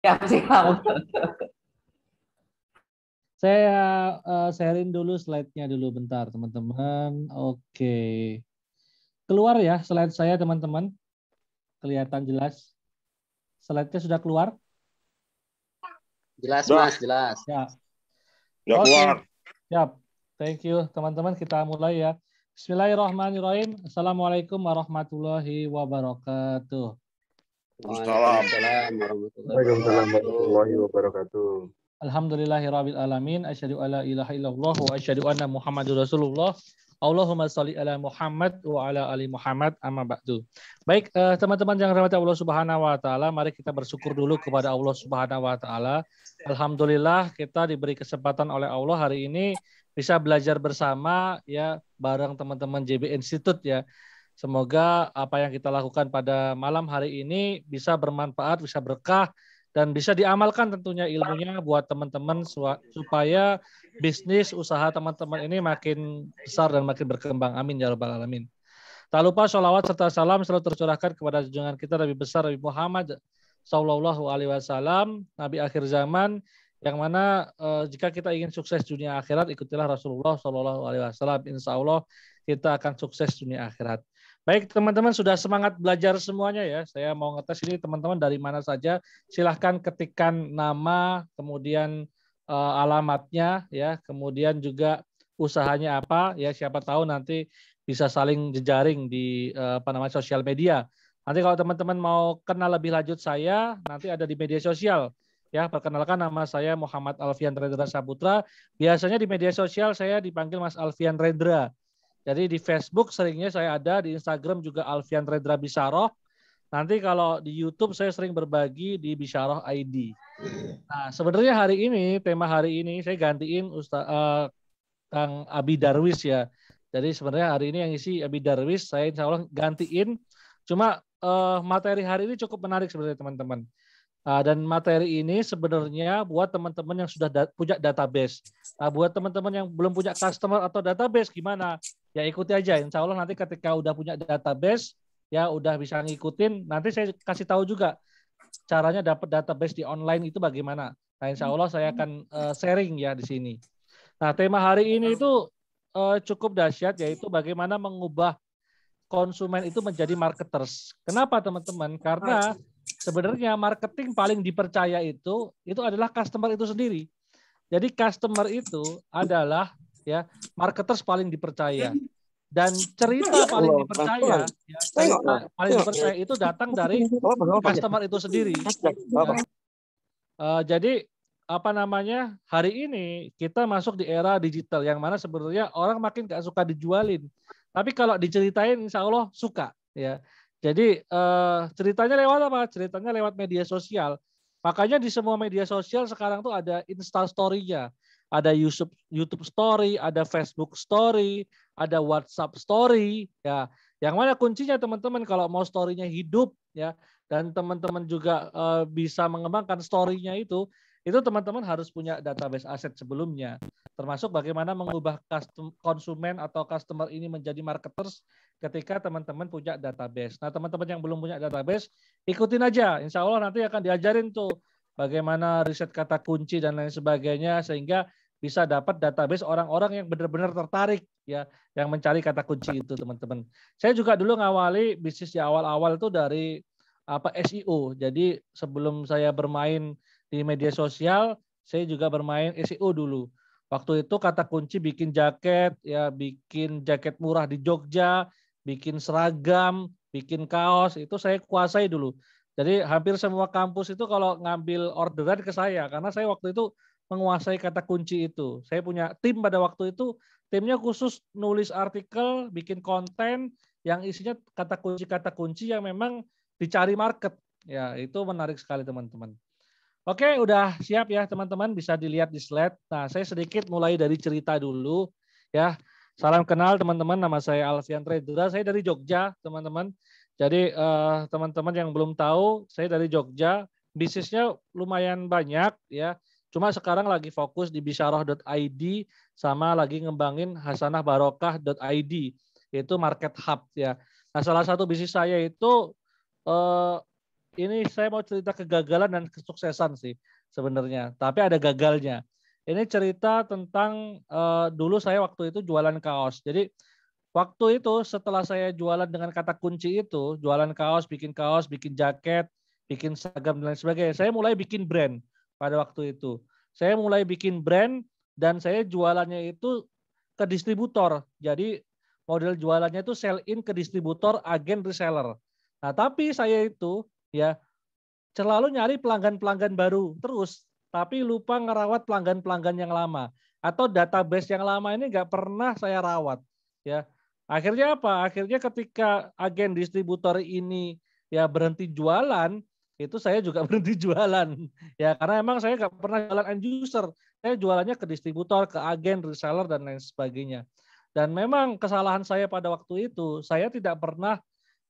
masih siap saya uh, sharein dulu slide-nya dulu bentar teman-teman oke keluar ya slide saya teman-teman kelihatan jelas slide-nya sudah keluar jelas mas jelas ya ya okay. keluar siap thank you teman-teman kita mulai ya Bismillahirrahmanirrahim. Assalamualaikum warahmatullahi wabarakatuh. Waalaikumsalam warahmatullahi wabarakatuh. Alhamdulillahirabbil alamin asyhadu alla ilaha illallah wa asyhadu anna muhammadur rasulullah. Allahumma salli ala Muhammad wa ala ali Muhammad amma ba'du. Baik eh, teman-teman jangan yang Allah Subhanahu wa taala, mari kita bersyukur dulu kepada Allah Subhanahu wa taala. Alhamdulillah kita diberi kesempatan oleh Allah hari ini bisa belajar bersama ya bareng teman-teman JB Institute ya. Semoga apa yang kita lakukan pada malam hari ini bisa bermanfaat, bisa berkah, dan bisa diamalkan tentunya ilmunya buat teman-teman supaya bisnis usaha teman-teman ini makin besar dan makin berkembang. Amin ya rabbal alamin. Tak lupa sholawat serta salam selalu tercurahkan kepada junjungan kita Nabi besar Nabi Muhammad Sallallahu Alaihi Wasallam, Nabi akhir zaman, yang mana eh, jika kita ingin sukses dunia akhirat ikutilah Rasulullah Sallallahu Alaihi Wasallam. Insya Allah kita akan sukses dunia akhirat. Baik, teman-teman sudah semangat belajar semuanya ya. Saya mau ngetes ini teman-teman dari mana saja. Silahkan ketikkan nama, kemudian uh, alamatnya, ya, kemudian juga usahanya apa, ya siapa tahu nanti bisa saling jejaring di uh, apa namanya sosial media. Nanti kalau teman-teman mau kenal lebih lanjut saya, nanti ada di media sosial. Ya, perkenalkan nama saya Muhammad Alfian Rendra Saputra. Biasanya di media sosial saya dipanggil Mas Alfian Rendra jadi di Facebook seringnya saya ada, di Instagram juga Alfian Redra Bisharoh. Nanti kalau di YouTube saya sering berbagi di Bisharoh ID. Nah, sebenarnya hari ini tema hari ini saya gantiin Ustaz uh, eh, Kang Abi Darwis ya. Jadi sebenarnya hari ini yang isi Abi Darwis saya insya Allah gantiin. Cuma uh, materi hari ini cukup menarik sebenarnya teman-teman. Ah, dan materi ini sebenarnya buat teman-teman yang sudah da punya database. Uh, buat teman-teman yang belum punya customer atau database gimana? Ya ikuti aja. Insya Allah nanti ketika udah punya database, ya udah bisa ngikutin. Nanti saya kasih tahu juga caranya dapat database di online itu bagaimana. Nah insya Allah saya akan eh, sharing ya di sini. Nah tema hari ini itu eh, cukup dahsyat yaitu bagaimana mengubah konsumen itu menjadi marketers. Kenapa teman-teman? Karena sebenarnya marketing paling dipercaya itu itu adalah customer itu sendiri. Jadi customer itu adalah ya marketers paling dipercaya dan cerita paling dipercaya ya, cerita paling dipercaya itu datang dari customer itu sendiri. Uh, jadi apa namanya hari ini kita masuk di era digital yang mana sebenarnya orang makin gak suka dijualin tapi kalau diceritain insya Allah suka ya jadi eh, ceritanya lewat apa? Ceritanya lewat media sosial. Makanya di semua media sosial sekarang tuh ada Insta Story-nya, ada YouTube YouTube Story, ada Facebook Story, ada WhatsApp Story, ya. Yang mana kuncinya teman-teman kalau mau story-nya hidup ya dan teman-teman juga eh, bisa mengembangkan story-nya itu, itu teman-teman harus punya database aset sebelumnya, termasuk bagaimana mengubah custom, konsumen atau customer ini menjadi marketers ketika teman-teman punya database. Nah, teman-teman yang belum punya database, ikutin aja. Insya Allah nanti akan diajarin tuh bagaimana riset kata kunci dan lain sebagainya sehingga bisa dapat database orang-orang yang benar-benar tertarik ya yang mencari kata kunci itu teman-teman. Saya juga dulu ngawali bisnis di awal-awal itu dari apa SEO. Jadi sebelum saya bermain di media sosial saya juga bermain SEO dulu. Waktu itu kata kunci bikin jaket, ya bikin jaket murah di Jogja, bikin seragam, bikin kaos, itu saya kuasai dulu. Jadi hampir semua kampus itu kalau ngambil orderan ke saya karena saya waktu itu menguasai kata kunci itu. Saya punya tim pada waktu itu, timnya khusus nulis artikel, bikin konten yang isinya kata kunci-kata kunci yang memang dicari market. Ya, itu menarik sekali teman-teman. Oke, udah siap ya teman-teman bisa dilihat di slide. Nah, saya sedikit mulai dari cerita dulu ya. Salam kenal teman-teman, nama saya Alfian Tredra, saya dari Jogja, teman-teman. Jadi eh, teman-teman eh, yang belum tahu, saya dari Jogja, bisnisnya lumayan banyak ya. Cuma sekarang lagi fokus di bisaroh.id sama lagi ngembangin hasanahbarokah.id, itu market hub ya. Nah, salah satu bisnis saya itu eh, ini saya mau cerita kegagalan dan kesuksesan sih sebenarnya. Tapi ada gagalnya. Ini cerita tentang uh, dulu saya waktu itu jualan kaos. Jadi waktu itu setelah saya jualan dengan kata kunci itu, jualan kaos, bikin kaos, bikin jaket, bikin seragam dan lain sebagainya. Saya mulai bikin brand pada waktu itu. Saya mulai bikin brand dan saya jualannya itu ke distributor. Jadi model jualannya itu sell in ke distributor, agen, reseller. Nah, tapi saya itu ya selalu nyari pelanggan-pelanggan baru terus, tapi lupa ngerawat pelanggan-pelanggan yang lama atau database yang lama ini nggak pernah saya rawat ya akhirnya apa akhirnya ketika agen distributor ini ya berhenti jualan itu saya juga berhenti jualan ya karena emang saya nggak pernah jualan end user saya jualannya ke distributor ke agen reseller dan lain sebagainya dan memang kesalahan saya pada waktu itu saya tidak pernah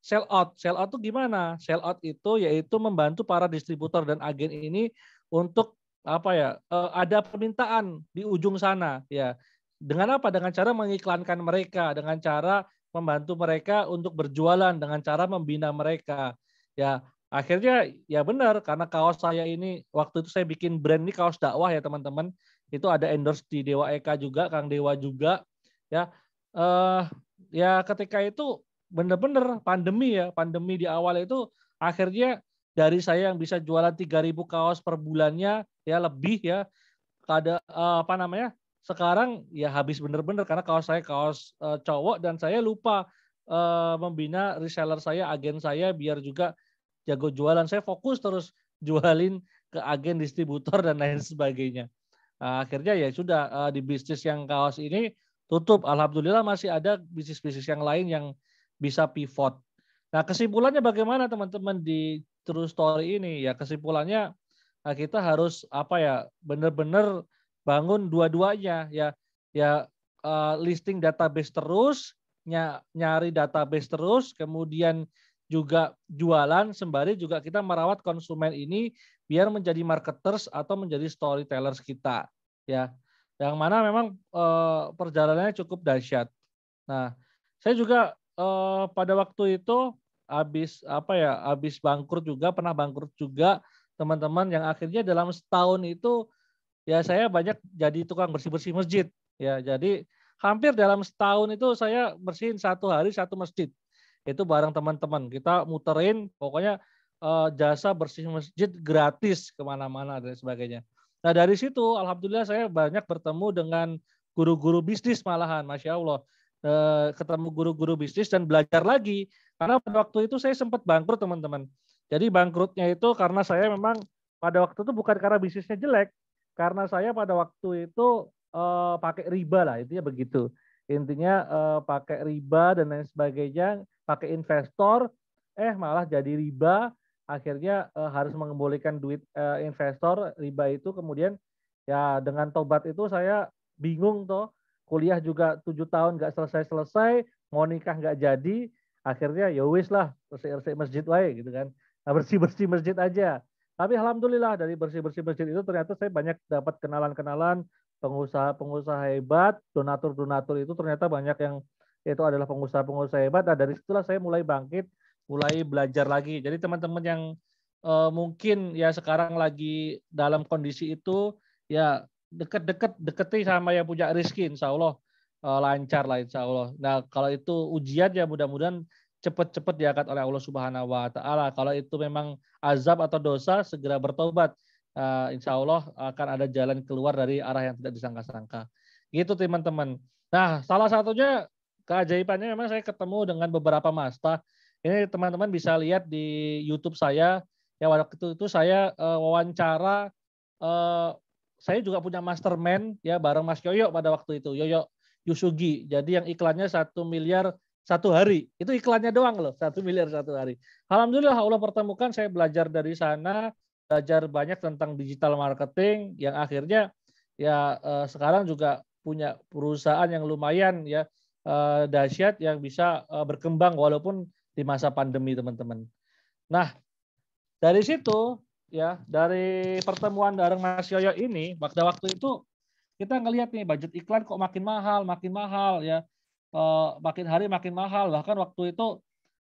sell out. Sell out itu gimana? Sell out itu yaitu membantu para distributor dan agen ini untuk apa ya? Eh, ada permintaan di ujung sana ya. Dengan apa? Dengan cara mengiklankan mereka, dengan cara membantu mereka untuk berjualan, dengan cara membina mereka. Ya, akhirnya ya benar karena kaos saya ini waktu itu saya bikin brand ini kaos dakwah ya teman-teman. Itu ada endorse di Dewa Eka juga, Kang Dewa juga. Ya. Uh, ya ketika itu bener-bener pandemi ya, pandemi di awal itu akhirnya dari saya yang bisa jualan 3000 kaos per bulannya ya lebih ya ada eh, apa namanya? sekarang ya habis bener-bener karena kaos saya kaos eh, cowok dan saya lupa eh, membina reseller saya, agen saya biar juga jago jualan. Saya fokus terus jualin ke agen distributor dan lain sebagainya. Nah, akhirnya ya sudah di bisnis yang kaos ini tutup. Alhamdulillah masih ada bisnis-bisnis yang lain yang bisa pivot. Nah, kesimpulannya bagaimana teman-teman di True Story ini? Ya, kesimpulannya eh, kita harus apa ya? Benar-benar bangun dua-duanya ya. Ya uh, listing database terus, nyari database terus, kemudian juga jualan sembari juga kita merawat konsumen ini biar menjadi marketers atau menjadi storytellers kita ya yang mana memang e, perjalanannya cukup dahsyat. Nah, saya juga uh, pada waktu itu habis apa ya habis bangkrut juga pernah bangkrut juga teman-teman yang akhirnya dalam setahun itu ya saya banyak jadi tukang bersih-bersih masjid ya jadi hampir dalam setahun itu saya bersihin satu hari satu masjid itu bareng teman-teman kita muterin pokoknya uh, jasa bersih masjid gratis kemana-mana dan sebagainya nah dari situ alhamdulillah saya banyak bertemu dengan guru-guru bisnis malahan masya allah Eh, ketemu guru-guru bisnis dan belajar lagi. Karena pada waktu itu saya sempat bangkrut, teman-teman. Jadi bangkrutnya itu karena saya memang pada waktu itu bukan karena bisnisnya jelek, karena saya pada waktu itu uh, pakai riba lah, intinya begitu. Intinya uh, pakai riba dan lain sebagainya, pakai investor, eh malah jadi riba, akhirnya uh, harus mengembalikan duit investor riba itu kemudian ya dengan tobat itu saya bingung tuh kuliah juga tujuh tahun nggak selesai-selesai, mau nikah nggak jadi, akhirnya ya wis lah, bersih-bersih masjid wae gitu kan. Nah, bersih-bersih masjid aja. Tapi alhamdulillah dari bersih-bersih masjid itu ternyata saya banyak dapat kenalan-kenalan pengusaha-pengusaha hebat, donatur-donatur itu ternyata banyak yang itu adalah pengusaha-pengusaha hebat. Nah, dari situlah saya mulai bangkit, mulai belajar lagi. Jadi teman-teman yang uh, mungkin ya sekarang lagi dalam kondisi itu ya deket-deket deketi sama yang punya rezeki insya Allah eh, lancar lah insya Allah. Nah kalau itu ujian ya mudah-mudahan cepet-cepet diangkat oleh Allah Subhanahu Wa Taala. Kalau itu memang azab atau dosa segera bertobat. Uh, insya Allah akan ada jalan keluar dari arah yang tidak disangka-sangka. Gitu teman-teman. Nah salah satunya keajaibannya memang saya ketemu dengan beberapa masta. Ini teman-teman bisa lihat di YouTube saya. Ya waktu itu saya uh, wawancara saya juga punya mastermind ya bareng Mas Yoyo pada waktu itu, Yoyo Yusugi. Jadi yang iklannya satu miliar satu hari. Itu iklannya doang loh, satu miliar satu hari. Alhamdulillah Allah pertemukan saya belajar dari sana, belajar banyak tentang digital marketing yang akhirnya ya eh, sekarang juga punya perusahaan yang lumayan ya eh, dahsyat yang bisa eh, berkembang walaupun di masa pandemi teman-teman. Nah, dari situ ya dari pertemuan bareng Mas Yoyo ini pada waktu itu kita ngelihat nih budget iklan kok makin mahal, makin mahal ya. E, makin hari makin mahal. Bahkan waktu itu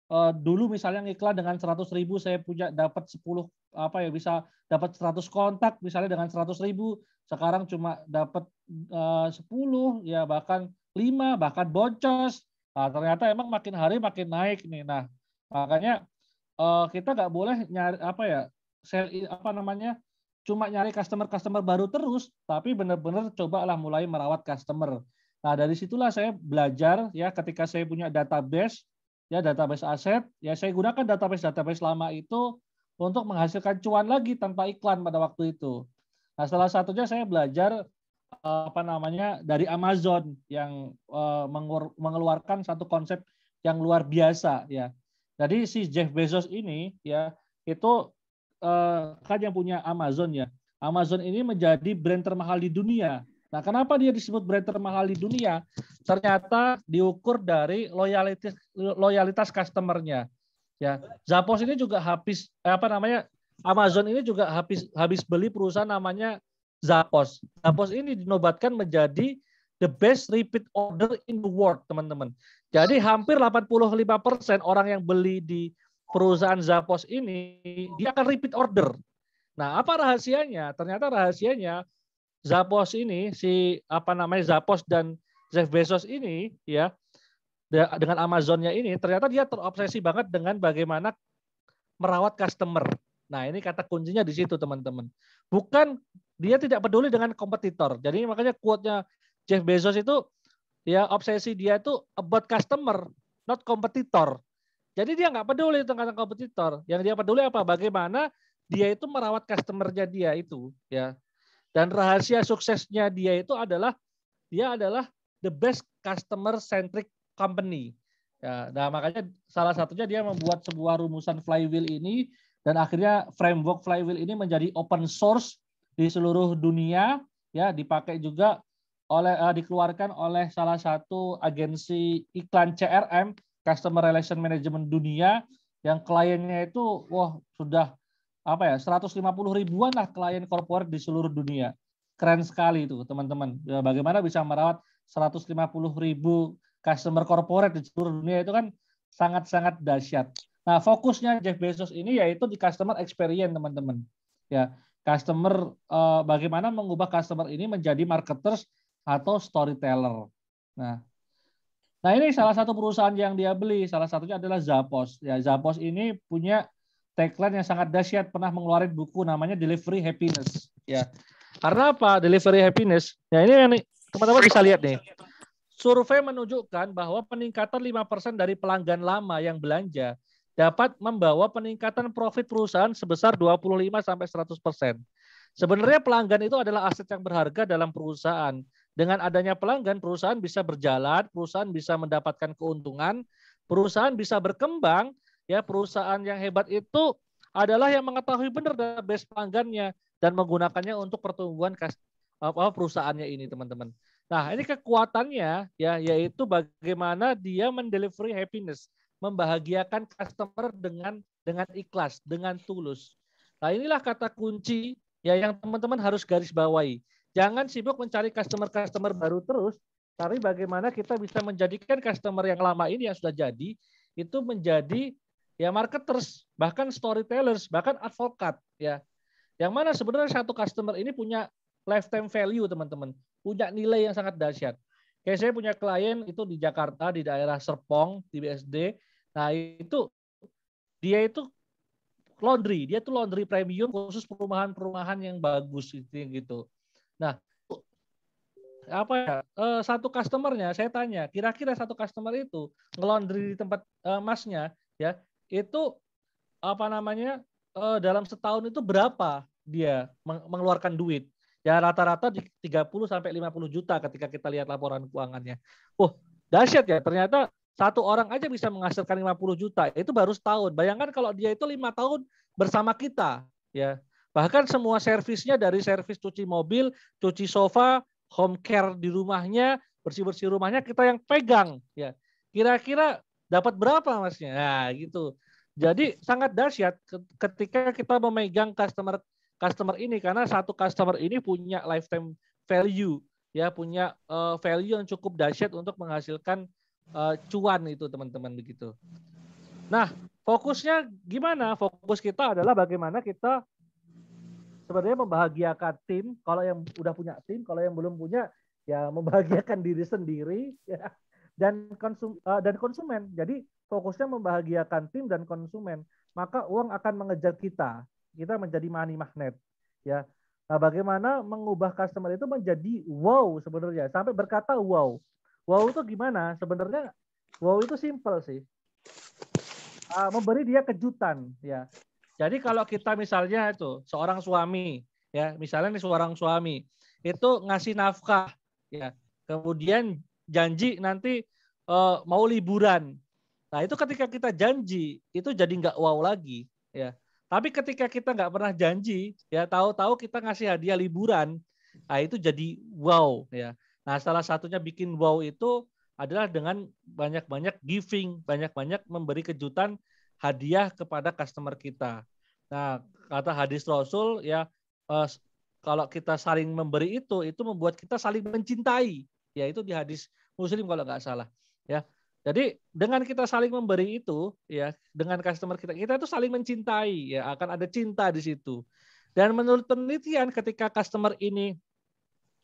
e, dulu misalnya iklan dengan 100 ribu saya punya dapat 10 apa ya bisa dapat 100 kontak misalnya dengan 100 ribu sekarang cuma dapat eh, sepuluh 10 ya bahkan 5 bahkan boncos. Nah, ternyata emang makin hari makin naik nih. Nah, makanya kita nggak boleh nyari apa ya sel apa namanya cuma nyari customer-customer baru terus, tapi benar-benar cobalah mulai merawat customer. Nah, dari situlah saya belajar ya ketika saya punya database ya database aset, ya saya gunakan database-database lama itu untuk menghasilkan cuan lagi tanpa iklan pada waktu itu. Nah, salah satunya saya belajar eh, apa namanya dari Amazon yang eh, mengeluarkan satu konsep yang luar biasa ya. Jadi si Jeff Bezos ini ya itu uh, kan yang punya Amazon ya. Amazon ini menjadi brand termahal di dunia. Nah, kenapa dia disebut brand termahal di dunia? Ternyata diukur dari loyalitas loyalitas customernya. Ya, Zappos ini juga habis eh, apa namanya? Amazon ini juga habis habis beli perusahaan namanya Zappos. Zappos ini dinobatkan menjadi the best repeat order in the world, teman-teman. Jadi hampir 85% orang yang beli di perusahaan Zappos ini dia akan repeat order. Nah, apa rahasianya? Ternyata rahasianya Zappos ini si apa namanya Zappos dan Jeff Bezos ini ya dengan Amazonnya ini ternyata dia terobsesi banget dengan bagaimana merawat customer. Nah, ini kata kuncinya di situ, teman-teman. Bukan dia tidak peduli dengan kompetitor. Jadi makanya kuatnya Jeff Bezos itu ya obsesi dia itu about customer, not kompetitor. Jadi dia nggak peduli tentang kompetitor. Yang dia peduli apa? Bagaimana dia itu merawat customernya dia itu, ya. Dan rahasia suksesnya dia itu adalah dia adalah the best customer centric company. Ya, nah makanya salah satunya dia membuat sebuah rumusan flywheel ini dan akhirnya framework flywheel ini menjadi open source di seluruh dunia ya dipakai juga oleh uh, dikeluarkan oleh salah satu agensi iklan CRM customer relation management dunia yang kliennya itu wah sudah apa ya 150 ribuan lah klien korporat di seluruh dunia. Keren sekali itu teman-teman. Ya, bagaimana bisa merawat 150 ribu customer corporate di seluruh dunia itu kan sangat-sangat dahsyat. Nah fokusnya Jeff Bezos ini yaitu di customer experience teman-teman. Ya customer eh, bagaimana mengubah customer ini menjadi marketers atau storyteller. Nah Nah ini salah satu perusahaan yang dia beli, salah satunya adalah Zappos. Ya, Zappos ini punya tagline yang sangat dahsyat, pernah mengeluarkan buku namanya Delivery Happiness. Ya, karena apa? Delivery Happiness. Ya ini yang teman-teman bisa lihat nih. Survei menunjukkan bahwa peningkatan 5% dari pelanggan lama yang belanja dapat membawa peningkatan profit perusahaan sebesar 25 sampai 100%. Sebenarnya pelanggan itu adalah aset yang berharga dalam perusahaan dengan adanya pelanggan, perusahaan bisa berjalan, perusahaan bisa mendapatkan keuntungan, perusahaan bisa berkembang. Ya, perusahaan yang hebat itu adalah yang mengetahui benar database pelanggannya dan menggunakannya untuk pertumbuhan perusahaannya ini, teman-teman. Nah, ini kekuatannya ya yaitu bagaimana dia mendelivery happiness, membahagiakan customer dengan dengan ikhlas, dengan tulus. Nah, inilah kata kunci ya yang teman-teman harus garis bawahi. Jangan sibuk mencari customer-customer baru terus, tapi bagaimana kita bisa menjadikan customer yang lama ini yang sudah jadi itu menjadi ya marketers, bahkan storytellers, bahkan advokat ya. Yang mana sebenarnya satu customer ini punya lifetime value teman-teman, punya nilai yang sangat dahsyat. Kayak saya punya klien itu di Jakarta di daerah Serpong di BSD. Nah, itu dia itu laundry, dia itu laundry premium khusus perumahan-perumahan yang bagus gitu. gitu. Nah, apa ya eh, satu customernya saya tanya kira-kira satu customer itu ngelondri di tempat emasnya, eh, ya itu apa namanya eh, dalam setahun itu berapa dia mengeluarkan duit ya rata-rata di puluh sampai lima puluh juta ketika kita lihat laporan keuangannya oh dahsyat ya ternyata satu orang aja bisa menghasilkan 50 juta itu baru setahun bayangkan kalau dia itu lima tahun bersama kita ya Bahkan semua servisnya dari servis cuci mobil, cuci sofa, home care di rumahnya, bersih-bersih rumahnya kita yang pegang ya. Kira-kira dapat berapa Masnya? Nah, gitu. Jadi sangat dahsyat ketika kita memegang customer customer ini karena satu customer ini punya lifetime value ya punya uh, value yang cukup dahsyat untuk menghasilkan uh, cuan itu teman-teman begitu. Nah, fokusnya gimana? Fokus kita adalah bagaimana kita sebenarnya membahagiakan tim kalau yang udah punya tim kalau yang belum punya ya membahagiakan diri sendiri ya. dan konsum uh, dan konsumen jadi fokusnya membahagiakan tim dan konsumen maka uang akan mengejar kita kita menjadi money magnet ya nah bagaimana mengubah customer itu menjadi wow sebenarnya sampai berkata wow wow itu gimana sebenarnya wow itu simple sih uh, memberi dia kejutan ya jadi kalau kita misalnya itu seorang suami ya, misalnya nih seorang suami itu ngasih nafkah ya. Kemudian janji nanti e, mau liburan. Nah, itu ketika kita janji itu jadi nggak wow lagi ya. Tapi ketika kita nggak pernah janji, ya tahu-tahu kita ngasih hadiah liburan, nah itu jadi wow ya. Nah salah satunya bikin wow itu adalah dengan banyak-banyak giving, banyak-banyak memberi kejutan hadiah kepada customer kita. Nah, kata hadis Rasul ya eh, kalau kita saling memberi itu itu membuat kita saling mencintai. Ya itu di hadis Muslim kalau nggak salah. Ya. Jadi dengan kita saling memberi itu ya dengan customer kita kita itu saling mencintai ya akan ada cinta di situ. Dan menurut penelitian ketika customer ini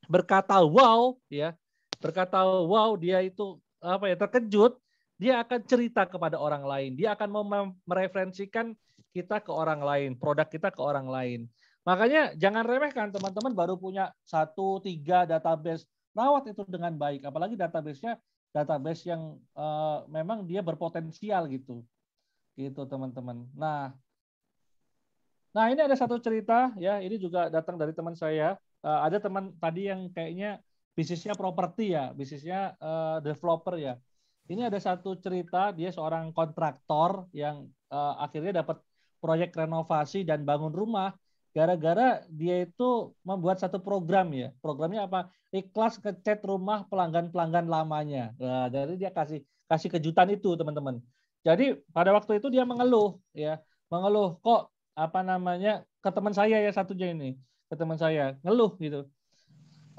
berkata wow ya berkata wow dia itu apa ya terkejut dia akan cerita kepada orang lain dia akan mereferensikan kita ke orang lain, produk kita ke orang lain. Makanya jangan remehkan teman-teman baru punya satu tiga database, rawat itu dengan baik. Apalagi databasenya database yang uh, memang dia berpotensial gitu, gitu teman-teman. Nah, nah ini ada satu cerita ya, ini juga datang dari teman saya. Uh, ada teman tadi yang kayaknya bisnisnya properti ya, bisnisnya uh, developer ya. Ini ada satu cerita dia seorang kontraktor yang uh, akhirnya dapat proyek renovasi dan bangun rumah gara-gara dia itu membuat satu program ya. Programnya apa? Ikhlas ngecat rumah pelanggan-pelanggan lamanya. Nah, jadi dia kasih kasih kejutan itu, teman-teman. Jadi pada waktu itu dia mengeluh ya, mengeluh kok apa namanya ke teman saya ya satunya ini, ke teman saya ngeluh gitu.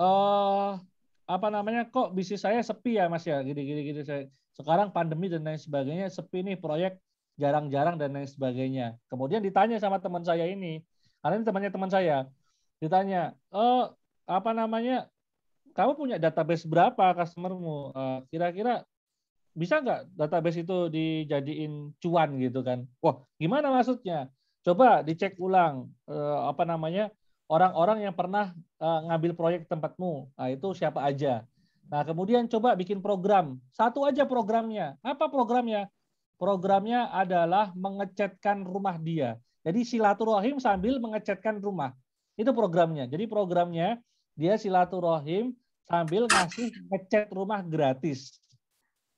Eh apa namanya kok bisnis saya sepi ya Mas ya, gini-gini gini saya. Sekarang pandemi dan lain sebagainya sepi nih proyek jarang-jarang dan lain sebagainya. Kemudian ditanya sama teman saya ini, karena ini temannya teman saya, ditanya, oh apa namanya, kamu punya database berapa customermu? Eh, kira-kira bisa nggak database itu dijadiin cuan gitu kan? Wah, gimana maksudnya? Coba dicek ulang eh, apa namanya orang-orang yang pernah eh, ngambil proyek tempatmu. Nah, itu siapa aja. Nah, kemudian coba bikin program. Satu aja programnya. Apa programnya? Programnya adalah mengecatkan rumah dia. Jadi silaturahim sambil mengecatkan rumah. Itu programnya. Jadi programnya dia silaturahim sambil ngasih ngecat rumah gratis.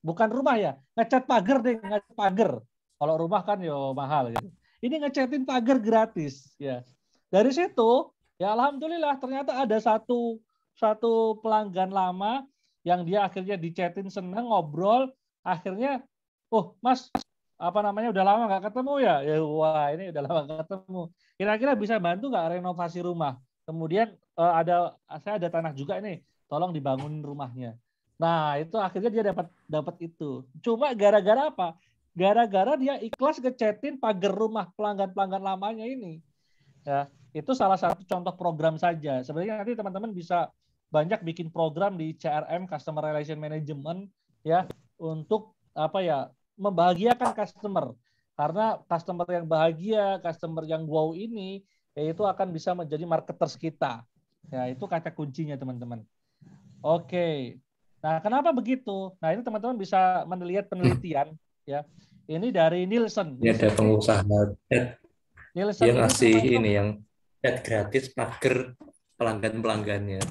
Bukan rumah ya, ngecat pagar deh, ngecat pagar. Kalau rumah kan yo ya mahal gitu. Ini ngecatin pagar gratis ya. Dari situ ya alhamdulillah ternyata ada satu satu pelanggan lama yang dia akhirnya dicetin seneng ngobrol akhirnya oh mas apa namanya udah lama nggak ketemu ya ya wah ini udah lama nggak ketemu kira-kira bisa bantu nggak renovasi rumah kemudian uh, ada saya ada tanah juga ini tolong dibangun rumahnya nah itu akhirnya dia dapat dapat itu cuma gara-gara apa gara-gara dia ikhlas ngecatin pagar rumah pelanggan-pelanggan lamanya ini ya itu salah satu contoh program saja sebenarnya nanti teman-teman bisa banyak bikin program di CRM customer relation management ya untuk apa ya membahagiakan customer. Karena customer yang bahagia, customer yang wow ini, yaitu akan bisa menjadi marketers kita. Ya, itu kata kuncinya teman-teman. Oke. Nah, kenapa begitu? Nah, ini teman-teman bisa melihat penelitian ya. Ini dari Nielsen. Ini ada pengusaha Ed. Nielsen yang ngasih ini, ini yang ad gratis pagar pelanggan-pelanggannya.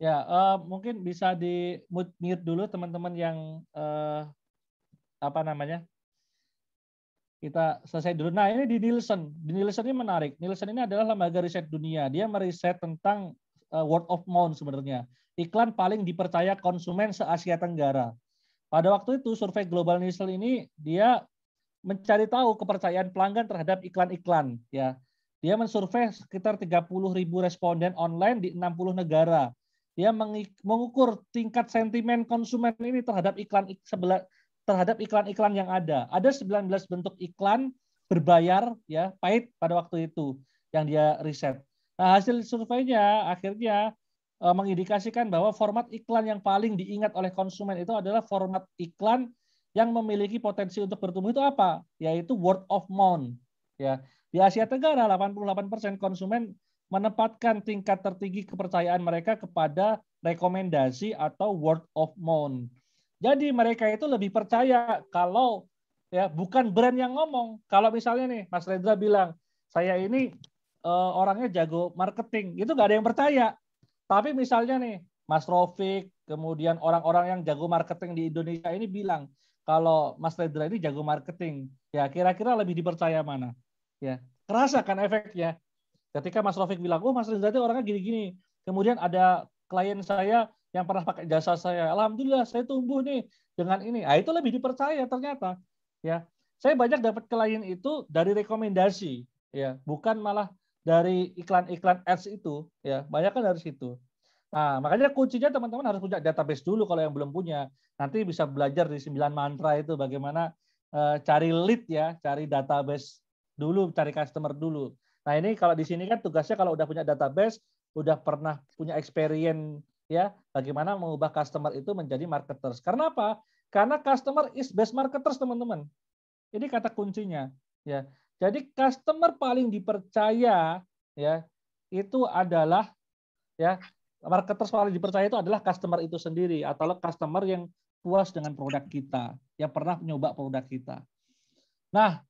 Ya, uh, mungkin bisa di mute, mute dulu teman-teman yang uh, apa namanya kita selesai dulu. Nah ini di Nielsen. Di Nielsen ini menarik. Nielsen ini adalah lembaga riset dunia. Dia meriset tentang uh, word of mouth sebenarnya. Iklan paling dipercaya konsumen se Asia Tenggara. Pada waktu itu survei global Nielsen ini dia mencari tahu kepercayaan pelanggan terhadap iklan-iklan. Ya, dia mensurvei sekitar 30 ribu responden online di 60 negara. Dia mengukur tingkat sentimen konsumen ini terhadap iklan sebelah terhadap iklan-iklan yang ada. Ada 19 bentuk iklan berbayar ya pahit pada waktu itu yang dia riset. Nah, hasil surveinya akhirnya e, mengindikasikan bahwa format iklan yang paling diingat oleh konsumen itu adalah format iklan yang memiliki potensi untuk bertumbuh itu apa? Yaitu word of mouth. Ya, di Asia Tenggara 88% konsumen menempatkan tingkat tertinggi kepercayaan mereka kepada rekomendasi atau word of mouth. Jadi mereka itu lebih percaya kalau ya bukan brand yang ngomong. Kalau misalnya nih Mas Redra bilang, saya ini uh, orangnya jago marketing, itu nggak ada yang percaya. Tapi misalnya nih Mas Rofik, kemudian orang-orang yang jago marketing di Indonesia ini bilang kalau Mas Redra ini jago marketing, ya kira-kira lebih dipercaya mana? Ya kerasa kan efeknya. Ketika Mas Rofik bilang, oh Mas Redra itu orangnya gini-gini, kemudian ada klien saya yang pernah pakai jasa saya. Alhamdulillah saya tumbuh nih dengan ini. Ah itu lebih dipercaya ternyata. Ya. Saya banyak dapat klien itu dari rekomendasi, ya, bukan malah dari iklan-iklan ads itu, ya. Banyak kan dari situ. Nah, makanya kuncinya teman-teman harus punya database dulu kalau yang belum punya. Nanti bisa belajar di 9 mantra itu bagaimana eh, cari lead ya, cari database dulu, cari customer dulu. Nah, ini kalau di sini kan tugasnya kalau udah punya database, udah pernah punya experience ya bagaimana mengubah customer itu menjadi marketers. Karena apa? Karena customer is best marketers, teman-teman. Ini kata kuncinya, ya. Jadi customer paling dipercaya ya itu adalah ya marketers paling dipercaya itu adalah customer itu sendiri atau customer yang puas dengan produk kita, yang pernah nyoba produk kita. Nah,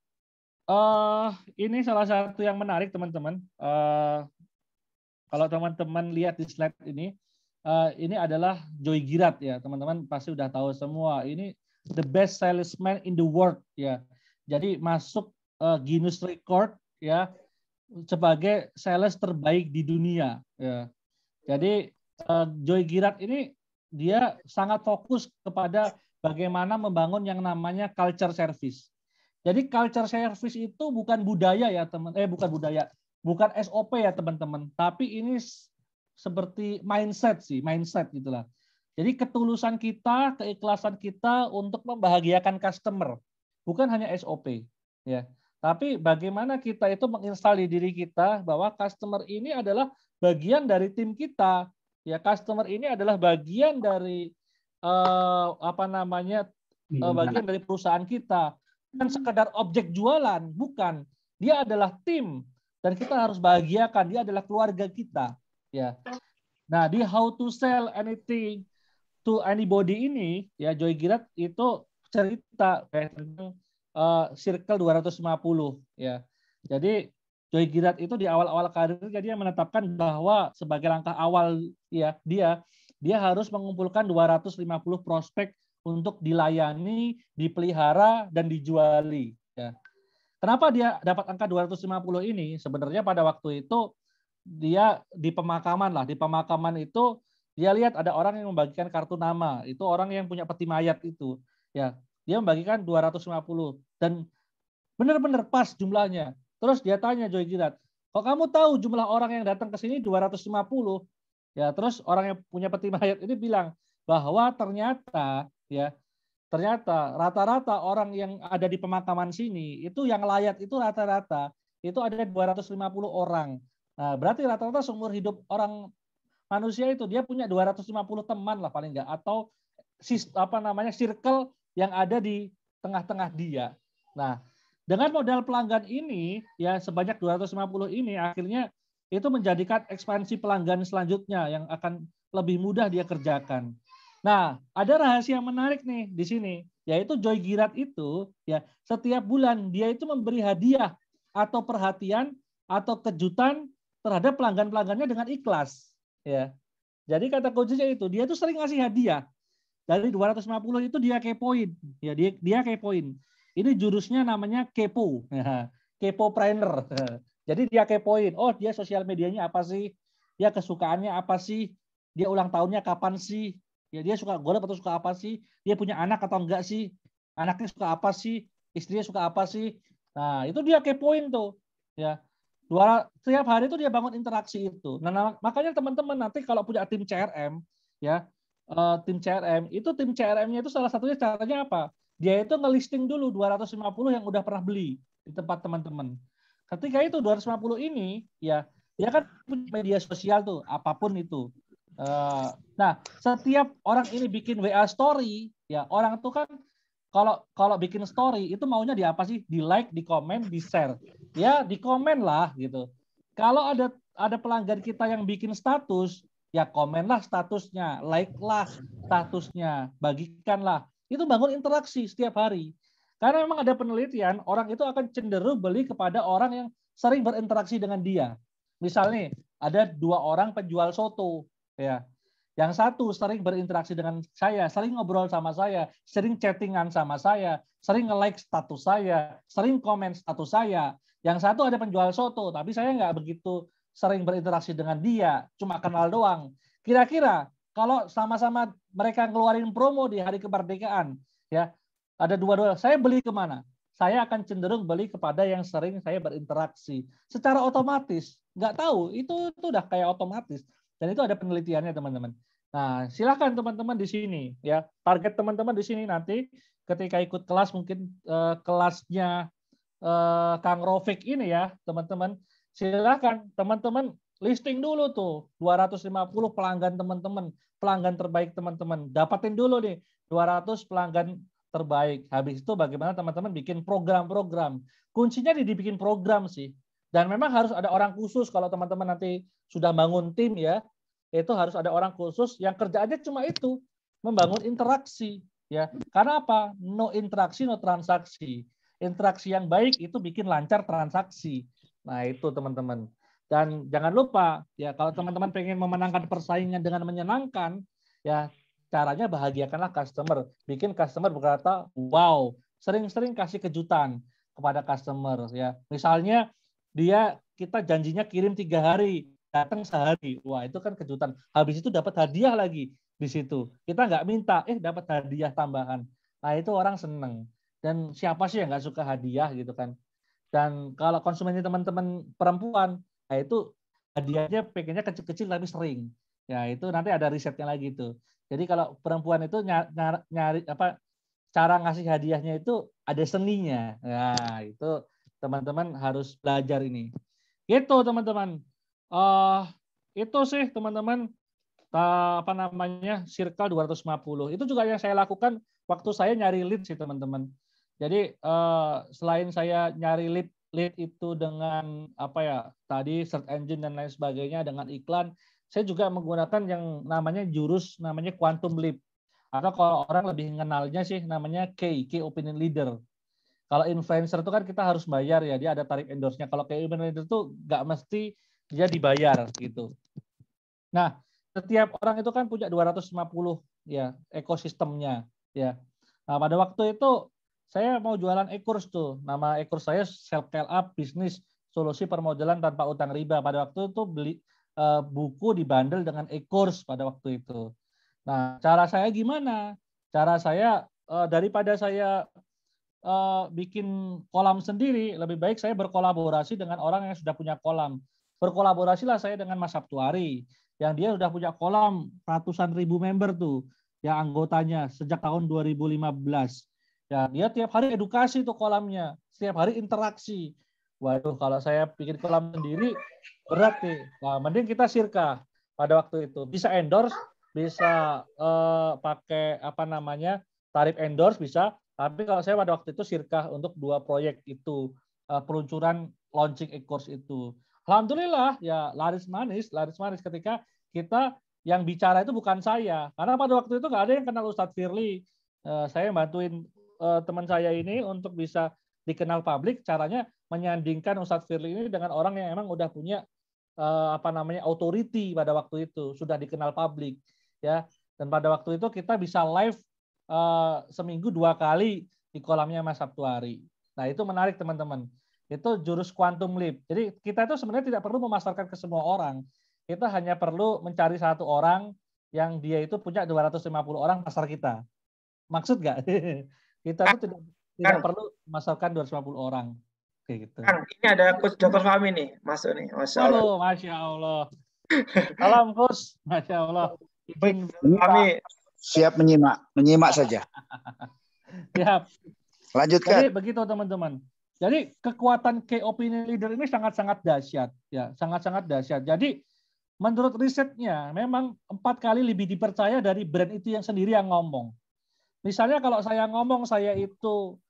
uh, ini salah satu yang menarik teman-teman. Uh, kalau teman-teman lihat di slide ini, Eh, ini adalah Joy Girat ya, teman-teman pasti udah tahu semua. Ini the best salesman in the world ya. Jadi masuk uh, Guinness Record ya sebagai sales terbaik di dunia ya. Jadi uh, eh, Joy Girat ini dia sangat fokus kepada bagaimana membangun yang namanya culture service. Jadi culture service itu bukan budaya ya teman, eh bukan budaya, bukan SOP ya teman-teman, tapi ini seperti mindset sih, mindset gitulah. Jadi ketulusan kita, keikhlasan kita untuk membahagiakan customer, bukan hanya SOP, ya. Tapi bagaimana kita itu menginstal di diri kita bahwa customer ini adalah bagian dari tim kita, ya. Customer ini adalah bagian dari uh, apa namanya uh, bagian dari perusahaan kita, bukan sekedar objek jualan, bukan. Dia adalah tim dan kita harus bahagiakan. Dia adalah keluarga kita ya. Nah, di how to sell anything to anybody ini ya Joy Girat itu cerita kayak tentang uh, eh, circle 250 ya. Jadi Joy Girat itu di awal-awal karirnya dia menetapkan bahwa sebagai langkah awal ya dia dia harus mengumpulkan 250 prospek untuk dilayani, dipelihara dan dijuali ya. Kenapa dia dapat angka 250 ini? Sebenarnya pada waktu itu dia di pemakaman lah, di pemakaman itu dia lihat ada orang yang membagikan kartu nama, itu orang yang punya peti mayat itu. Ya, dia membagikan 250 dan benar-benar pas jumlahnya. Terus dia tanya Joy Girat, "Kok kamu tahu jumlah orang yang datang ke sini 250?" Ya, terus orang yang punya peti mayat ini bilang bahwa ternyata ya ternyata rata-rata orang yang ada di pemakaman sini itu yang layak itu rata-rata itu ada 250 orang. Nah, berarti rata-rata seumur hidup orang manusia itu dia punya 250 teman lah paling enggak atau apa namanya circle yang ada di tengah-tengah dia. Nah, dengan modal pelanggan ini ya sebanyak 250 ini akhirnya itu menjadikan ekspansi pelanggan selanjutnya yang akan lebih mudah dia kerjakan. Nah, ada rahasia menarik nih di sini, yaitu Joy Girat itu ya setiap bulan dia itu memberi hadiah atau perhatian atau kejutan terhadap pelanggan-pelanggannya dengan ikhlas. Ya. Jadi kata kuncinya itu, dia tuh sering ngasih hadiah. Dari 250 itu dia kepoin. Ya, dia, dia kepoin. Ini jurusnya namanya kepo. Ya, kepo trainer. Jadi dia kepoin. Oh, dia sosial medianya apa sih? Dia kesukaannya apa sih? Dia ulang tahunnya kapan sih? Ya, dia suka golf atau suka apa sih? Dia punya anak atau enggak sih? Anaknya suka apa sih? Istrinya suka apa sih? Nah, itu dia kepoin tuh. Ya, Dua, setiap hari itu dia bangun interaksi itu. Nah, nah makanya teman-teman nanti kalau punya tim CRM, ya uh, tim CRM, itu tim CRM-nya itu salah satunya caranya apa? Dia itu ngelisting dulu 250 yang udah pernah beli di tempat teman-teman. Ketika itu 250 ini, ya dia kan punya media sosial tuh, apapun itu. Uh, nah, setiap orang ini bikin WA story, ya orang tuh kan kalau kalau bikin story itu maunya di apa sih? Di like, di komen, di share. Ya, di komen lah gitu. Kalau ada ada pelanggan kita yang bikin status, ya komenlah statusnya, like lah statusnya, bagikanlah. Itu bangun interaksi setiap hari. Karena memang ada penelitian, orang itu akan cenderung beli kepada orang yang sering berinteraksi dengan dia. Misalnya ada dua orang penjual soto, ya yang satu sering berinteraksi dengan saya, sering ngobrol sama saya, sering chattingan sama saya, sering nge-like status saya, sering komen status saya. Yang satu ada penjual soto, tapi saya nggak begitu sering berinteraksi dengan dia, cuma kenal doang. Kira-kira kalau sama-sama mereka ngeluarin promo di hari kemerdekaan, ya ada dua-dua, saya beli kemana? Saya akan cenderung beli kepada yang sering saya berinteraksi. Secara otomatis, nggak tahu, itu, itu udah kayak otomatis dan itu ada penelitiannya teman-teman. Nah, silakan teman-teman di sini ya. Target teman-teman di sini nanti ketika ikut kelas mungkin eh, kelasnya eh, Kang Rofik ini ya, teman-teman. Silakan teman-teman listing dulu tuh 250 pelanggan teman-teman, pelanggan terbaik teman-teman. Dapatin dulu nih 200 pelanggan terbaik. Habis itu bagaimana teman-teman bikin program-program. Kuncinya di dibikin program sih. Dan memang harus ada orang khusus kalau teman-teman nanti sudah bangun tim ya, itu harus ada orang khusus yang kerjaannya cuma itu, membangun interaksi ya. Karena apa? No interaksi, no transaksi. Interaksi yang baik itu bikin lancar transaksi. Nah, itu teman-teman. Dan jangan lupa ya kalau teman-teman pengen memenangkan persaingan dengan menyenangkan ya caranya bahagiakanlah customer, bikin customer berkata wow, sering-sering kasih kejutan kepada customer ya. Misalnya dia kita janjinya kirim tiga hari, datang sehari. Wah itu kan kejutan. Habis itu dapat hadiah lagi di situ. Kita nggak minta, eh dapat hadiah tambahan. Nah itu orang seneng. Dan siapa sih yang nggak suka hadiah gitu kan? Dan kalau konsumennya teman-teman perempuan, nah itu hadiahnya pengennya kecil-kecil tapi sering. Ya itu nanti ada risetnya lagi itu Jadi kalau perempuan itu nyari, nyari apa cara ngasih hadiahnya itu ada seninya. Nah, itu teman-teman harus belajar ini. Gitu teman-teman. Uh, itu sih teman-teman apa namanya circle 250. Itu juga yang saya lakukan waktu saya nyari lead sih teman-teman. Jadi eh, selain saya nyari lead lead itu dengan apa ya tadi search engine dan lain sebagainya dengan iklan, saya juga menggunakan yang namanya jurus namanya quantum leap atau kalau orang lebih mengenalnya sih namanya K, K opinion leader. Kalau influencer itu kan kita harus bayar ya, dia ada tarif endorse-nya. Kalau kayak event tuh itu nggak mesti dia dibayar gitu. Nah, setiap orang itu kan punya 250 ya ekosistemnya ya. Nah, pada waktu itu saya mau jualan e-course tuh. Nama e-course saya Self Scale Up Bisnis Solusi Permodalan Tanpa Utang Riba. Pada waktu itu beli e, buku dibandel dengan e-course pada waktu itu. Nah, cara saya gimana? Cara saya e, daripada saya uh, bikin kolam sendiri, lebih baik saya berkolaborasi dengan orang yang sudah punya kolam. Berkolaborasilah saya dengan Mas Sabtuari, yang dia sudah punya kolam ratusan ribu member tuh, yang anggotanya sejak tahun 2015. Ya, dia tiap hari edukasi tuh kolamnya, setiap hari interaksi. Waduh, kalau saya bikin kolam sendiri berat nih. Nah, mending kita sirka pada waktu itu. Bisa endorse, bisa uh, pakai apa namanya tarif endorse, bisa tapi kalau saya pada waktu itu sirkah untuk dua proyek itu uh, peluncuran launching e-course itu. Alhamdulillah ya laris manis, laris manis ketika kita yang bicara itu bukan saya. Karena pada waktu itu nggak ada yang kenal Ustadz Firly. Uh, saya bantuin uh, teman saya ini untuk bisa dikenal publik caranya menyandingkan Ustadz Firly ini dengan orang yang emang udah punya uh, apa namanya authority pada waktu itu, sudah dikenal publik ya. Dan pada waktu itu kita bisa live Eh, seminggu dua kali di kolamnya Mas Sabtuari. Nah itu menarik teman-teman. Itu jurus quantum leap. Jadi kita itu sebenarnya tidak perlu memasarkan ke semua orang. Kita hanya perlu mencari satu orang yang dia itu punya 250 orang pasar kita. Maksud nggak? kita itu tidak, tidak perlu memasarkan 250 orang. Kayak gitu. Kan, ini ada coach Dr. Fahmi nih masuk nih. Masya Allah. Halo, Masya Allah. Salam coach. Masya Allah. Fahmi, siap menyimak, menyimak saja. Siap. Lanjutkan. Jadi begitu teman-teman. Jadi kekuatan key opinion leader ini sangat-sangat dahsyat, ya, sangat-sangat dahsyat. Jadi menurut risetnya memang empat kali lebih dipercaya dari brand itu yang sendiri yang ngomong. Misalnya kalau saya ngomong saya itu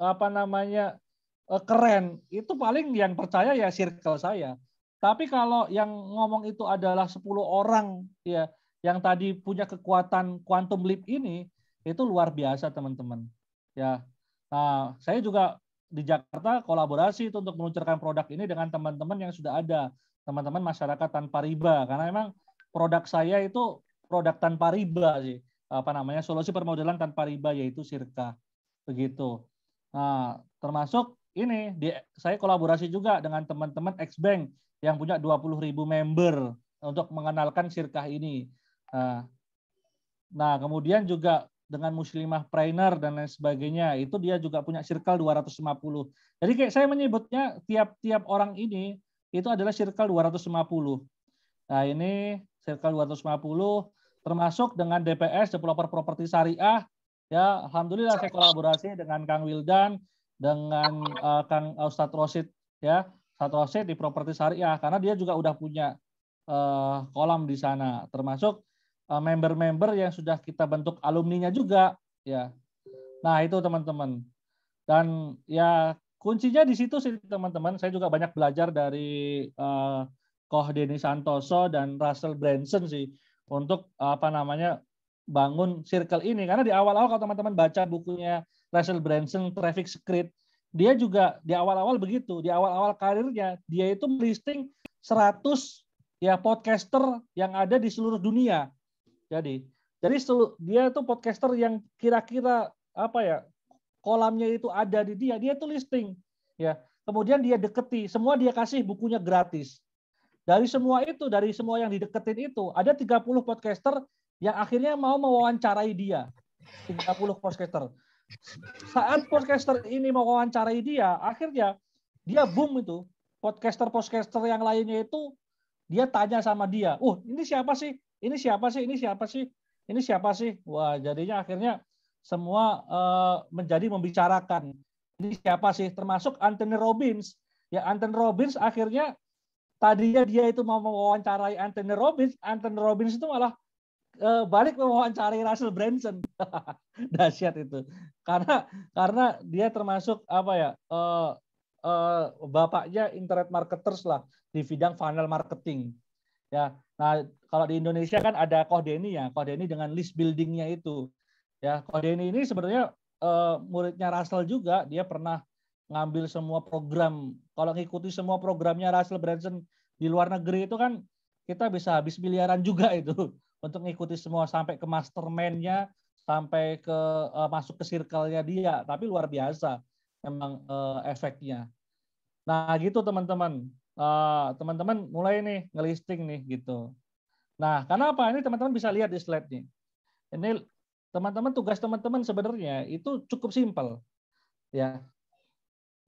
apa namanya e, keren, itu paling yang percaya ya circle saya. Tapi kalau yang ngomong itu adalah 10 orang ya yang tadi punya kekuatan quantum leap ini itu luar biasa teman-teman. Ya, nah saya juga di Jakarta kolaborasi itu untuk meluncurkan produk ini dengan teman-teman yang sudah ada, teman-teman masyarakat tanpa riba. Karena memang produk saya itu produk tanpa riba sih, apa namanya solusi permodalan tanpa riba yaitu Sirka, begitu. Nah, termasuk ini di, saya kolaborasi juga dengan teman-teman X Bank yang punya 20.000 member untuk mengenalkan Sirkah ini. Eh, nah, kemudian juga dengan muslimah trainer dan lain sebagainya, itu dia juga punya circle 250. Jadi kayak saya menyebutnya tiap-tiap orang ini itu adalah circle 250. Nah, ini circle 250 termasuk dengan DPS developer properti syariah ya alhamdulillah saya kolaborasi dengan Kang Wildan dengan uh, Kang Ustadz Rosid ya Ustadz Rosid di properti syariah karena dia juga udah punya uh, kolam di sana termasuk Eh, member-member yang sudah kita bentuk alumninya juga ya. Nah, itu teman-teman. Dan ya kuncinya di situ sih teman-teman. Saya juga banyak belajar dari uh, Koh Denis Santoso dan Russell Branson sih untuk apa namanya bangun circle ini karena di awal-awal kalau teman-teman baca bukunya Russell Branson Traffic Secret dia juga di awal-awal begitu di awal-awal karirnya dia itu listing 100 ya podcaster yang ada di seluruh dunia jadi jadi selu, dia itu podcaster yang kira-kira apa ya kolamnya itu ada di dia, dia tuh listing ya. Kemudian dia deketi, semua dia kasih bukunya gratis. Dari semua itu, dari semua yang dideketin itu, ada 30 podcaster yang akhirnya mau mewawancarai dia. 30 podcaster. Saat podcaster ini mau mewawancarai dia, akhirnya dia boom itu. Podcaster-podcaster yang lainnya itu dia tanya sama dia, "Uh, ini siapa sih? ini siapa sih ini siapa sih ini siapa sih wah jadinya akhirnya semua uh, menjadi membicarakan ini siapa sih termasuk Anthony Robbins ya Anthony Robbins akhirnya tadinya dia itu mau mewawancarai Anthony Robbins Anthony Robbins itu malah uh, balik mewawancarai Russell Branson dahsyat itu karena karena dia termasuk apa ya uh, uh, bapaknya internet marketers lah di bidang funnel marketing Ya, nah kalau di Indonesia kan ada ini ya, ini dengan list buildingnya itu. Ya, kode ini sebenarnya uh, muridnya Russell juga, dia pernah ngambil semua program. Kalau ngikuti semua programnya Russell Branson di luar negeri itu kan kita bisa habis miliaran juga itu untuk ngikuti semua sampai ke mastermind sampai ke uh, masuk ke circle-nya dia, tapi luar biasa memang uh, efeknya. Nah, gitu teman-teman. Eh, teman-teman uh, mulai nih ngelisting nih gitu. Nah, karena apa? Ini teman-teman bisa lihat di slide nih. Ini teman-teman tugas teman-teman sebenarnya itu cukup simpel. Ya.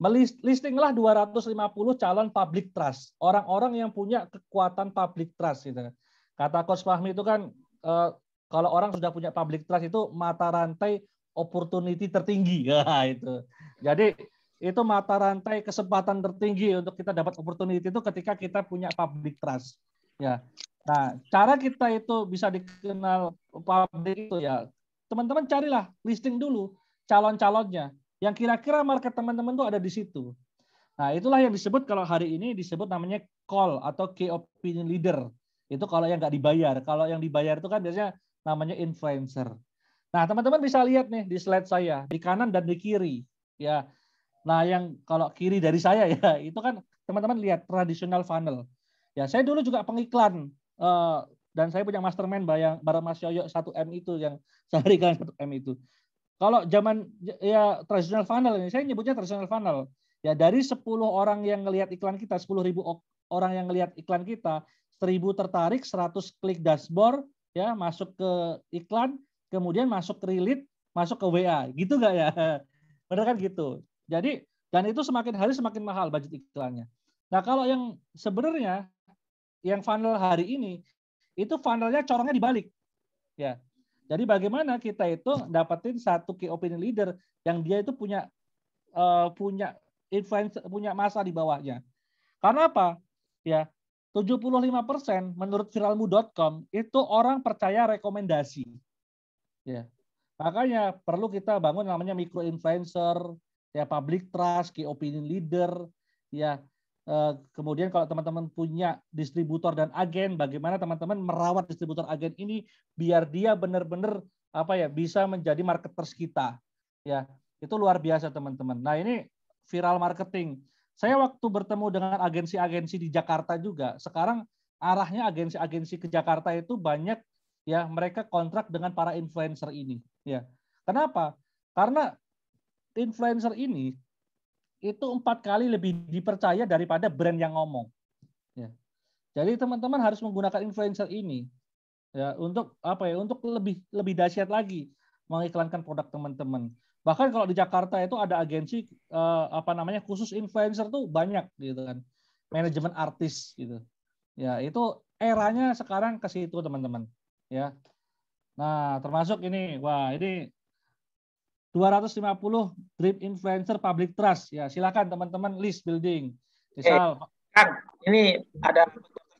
Melistinglah 250 calon public trust, orang-orang yang punya kekuatan public trust gitu. Kata Coach Fahmi itu kan uh, kalau orang sudah punya public trust itu mata rantai opportunity tertinggi. Ya, itu. Jadi itu mata rantai kesempatan tertinggi untuk kita dapat opportunity itu ketika kita punya public trust. Ya. Nah, cara kita itu bisa dikenal public itu ya, teman-teman carilah listing dulu calon-calonnya yang kira-kira market teman-teman itu ada di situ. Nah, itulah yang disebut kalau hari ini disebut namanya call atau key opinion leader. Itu kalau yang nggak dibayar. Kalau yang dibayar itu kan biasanya namanya influencer. Nah, teman-teman bisa lihat nih di slide saya, di kanan dan di kiri. Ya, Nah, yang kalau kiri dari saya ya, itu kan teman-teman lihat tradisional funnel. Ya, saya dulu juga pengiklan eh, dan saya punya mastermind bayang bareng Mas Yoyo 1M itu yang sehari kan 1M itu. Kalau zaman ya tradisional funnel ini saya nyebutnya tradisional funnel. Ya dari 10 orang yang ngelihat iklan kita, 10.000 orang yang ngelihat iklan kita, 1.000 tertarik, 100 klik dashboard ya masuk ke iklan, kemudian masuk ke relate, masuk ke WA. Gitu nggak ya? Benar kan gitu. Jadi dan itu semakin hari semakin mahal budget iklannya. Nah kalau yang sebenarnya yang funnel hari ini itu funnelnya corongnya dibalik, ya. Jadi bagaimana kita itu dapetin satu key opinion leader yang dia itu punya uh, punya influence punya masa di bawahnya. Karena apa? Ya, 75% menurut viralmu.com itu orang percaya rekomendasi. Ya. Makanya perlu kita bangun namanya micro influencer, ya public trust, key opinion leader, ya eh, kemudian kalau teman-teman punya distributor dan agen, bagaimana teman-teman merawat distributor agen ini biar dia benar-benar apa ya bisa menjadi marketers kita, ya itu luar biasa teman-teman. Nah ini viral marketing. Saya waktu bertemu dengan agensi-agensi di Jakarta juga. Sekarang arahnya agensi-agensi ke Jakarta itu banyak ya mereka kontrak dengan para influencer ini. Ya, kenapa? Karena influencer ini itu empat kali lebih dipercaya daripada brand yang ngomong. Ya. Jadi teman-teman harus menggunakan influencer ini ya untuk apa ya untuk lebih lebih dahsyat lagi mengiklankan produk teman-teman. Bahkan kalau di Jakarta itu ada agensi eh, apa namanya khusus influencer tuh banyak gitu kan. Manajemen artis gitu. Ya, itu eranya sekarang ke situ teman-teman. Ya. Nah, termasuk ini. Wah, ini 250 trip Influencer Public Trust. Ya, silakan teman-teman list building. Misal eh, kan ini ada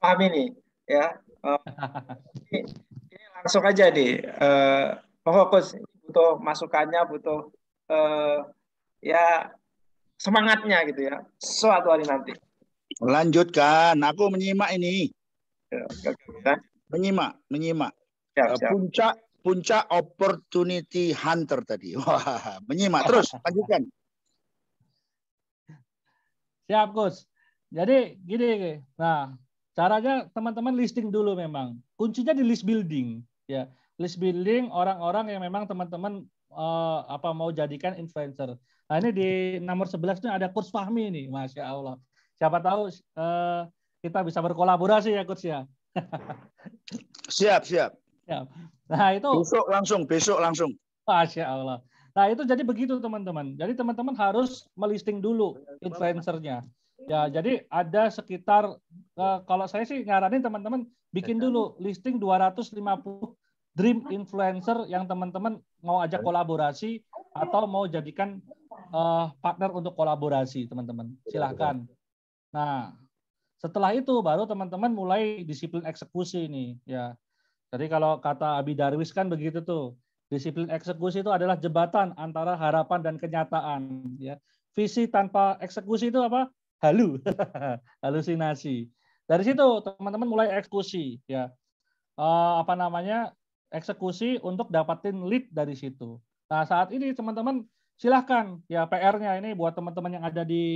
paham ini ya. Uh, ini, ini langsung aja nih. Uh, eh, fokus butuh masukannya, butuh uh, ya semangatnya gitu ya. Suatu hari nanti. Lanjutkan, aku menyimak ini. Ya, menyimak, menyimak. Siap, siap. Puncak puncak opportunity hunter tadi. Wah, menyimak terus, lanjutkan. Siap, Gus. Jadi gini, nah caranya teman-teman listing dulu memang. Kuncinya di list building, ya. List building orang-orang yang memang teman-teman uh, apa mau jadikan influencer. Nah, ini di nomor 11 itu ada Kurs Fahmi nih, Masya Allah. Siapa tahu uh, kita bisa berkolaborasi ya, Kurs ya. siap, siap. Ya. Nah itu. Besok langsung, besok langsung. Masya Allah. Nah itu jadi begitu teman-teman. Jadi teman-teman harus melisting dulu influencernya. Ya jadi ada sekitar eh, kalau saya sih nyaranin teman-teman bikin dulu listing 250 dream influencer yang teman-teman mau ajak kolaborasi atau mau jadikan eh, partner untuk kolaborasi teman-teman. Silahkan. Nah setelah itu baru teman-teman mulai disiplin eksekusi nih ya jadi kalau kata Abi Darwis kan begitu tuh. Disiplin eksekusi itu adalah jembatan antara harapan dan kenyataan. Ya. Visi tanpa eksekusi itu apa? Halu, halusinasi. Dari situ teman-teman mulai eksekusi. Ya. Uh, apa namanya eksekusi untuk dapatin lead dari situ. Nah saat ini teman-teman silahkan ya PR-nya ini buat teman-teman yang ada di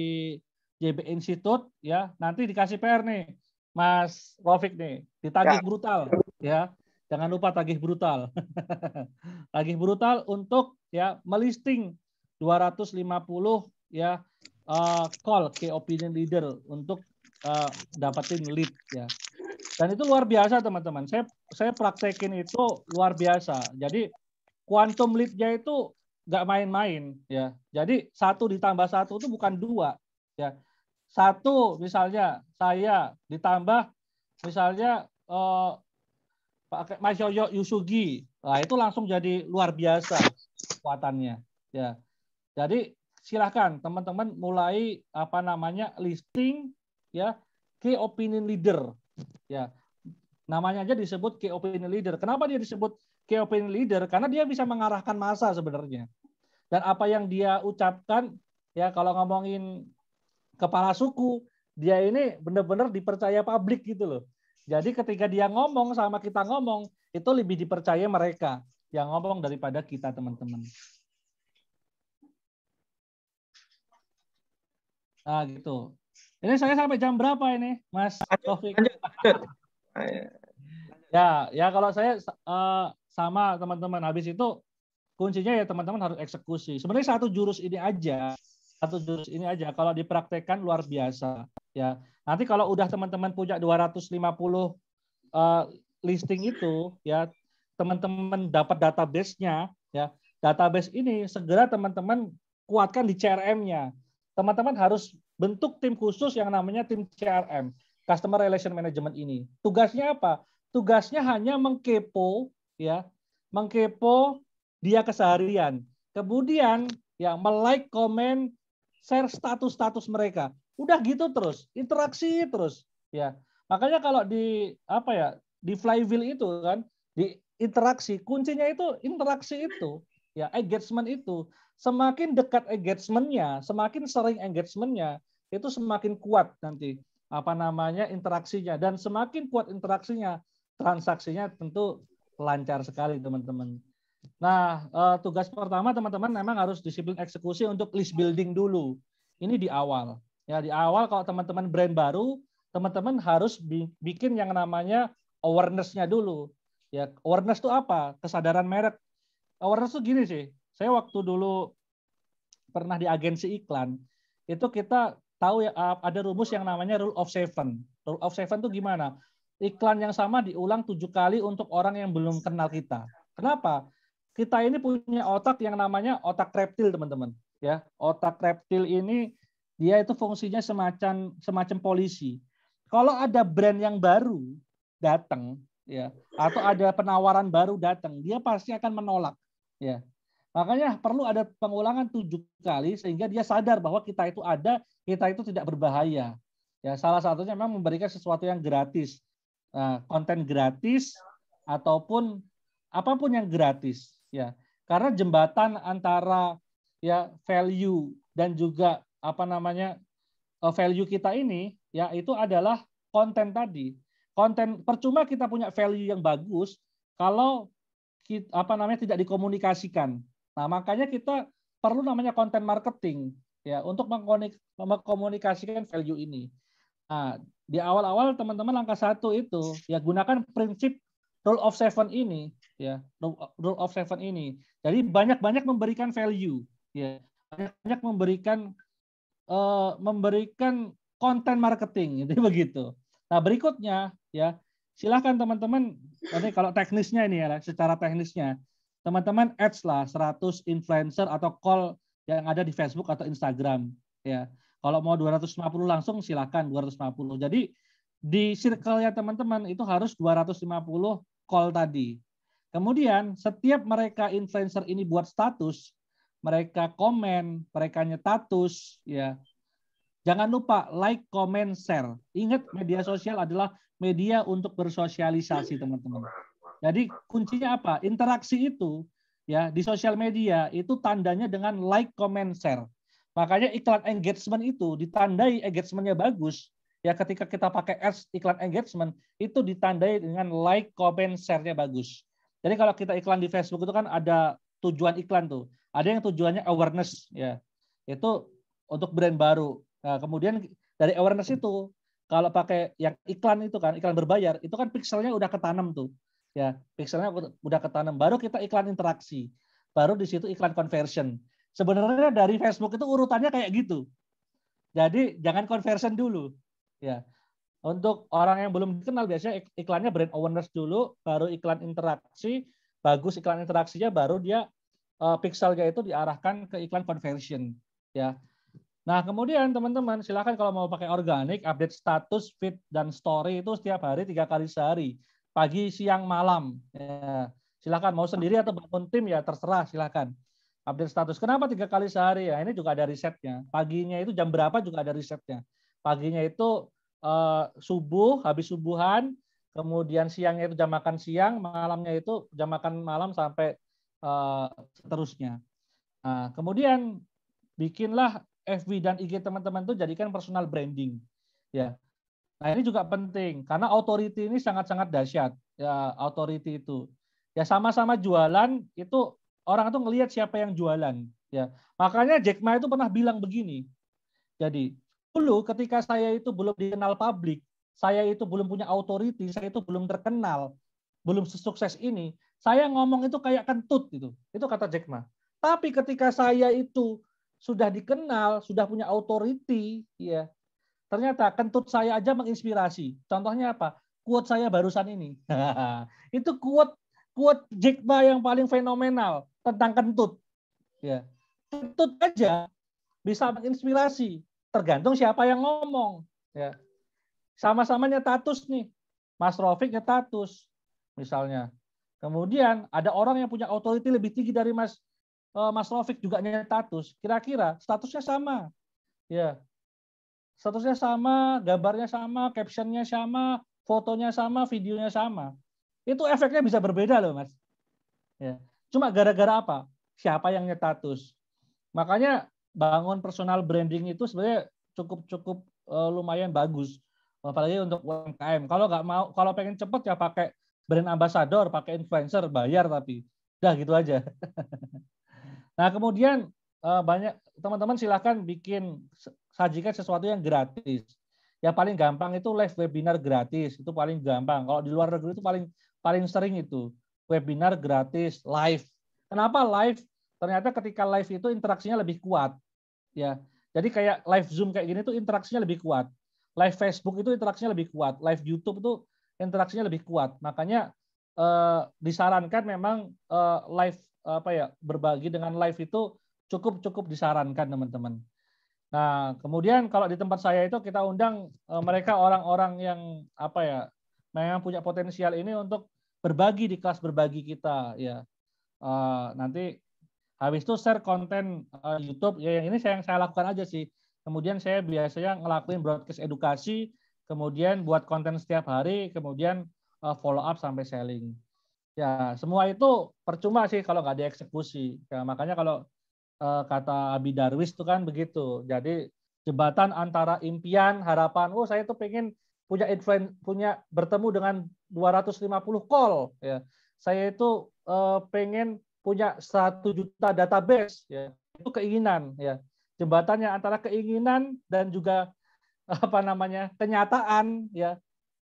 JB Institute ya nanti dikasih PR nih Mas Rofik nih ditagih ya. brutal ya Jangan lupa tagih brutal. tagih brutal untuk ya melisting 250 ya uh, call ke opinion leader untuk eh, dapatin lead ya. Dan itu luar biasa teman-teman. Saya saya praktekin itu luar biasa. Jadi quantum leadnya itu nggak main-main ya. Jadi satu ditambah satu itu bukan dua ya. Satu misalnya saya ditambah misalnya eh, pakai Mas Yusugi. Nah, itu langsung jadi luar biasa kekuatannya. Ya. Jadi silahkan teman-teman mulai apa namanya listing ya key opinion leader ya namanya aja disebut key opinion leader kenapa dia disebut key opinion leader karena dia bisa mengarahkan masa sebenarnya dan apa yang dia ucapkan ya kalau ngomongin kepala suku dia ini benar-benar dipercaya publik gitu loh jadi ketika dia ngomong sama kita ngomong, itu lebih dipercaya mereka yang ngomong daripada kita, teman-teman. Nah, gitu. Ini saya sampai jam berapa ini, Mas Taufik? ya, ya kalau saya uh, sama teman-teman habis itu kuncinya ya teman-teman harus eksekusi. Sebenarnya satu jurus ini aja, satu jurus ini aja kalau dipraktekkan luar biasa. Ya, nanti kalau udah teman-teman punya 250 uh, eh, listing itu, ya teman-teman dapat database-nya, ya database ini segera teman-teman kuatkan di CRM-nya. Teman-teman harus bentuk tim khusus yang namanya tim CRM, Customer Relation Management ini. Tugasnya apa? Tugasnya hanya mengkepo, ya, mengkepo dia keseharian. Kemudian ya melike, komen, share status-status mereka. Udah gitu terus, interaksi terus, ya. Makanya kalau di apa ya, di flywheel itu kan, di interaksi, kuncinya itu interaksi itu, ya, engagement itu. Semakin dekat engagementnya, semakin sering engagementnya, itu semakin kuat nanti apa namanya interaksinya dan semakin kuat interaksinya transaksinya tentu lancar sekali teman-teman. Nah eh, tugas pertama teman-teman memang harus disiplin eksekusi untuk list building dulu. Ini di awal. Ya di awal kalau teman-teman brand baru, teman-teman harus bikin yang namanya awareness-nya dulu. Ya, awareness itu apa? Kesadaran merek. Awareness itu gini sih. Saya waktu dulu pernah di agensi iklan, itu kita tahu ya ada rumus yang namanya rule of seven. Rule of seven itu gimana? Iklan yang sama diulang tujuh kali untuk orang yang belum kenal kita. Kenapa? Kita ini punya otak yang namanya otak reptil, teman-teman. Ya, otak reptil ini dia itu fungsinya semacam semacam polisi. Kalau ada brand yang baru datang, ya, atau ada penawaran baru datang, dia pasti akan menolak, ya. Makanya perlu ada pengulangan tujuh kali sehingga dia sadar bahwa kita itu ada, kita itu tidak berbahaya. Ya, salah satunya memang memberikan sesuatu yang gratis, nah, konten gratis ataupun apapun yang gratis. Ya, karena jembatan antara ya value dan juga apa namanya eh, value kita ini ya itu adalah konten tadi. Konten percuma kita punya value yang bagus kalau kita, apa namanya tidak dikomunikasikan. Nah, makanya kita perlu namanya konten marketing ya untuk mengkomunikasikan value ini. Nah, di awal-awal teman-teman langkah satu itu ya gunakan prinsip rule of seven ini ya rule of seven ini. Jadi banyak-banyak memberikan value ya banyak-banyak memberikan uh, memberikan konten marketing jadi begitu nah berikutnya ya silahkan teman-teman nanti kalau teknisnya ini ya secara teknisnya teman-teman ads lah 100 influencer atau call yang ada di Facebook atau Instagram ya kalau mau 250 langsung silahkan 250 jadi di circle ya teman-teman itu harus 250 call tadi kemudian setiap mereka influencer ini buat status mereka komen, mereka nyetatus, ya. Jangan lupa like, comment, share. Ingat media sosial adalah media untuk bersosialisasi, teman-teman. Jadi kuncinya apa? Interaksi itu ya di sosial media itu tandanya dengan like, comment, share. Makanya iklan engagement itu ditandai engagementnya bagus. Ya ketika kita pakai ads iklan engagement itu ditandai dengan like, comment, share-nya bagus. Jadi kalau kita iklan di Facebook itu kan ada tujuan iklan tuh. Ada yang tujuannya awareness ya. Itu untuk brand baru. Nah, kemudian dari awareness itu kalau pakai yang iklan itu kan iklan berbayar itu kan pixelnya udah ketanam tuh ya pixelnya udah ketanam baru kita iklan interaksi baru di situ iklan conversion sebenarnya dari Facebook itu urutannya kayak gitu jadi jangan conversion dulu ya untuk orang yang belum dikenal biasanya iklannya brand awareness dulu baru iklan interaksi bagus iklan interaksinya baru dia uh, eh, pixelnya itu diarahkan ke iklan conversion ya. Nah, kemudian teman-teman silakan kalau mau pakai organik update status, feed dan story itu setiap hari tiga kali sehari, pagi, siang, malam ya. Silakan mau sendiri atau bangun tim ya terserah silakan. Update status. Kenapa tiga kali sehari ya? Ini juga ada risetnya. Paginya itu jam berapa juga ada risetnya. Paginya itu uh, subuh, habis subuhan, kemudian siangnya itu jam makan siang, malamnya itu jam makan malam sampai Eh, seterusnya. Nah, kemudian bikinlah FB dan IG teman-teman itu jadikan personal branding. Ya. Nah, ini juga penting karena authority ini sangat-sangat dahsyat. Ya, authority itu. Ya sama-sama jualan itu orang itu ngelihat siapa yang jualan, ya. Makanya Jack Ma itu pernah bilang begini. Jadi, dulu ketika saya itu belum dikenal publik, saya itu belum punya authority, saya itu belum terkenal, belum sesukses ini, saya ngomong itu kayak kentut gitu. Itu kata Jack Ma. Tapi ketika saya itu sudah dikenal, sudah punya authority, ya. Ternyata kentut saya aja menginspirasi. Contohnya apa? Kuat saya barusan ini. itu kuat, quote Jack Ma yang paling fenomenal tentang kentut. Ya. Kentut aja bisa menginspirasi, tergantung siapa yang ngomong, ya. Sama-sama Tatus nih. Mas Rofik nyetatus ya misalnya. Kemudian ada orang yang punya authority lebih tinggi dari Mas eh, Mas Rofik juga nyetatus. Kira-kira statusnya sama. Ya. Statusnya sama, gambarnya sama, captionnya sama, fotonya sama, videonya sama. Itu efeknya bisa berbeda loh, Mas. Ya. Cuma gara-gara apa? Siapa yang nyetatus? Makanya bangun personal branding itu sebenarnya cukup-cukup eh, lumayan bagus apalagi untuk UMKM. Kalau nggak mau, kalau pengen cepet ya pakai brand ambassador, pakai influencer, bayar tapi. Udah gitu aja. nah, kemudian eh, banyak teman-teman silahkan bikin sajikan sesuatu yang gratis. Yang paling gampang itu live webinar gratis, itu paling gampang. Kalau di luar negeri itu paling paling sering itu webinar gratis live. Kenapa live? Ternyata ketika live itu interaksinya lebih kuat. Ya. Jadi kayak live Zoom kayak gini tuh interaksinya lebih kuat. Live Facebook itu interaksinya lebih kuat, live YouTube itu interaksinya lebih kuat. Makanya eh, disarankan memang eh, live apa ya berbagi dengan live itu cukup cukup disarankan teman-teman. Nah, kemudian kalau di tempat saya itu kita undang eh, mereka orang-orang yang apa ya, memang punya potensial ini untuk berbagi di kelas berbagi kita ya. eh, nanti habis itu share konten eh, YouTube ya yang ini saya yang saya lakukan aja sih. Kemudian saya biasanya ngelakuin broadcast edukasi kemudian buat konten setiap hari, kemudian eh, follow up sampai selling. Ya, semua itu percuma sih kalau nggak dieksekusi. Ya, makanya kalau eh, kata Abi Darwis itu kan begitu. Jadi jembatan antara impian, harapan, oh saya itu pengen punya influen, punya bertemu dengan 250 call. Ya. Saya itu eh, pengen punya satu juta database. Ya. Itu keinginan. Ya. Jembatannya antara keinginan dan juga apa namanya kenyataan ya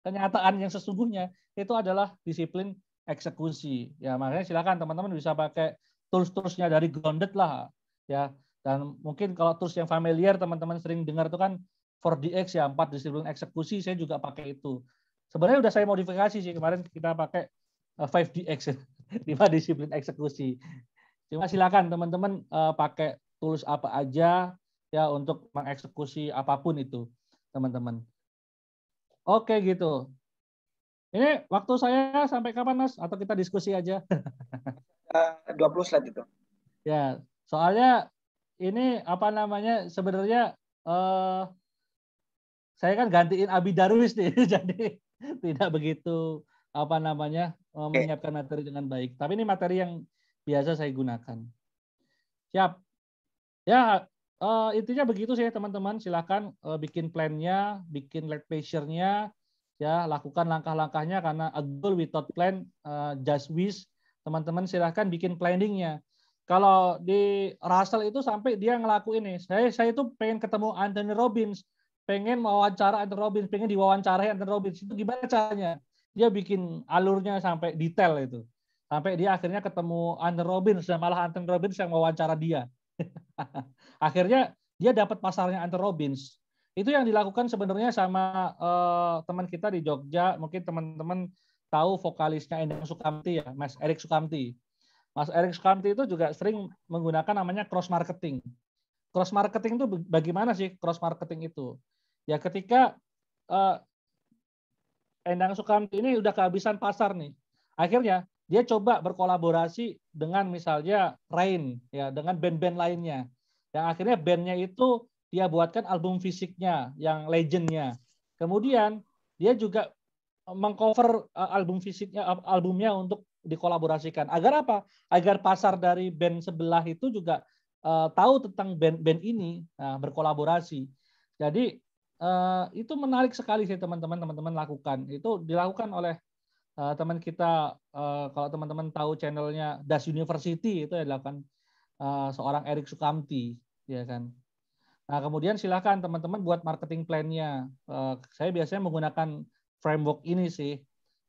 kenyataan yang sesungguhnya itu adalah disiplin eksekusi ya makanya silakan teman-teman bisa pakai tools-toolsnya dari grounded lah ya dan mungkin kalau tools yang familiar teman-teman sering dengar itu kan 4DX ya empat disiplin eksekusi saya juga pakai itu sebenarnya udah saya modifikasi sih kemarin kita pakai 5DX eh, lima disiplin eksekusi cuma silakan teman-teman eh, pakai tools apa aja ya untuk mengeksekusi apapun itu teman-teman. Oke gitu. Ini waktu saya sampai kapan Mas? Atau kita diskusi aja? 20 ya, slide itu. Ya, soalnya ini apa namanya sebenarnya eh, saya kan gantiin Abi Darwis nih, jadi tidak begitu apa namanya eh, okay. menyiapkan materi dengan baik. Tapi ini materi yang biasa saya gunakan. Siap. Ya, uh, intinya begitu sih teman-teman. silahkan uh, eh, bikin plannya, bikin lead pressure-nya, ya lakukan langkah-langkahnya karena a goal without plan uh, just wish. Teman-teman silahkan bikin planningnya. Kalau di Russell itu sampai dia ngelakuin ini saya saya itu pengen ketemu Anthony Robbins, pengen wawancara Anthony Robbins, pengen diwawancarai Anthony Robbins. Itu gimana caranya? Dia bikin alurnya sampai detail itu. Sampai dia akhirnya ketemu Anthony Robbins dan malah Anthony Robbins yang wawancara dia. Akhirnya dia dapat pasarnya Anthony Robbins. Itu yang dilakukan sebenarnya sama uh, teman kita di Jogja, mungkin teman-teman tahu vokalisnya Endang Sukamti ya, Mas Erik Sukamti. Mas Erik Sukamti itu juga sering menggunakan namanya cross marketing. Cross marketing itu bagaimana sih cross marketing itu? Ya ketika uh, Endang Sukamti ini udah kehabisan pasar nih. Akhirnya dia coba berkolaborasi dengan misalnya Rain ya dengan band-band lainnya yang akhirnya bandnya itu dia buatkan album fisiknya yang legendnya kemudian dia juga mengcover eh, album fisiknya albumnya untuk dikolaborasikan agar apa agar pasar dari band sebelah itu juga uh, tahu tentang band-band ini nah, berkolaborasi jadi uh, itu menarik sekali sih teman-teman teman-teman lakukan itu dilakukan oleh uh, teman kita eh, kalau teman-teman tahu channelnya Das University itu adalah kan eh, seorang Erik Sukamti ya kan nah kemudian silahkan teman-teman buat marketing plannya saya biasanya menggunakan framework ini sih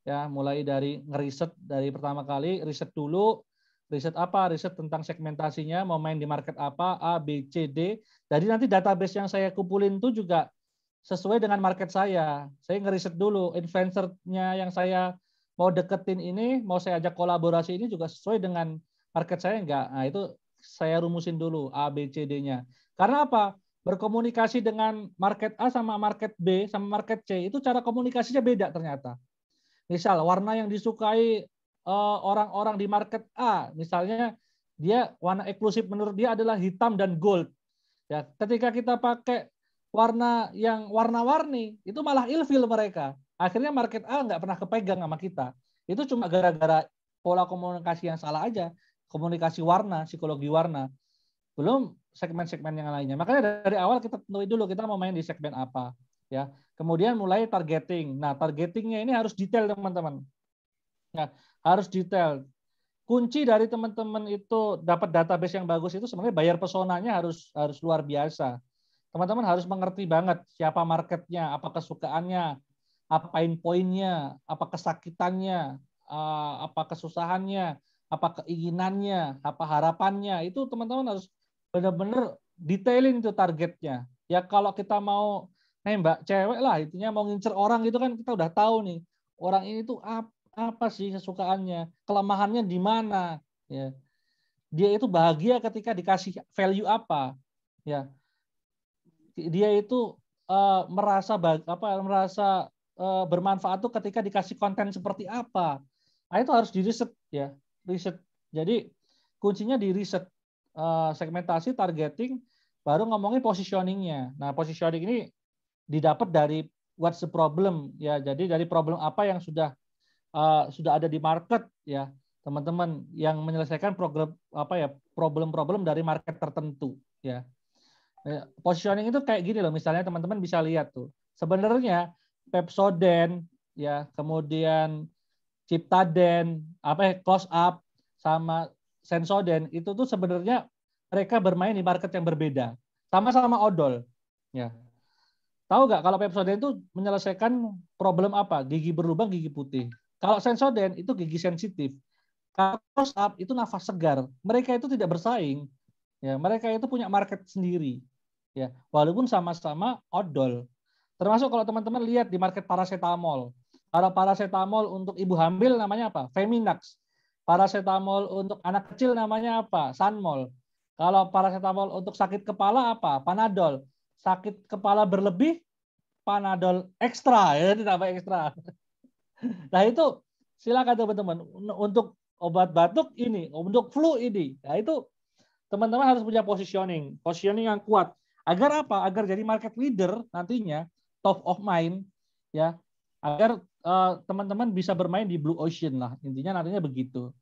ya mulai dari ngeriset dari pertama kali riset dulu riset apa riset tentang segmentasinya mau main di market apa A B C D jadi nanti database yang saya kumpulin itu juga sesuai dengan market saya. Saya ngeriset dulu influencernya yang saya mau deketin ini, mau saya ajak kolaborasi ini juga sesuai dengan market saya enggak. Nah, itu saya rumusin dulu A, B, C, D-nya. Karena apa? Berkomunikasi dengan market A sama market B sama market C itu cara komunikasinya beda ternyata. Misal warna yang disukai eh, orang-orang di market A, misalnya dia warna eksklusif menurut dia adalah hitam dan gold. Ya, ketika kita pakai warna yang warna-warni itu malah ilfil mereka. Akhirnya market A nggak pernah kepegang sama kita. Itu cuma gara-gara pola komunikasi yang salah aja. Komunikasi warna, psikologi warna. Belum segmen-segmen yang lainnya. Makanya dari awal kita tentuin dulu kita mau main di segmen apa. ya. Kemudian mulai targeting. Nah, targetingnya ini harus detail, teman-teman. Nah, harus detail kunci dari teman-teman itu dapat database yang bagus itu sebenarnya bayar pesonanya harus harus luar biasa. Teman-teman harus mengerti banget siapa marketnya, apa kesukaannya, apa poin-poinnya, apa kesakitannya, ah, apa kesusahannya, apa keinginannya, apa harapannya. Itu teman-teman harus benar-benar detailing itu targetnya. Ya kalau kita mau nembak cewek lah, intinya mau ngincer orang gitu kan kita udah tahu nih orang ini tuh apa, sih kesukaannya, kelemahannya di mana, ya. Dia itu bahagia ketika dikasih value apa, ya. Dia itu uh, merasa apa merasa Eh, bermanfaat tuh ketika dikasih konten seperti apa. Nah, itu harus diriset ya, riset. Jadi kuncinya di riset eh, segmentasi, targeting, baru ngomongin positioningnya. Nah, positioning ini didapat dari what's the problem ya. Jadi dari problem apa yang sudah uh, sudah ada di market ya, teman-teman yang menyelesaikan program apa ya problem-problem dari market tertentu ya. Positioning itu kayak gini loh, misalnya teman-teman bisa lihat tuh. Sebenarnya Pepsoden, ya, kemudian Ciptaden, apa ya, Close Up sama Sensoden itu tuh sebenarnya mereka bermain di market yang berbeda. Sama-sama odol, ya. Tahu nggak kalau Pepsoden itu menyelesaikan problem apa? Gigi berlubang, gigi putih. Kalau Sensoden itu gigi sensitif. Kalau Close Up itu nafas segar. Mereka itu tidak bersaing. Ya, mereka itu punya market sendiri. Ya, walaupun sama-sama odol Termasuk kalau teman-teman lihat di market paracetamol. Kalau paracetamol untuk ibu hamil namanya apa? Feminax. Paracetamol untuk anak kecil namanya apa? Sanmol. Kalau paracetamol untuk sakit kepala apa? Panadol. Sakit kepala berlebih, panadol ekstra ya ditambah ekstra. Nah itu silakan teman-teman untuk obat batuk ini, untuk flu ini. Nah itu teman-teman harus punya positioning, positioning yang kuat. Agar apa? Agar jadi market leader nantinya top of mind ya agar eh, teman-teman uh, bisa bermain di blue ocean lah intinya nantinya begitu.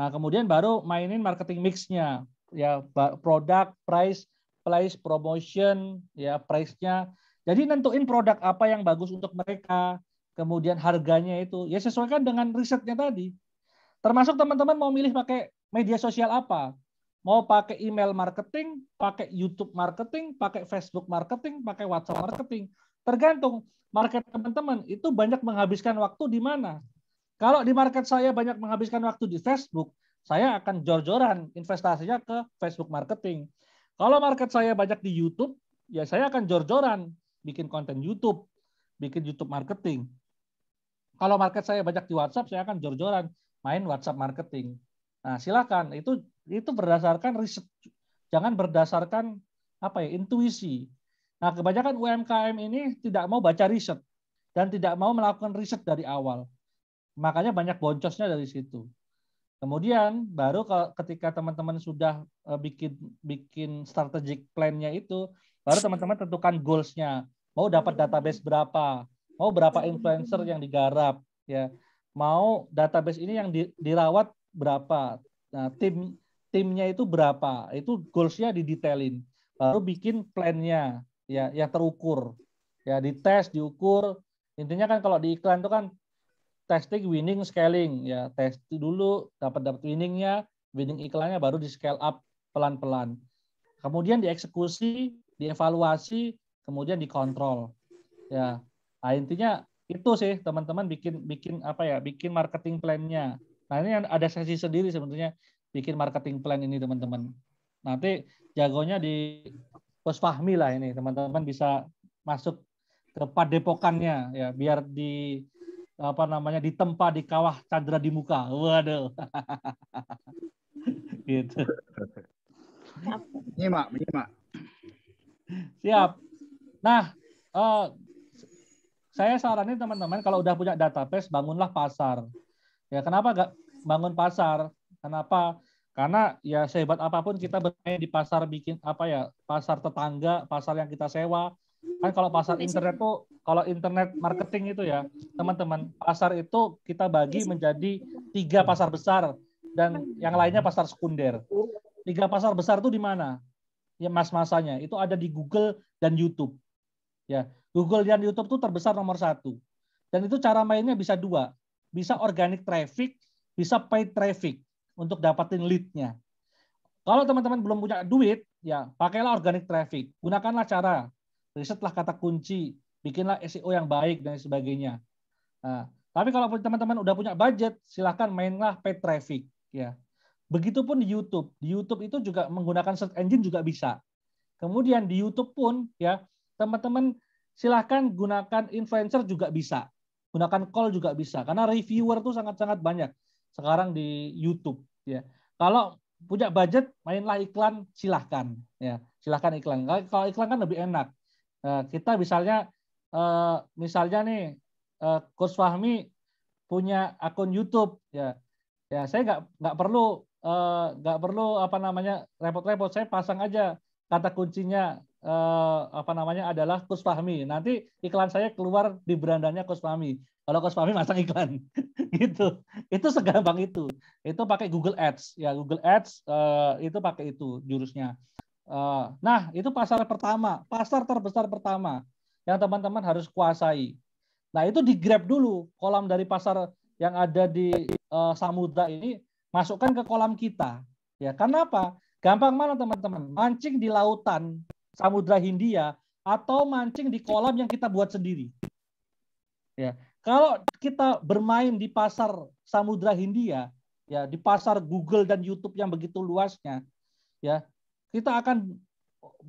Nah kemudian baru mainin marketing mixnya ya produk, price, price promotion ya price-nya. Jadi nentuin produk apa yang bagus untuk mereka, kemudian harganya itu ya sesuaikan dengan risetnya tadi. Termasuk teman-teman mau milih pakai media sosial apa? Mau pakai email marketing, pakai YouTube marketing, pakai Facebook marketing, pakai WhatsApp marketing. Tergantung market teman-teman itu banyak menghabiskan waktu di mana. Kalau di market saya banyak menghabiskan waktu di Facebook, saya akan jor-joran investasinya ke Facebook marketing. Kalau market saya banyak di YouTube, ya saya akan jor-joran bikin konten YouTube, bikin YouTube marketing. Kalau market saya banyak di WhatsApp, saya akan jor-joran main WhatsApp marketing. Nah, silakan itu itu berdasarkan riset, jangan berdasarkan apa ya intuisi. Nah, kebanyakan UMKM ini tidak mau baca riset dan tidak mau melakukan riset dari awal. Makanya banyak boncosnya dari situ. Kemudian baru ketika teman-teman sudah eh, bikin bikin strategic plan-nya itu, baru teman-teman tentukan goals-nya. Mau dapat database berapa? Mau berapa influencer yang digarap, ya. Mau database ini yang dirawat berapa? Nah, tim timnya itu berapa? Itu goals-nya didetailin. Baru bikin plan-nya ya yang terukur ya dites diukur intinya kan kalau di iklan itu kan testing winning scaling ya tes dulu dapat dapat winningnya winning iklannya baru di scale up pelan pelan kemudian dieksekusi dievaluasi kemudian dikontrol ya nah, intinya itu sih teman-teman bikin bikin apa ya bikin marketing plannya. nah ini ada sesi sendiri sebetulnya bikin marketing plan ini teman-teman nanti jagonya di Bos Fahmi lah ini teman-teman bisa masuk ke padepokannya ya biar di apa namanya ditempa di kawah Chandra di muka. Waduh. gitu. ini mak. Siap. Nah, uh, saya saranin teman-teman kalau udah punya database bangunlah pasar. Ya, kenapa gak bangun pasar? Kenapa karena ya sehebat apapun kita bermain di pasar bikin apa ya, pasar tetangga, pasar yang kita sewa. Kan kalau pasar iya, internet tuh, kalau internet marketing itu ya, teman-teman, pasar itu kita bagi iya, menjadi tiga pasar besar dan yang lainnya pasar sekunder. Tiga pasar besar itu di mana? Ya mas-masanya itu ada di Google dan YouTube. Ya, Google dan YouTube tuh terbesar nomor satu. Dan itu cara mainnya bisa dua, bisa organic traffic, bisa paid traffic untuk dapatin lead-nya. Kalau teman-teman belum punya duit, ya pakailah organic traffic. Gunakanlah cara, risetlah kata kunci, bikinlah SEO yang baik dan sebagainya. Nah, tapi kalau teman-teman udah punya budget, silahkan mainlah paid traffic. Ya, begitupun di YouTube. Di YouTube itu juga menggunakan search engine juga bisa. Kemudian di YouTube pun ya teman-teman silahkan gunakan influencer juga bisa, gunakan call juga bisa. Karena reviewer tuh sangat-sangat banyak sekarang di YouTube ya. Kalau punya budget mainlah iklan silahkan ya silahkan iklan kalau iklan kan lebih enak eh, kita misalnya eh, misalnya nih eh, Coach Fahmi punya akun YouTube ya ya saya nggak nggak perlu nggak perlu apa namanya repot-repot saya pasang aja kata kuncinya uh, apa namanya adalah Kus Nanti iklan saya keluar di berandanya Kus Fahmi. Kalau Kus masang iklan, gitu. Itu segampang itu. Itu pakai Google Ads, ya Google Ads uh, itu pakai itu jurusnya. Uh, nah itu pasar pertama, pasar terbesar pertama yang teman-teman harus kuasai. Nah itu di grab dulu kolam dari pasar yang ada di uh, samudra ini masukkan ke kolam kita. Ya, kenapa Gampang mana teman-teman? Mancing di lautan Samudra Hindia atau mancing di kolam yang kita buat sendiri. Ya, kalau kita bermain di pasar Samudra Hindia, ya di pasar Google dan YouTube yang begitu luasnya, ya kita akan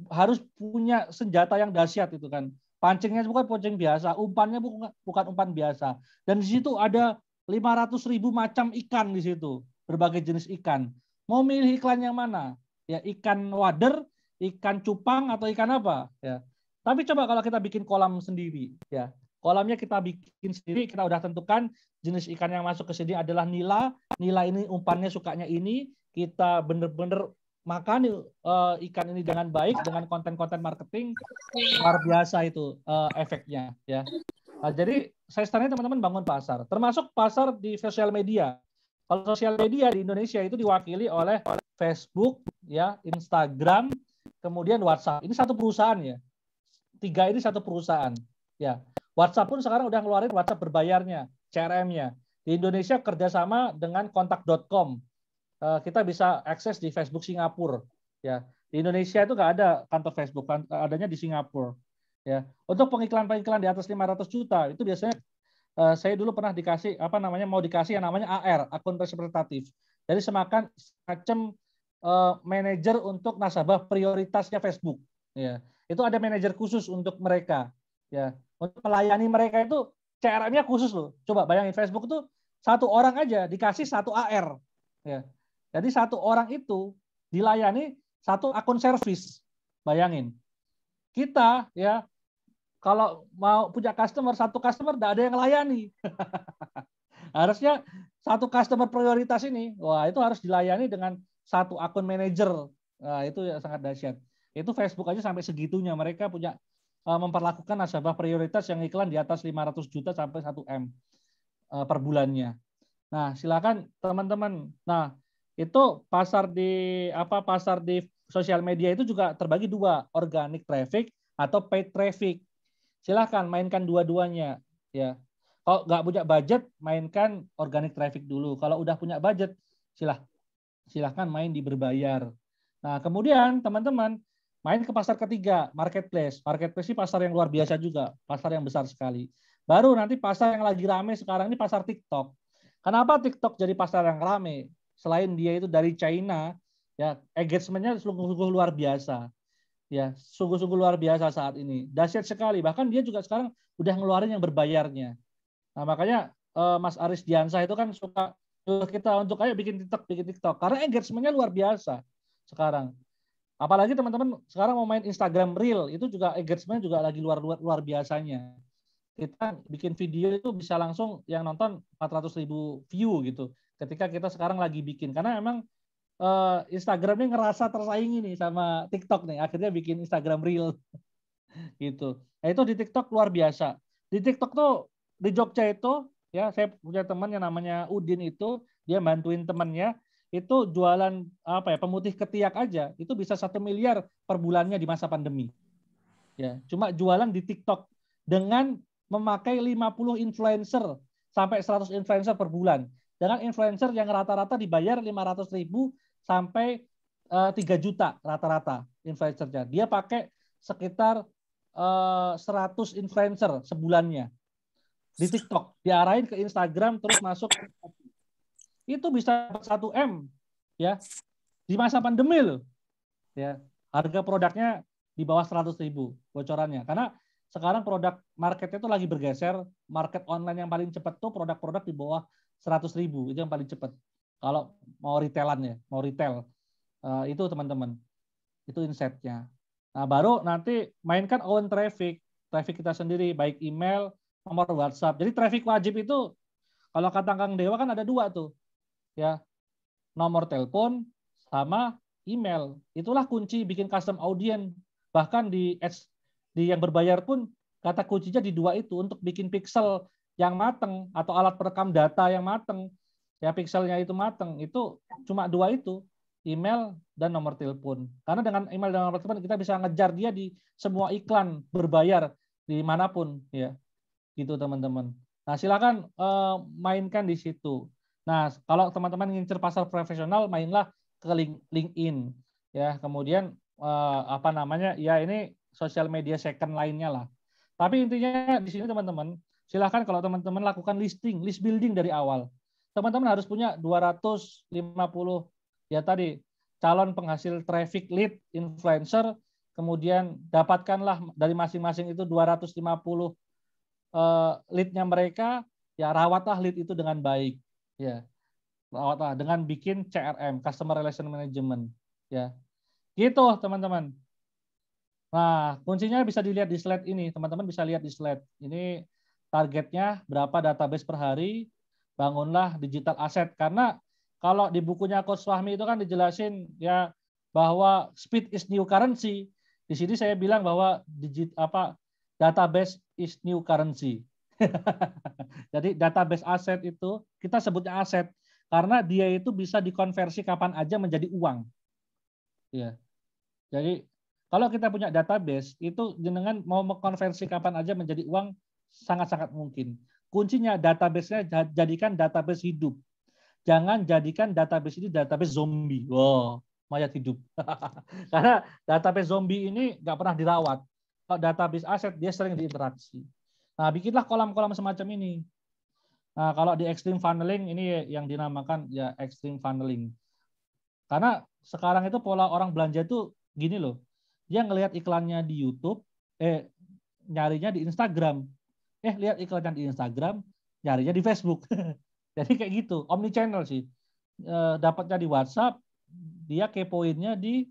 harus punya senjata yang dahsyat itu kan. Pancingnya bukan pancing biasa, umpannya bukan umpan biasa. Dan di situ ada 500 ribu macam ikan di situ, berbagai jenis ikan. Mau milih iklan yang mana? Ya ikan wader ikan cupang atau ikan apa ya tapi coba kalau kita bikin kolam sendiri ya kolamnya kita bikin sendiri kita udah tentukan jenis ikan yang masuk ke sini adalah nila nila ini umpannya sukanya ini kita bener-bener makan uh, ikan ini dengan baik dengan konten-konten marketing luar biasa itu uh, efeknya ya nah, jadi saya sarankan teman-teman bangun pasar termasuk pasar di sosial media kalau sosial media di Indonesia itu diwakili oleh Facebook ya Instagram kemudian WhatsApp. Ini satu perusahaan ya. Tiga ini satu perusahaan. Ya, WhatsApp pun sekarang udah ngeluarin WhatsApp berbayarnya, CRM-nya. Di Indonesia kerjasama dengan kontak.com. Eh, kita bisa akses di Facebook Singapura. Ya, di Indonesia itu nggak ada kantor Facebook, kan, adanya di Singapura. Ya, untuk pengiklan-pengiklan di atas 500 juta itu biasanya eh, saya dulu pernah dikasih apa namanya mau dikasih yang namanya AR, akun representatif. Jadi semakan semacam uh, manajer untuk nasabah prioritasnya Facebook. Ya, itu ada manajer khusus untuk mereka. Ya, untuk melayani mereka itu CRM-nya khusus loh. Coba bayangin Facebook itu satu orang aja dikasih satu AR. Ya, jadi satu orang itu dilayani satu akun service. Bayangin. Kita ya kalau mau punya customer satu customer tidak ada yang layani. Harusnya satu customer prioritas ini, wah itu harus dilayani dengan satu akun manager Nah, itu ya sangat dahsyat. Itu Facebook aja sampai segitunya mereka punya eh, memperlakukan nasabah prioritas yang iklan di atas 500 juta sampai 1 M eh, per bulannya. Nah, silakan teman-teman. Nah, itu pasar di apa pasar di sosial media itu juga terbagi dua, organic traffic atau paid traffic. Silakan mainkan dua-duanya ya. Kalau nggak punya budget, mainkan organic traffic dulu. Kalau udah punya budget, silahkan. Silahkan main di berbayar. Nah, kemudian teman-teman main ke pasar ketiga, marketplace. Marketplace ini pasar yang luar biasa juga, pasar yang besar sekali. Baru nanti pasar yang lagi rame sekarang ini pasar TikTok. Kenapa TikTok jadi pasar yang rame? Selain dia itu dari China, ya engagementnya sungguh-sungguh luar biasa. Ya, sungguh-sungguh luar biasa saat ini. Dahsyat sekali. Bahkan dia juga sekarang udah ngeluarin yang berbayarnya. Nah, makanya eh, Mas Aris Diansa itu kan suka kita untuk kayak bikin TikTok, bikin TikTok. Karena engagementnya luar biasa sekarang. Apalagi teman-teman sekarang mau main Instagram Reel, itu juga engagementnya juga lagi luar luar luar biasanya. Kita bikin video itu bisa langsung yang nonton 400 ribu view gitu. Ketika kita sekarang lagi bikin, karena emang uh, eh, Instagram ini ngerasa tersaingi nih sama TikTok nih. Akhirnya bikin Instagram Reel gitu. Nah, itu di TikTok luar biasa. Di TikTok tuh di Jogja itu ya saya punya teman yang namanya Udin itu dia bantuin temannya itu jualan apa ya pemutih ketiak aja itu bisa satu miliar per bulannya di masa pandemi ya cuma jualan di TikTok dengan memakai 50 influencer sampai 100 influencer per bulan dengan influencer yang rata-rata dibayar 500 ribu sampai uh, eh, 3 juta rata-rata influencernya dia pakai sekitar uh, eh, 100 influencer sebulannya di TikTok, diarahin ke Instagram terus masuk itu bisa satu M ya. Di masa pandemi loh. Ya, harga produknya di bawah seratus ribu bocorannya. Karena sekarang produk marketnya itu lagi bergeser, market online yang paling cepat tuh produk-produk di bawah seratus ribu itu yang paling cepat. Kalau mau retailan ya, mau retail. Uh, itu teman-teman. Itu insetnya Nah, baru nanti mainkan own traffic, traffic kita sendiri baik email, nomor WhatsApp. Jadi traffic wajib itu kalau kata Kang Dewa kan ada dua tuh. Ya. Nomor telepon sama email. Itulah kunci bikin custom audience. Bahkan di ads di yang berbayar pun kata kuncinya di dua itu untuk bikin pixel yang mateng atau alat perekam data yang mateng. Ya pixelnya itu mateng itu cuma dua itu email dan nomor telepon. Karena dengan email dan nomor telepon kita bisa ngejar dia di semua iklan berbayar dimanapun ya gitu teman-teman. Nah silakan eh, mainkan di situ. Nah kalau teman-teman ngincer pasar profesional mainlah ke link, LinkedIn ya kemudian eh, apa namanya ya ini sosial media second lainnya lah. Tapi intinya di sini teman-teman silakan kalau teman-teman lakukan listing, list building dari awal. Teman-teman harus punya 250 ya tadi calon penghasil traffic lead influencer kemudian dapatkanlah dari masing-masing itu 250 uh, leadnya mereka ya rawatlah lead itu dengan baik ya rawatlah dengan bikin CRM customer relation management ya gitu teman-teman nah kuncinya bisa dilihat di slide ini teman-teman bisa lihat di slide ini targetnya berapa database per hari bangunlah digital asset karena kalau di bukunya Coach Fahmi itu kan dijelasin ya bahwa speed is new currency. Di sini saya bilang bahwa digit apa database is new currency. Jadi database aset itu kita sebutnya aset karena dia itu bisa dikonversi kapan aja menjadi uang. Ya. Jadi kalau kita punya database itu jenengan mau mengkonversi kapan aja menjadi uang sangat-sangat mungkin. Kuncinya database-nya jadikan database hidup. Jangan jadikan database ini database zombie. Wow, mayat hidup. Karena database zombie ini nggak pernah dirawat database aset dia sering diinteraksi. Nah, bikinlah kolam-kolam semacam ini. Nah, kalau di extreme funneling ini yang dinamakan ya extreme funneling. Karena sekarang itu pola orang belanja itu gini loh. Dia ngelihat iklannya di YouTube, eh nyarinya di Instagram. Eh lihat iklannya di Instagram, nyarinya di Facebook. Jadi kayak gitu, omni channel sih. E, dapatnya di WhatsApp, dia kepoinnya di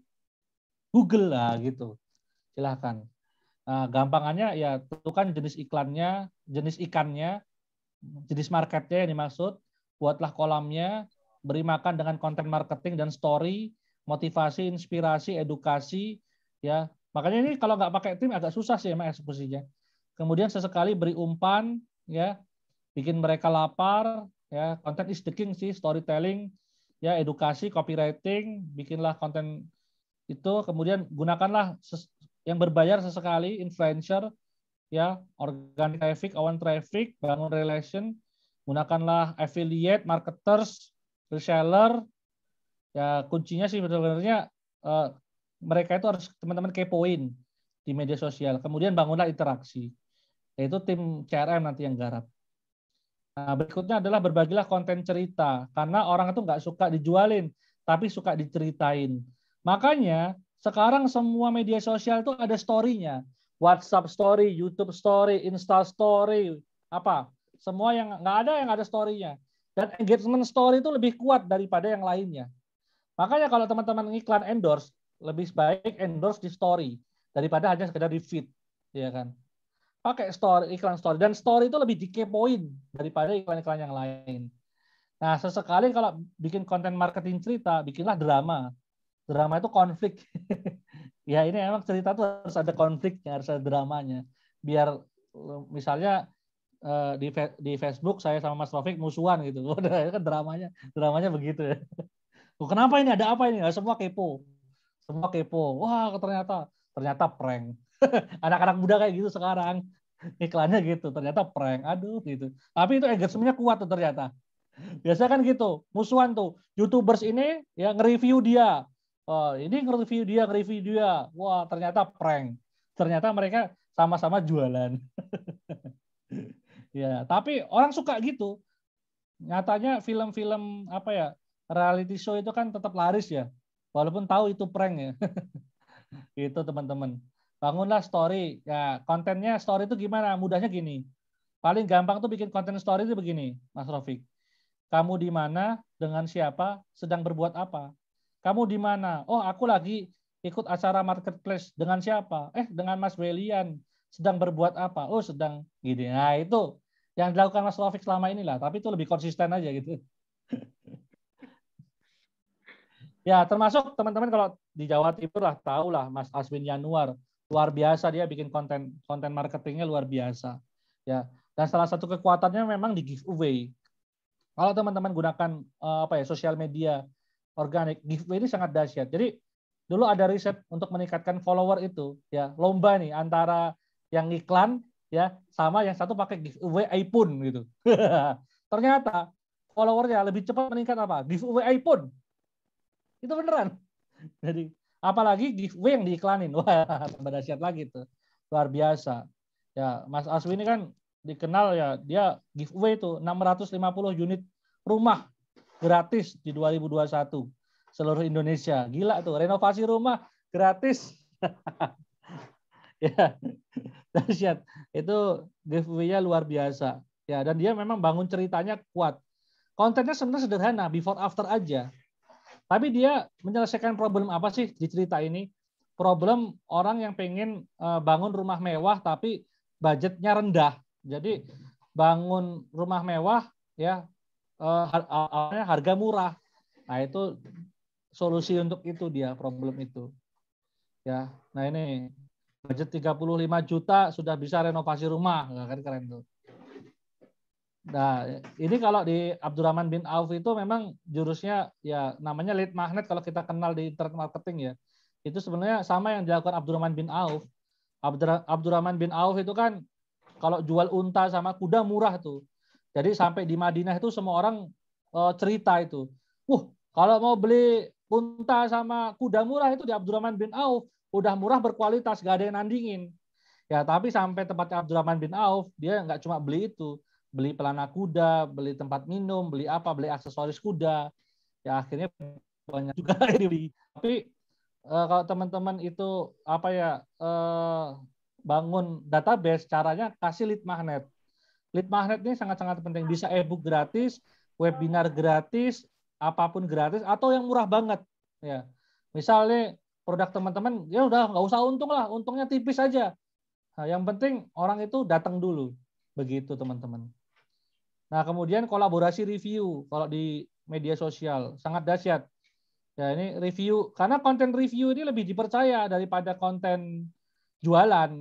Google lah gitu. Silahkan. Nah, gampangannya ya itu kan jenis iklannya, jenis ikannya, jenis marketnya yang dimaksud, buatlah kolamnya, beri makan dengan konten marketing dan story, motivasi, inspirasi, edukasi, ya. Makanya ini kalau nggak pakai tim agak susah sih emang eksekusinya. Kemudian sesekali beri umpan, ya, bikin mereka lapar, ya. Konten is the king sih, storytelling, ya, edukasi, copywriting, bikinlah konten itu, kemudian gunakanlah yang berbayar sesekali influencer ya organic traffic awan traffic bangun relation gunakanlah affiliate marketers reseller ya kuncinya sih sebenarnya uh, mereka itu harus teman-teman kepoin di media sosial kemudian bangunlah interaksi yaitu tim CRM nanti yang garap nah berikutnya adalah berbagilah konten cerita karena orang itu nggak suka dijualin tapi suka diceritain makanya sekarang semua media sosial itu ada story-nya. WhatsApp story, YouTube story, Insta story, apa? Semua yang nggak ada yang ada story-nya. Dan engagement story itu lebih kuat daripada yang lainnya. Makanya kalau teman-teman iklan endorse, lebih baik endorse di story daripada hanya sekedar di feed, ya kan? Pakai story, iklan story dan story itu lebih dikepoin daripada iklan-iklan yang lain. Nah, sesekali kalau bikin konten marketing cerita, bikinlah drama drama itu konflik ya ini emang cerita tuh harus ada konfliknya harus ada dramanya biar misalnya eh, di di Facebook saya sama Mas Taufik musuhan gitu udah kan dramanya dramanya begitu ya kenapa ini ada apa ini semua kepo semua kepo wah ternyata ternyata prank anak-anak muda kayak gitu sekarang iklannya gitu ternyata prank aduh gitu tapi itu egos-nya kuat tuh ternyata biasanya kan gitu musuhan tuh youtubers ini ya nge-review dia Oh, ini nge-review dia, nge-review dia. Wah, ternyata prank. Ternyata mereka sama-sama jualan. ya, tapi orang suka gitu. Nyatanya film-film apa ya? Reality show itu kan tetap laris ya. Walaupun tahu itu prank ya. itu teman-teman. Bangunlah story. Ya, kontennya story itu gimana? Mudahnya gini. Paling gampang tuh bikin konten story itu begini, Mas Rofik. Kamu di mana, dengan siapa, sedang berbuat apa kamu di mana? Oh, aku lagi ikut acara marketplace dengan siapa? Eh, dengan Mas Welian. Sedang berbuat apa? Oh, sedang gini. Nah, itu yang dilakukan Mas Taufik selama inilah, tapi itu lebih konsisten aja gitu. ya, termasuk teman-teman kalau di Jawa Timur lah tahulah Mas Aswin Januar luar biasa dia bikin konten konten marketingnya luar biasa ya dan salah satu kekuatannya memang di giveaway kalau teman-teman gunakan eh, apa ya sosial media organik. Giveaway ini sangat dahsyat. Jadi dulu ada riset untuk meningkatkan follower itu, ya lomba nih antara yang iklan ya sama yang satu pakai giveaway iPhone gitu. Ternyata followernya lebih cepat meningkat apa? Giveaway iPhone. Itu beneran. Jadi apalagi giveaway yang diiklanin. Wah, tambah dahsyat lagi tuh. Luar biasa. Ya, Mas Aswin ini kan dikenal ya dia giveaway tuh 650 unit rumah gratis di 2021 seluruh Indonesia. Gila tuh, renovasi rumah gratis. ya, dahsyat. Itu giveaway-nya luar biasa. Ya, dan dia memang bangun ceritanya kuat. Kontennya sebenarnya sederhana, before after aja. Tapi dia menyelesaikan problem apa sih di cerita ini? Problem orang yang pengen eh, bangun rumah mewah tapi budgetnya rendah. Jadi bangun rumah mewah ya uh, harga murah. Nah, itu solusi untuk itu dia problem itu. Ya. Nah, ini budget 35 juta sudah bisa renovasi rumah. Nah, kan keren tuh. Nah, ini kalau di Abdurrahman bin Auf itu memang jurusnya ya namanya lead magnet kalau kita kenal di internet marketing ya. Itu sebenarnya sama yang dilakukan Abdurrahman bin Auf. Abdurrahman bin Auf itu kan kalau jual unta sama kuda murah tuh. Jadi sampai di Madinah itu semua orang uh, cerita itu. Uh, kalau mau beli unta sama kuda murah itu di Abdurrahman bin Auf, udah murah berkualitas, gak ada yang nandingin. Ya, tapi sampai tempat Abdurrahman bin Auf, dia nggak cuma beli itu, beli pelana kuda, beli tempat minum, beli apa, beli aksesoris kuda. Ya akhirnya banyak juga beli. Tapi uh, kalau teman-teman itu apa ya uh, bangun database, caranya kasih lead magnet lead magnet ini sangat-sangat penting. Bisa e-book gratis, webinar gratis, apapun gratis atau yang murah banget ya. Misalnya produk teman-teman ya udah nggak usah untung lah, untungnya tipis aja. Nah, yang penting orang itu datang dulu. Begitu teman-teman. Nah, kemudian kolaborasi review kalau di media sosial sangat dahsyat. Ya, ini review karena konten review ini lebih dipercaya daripada konten jualan,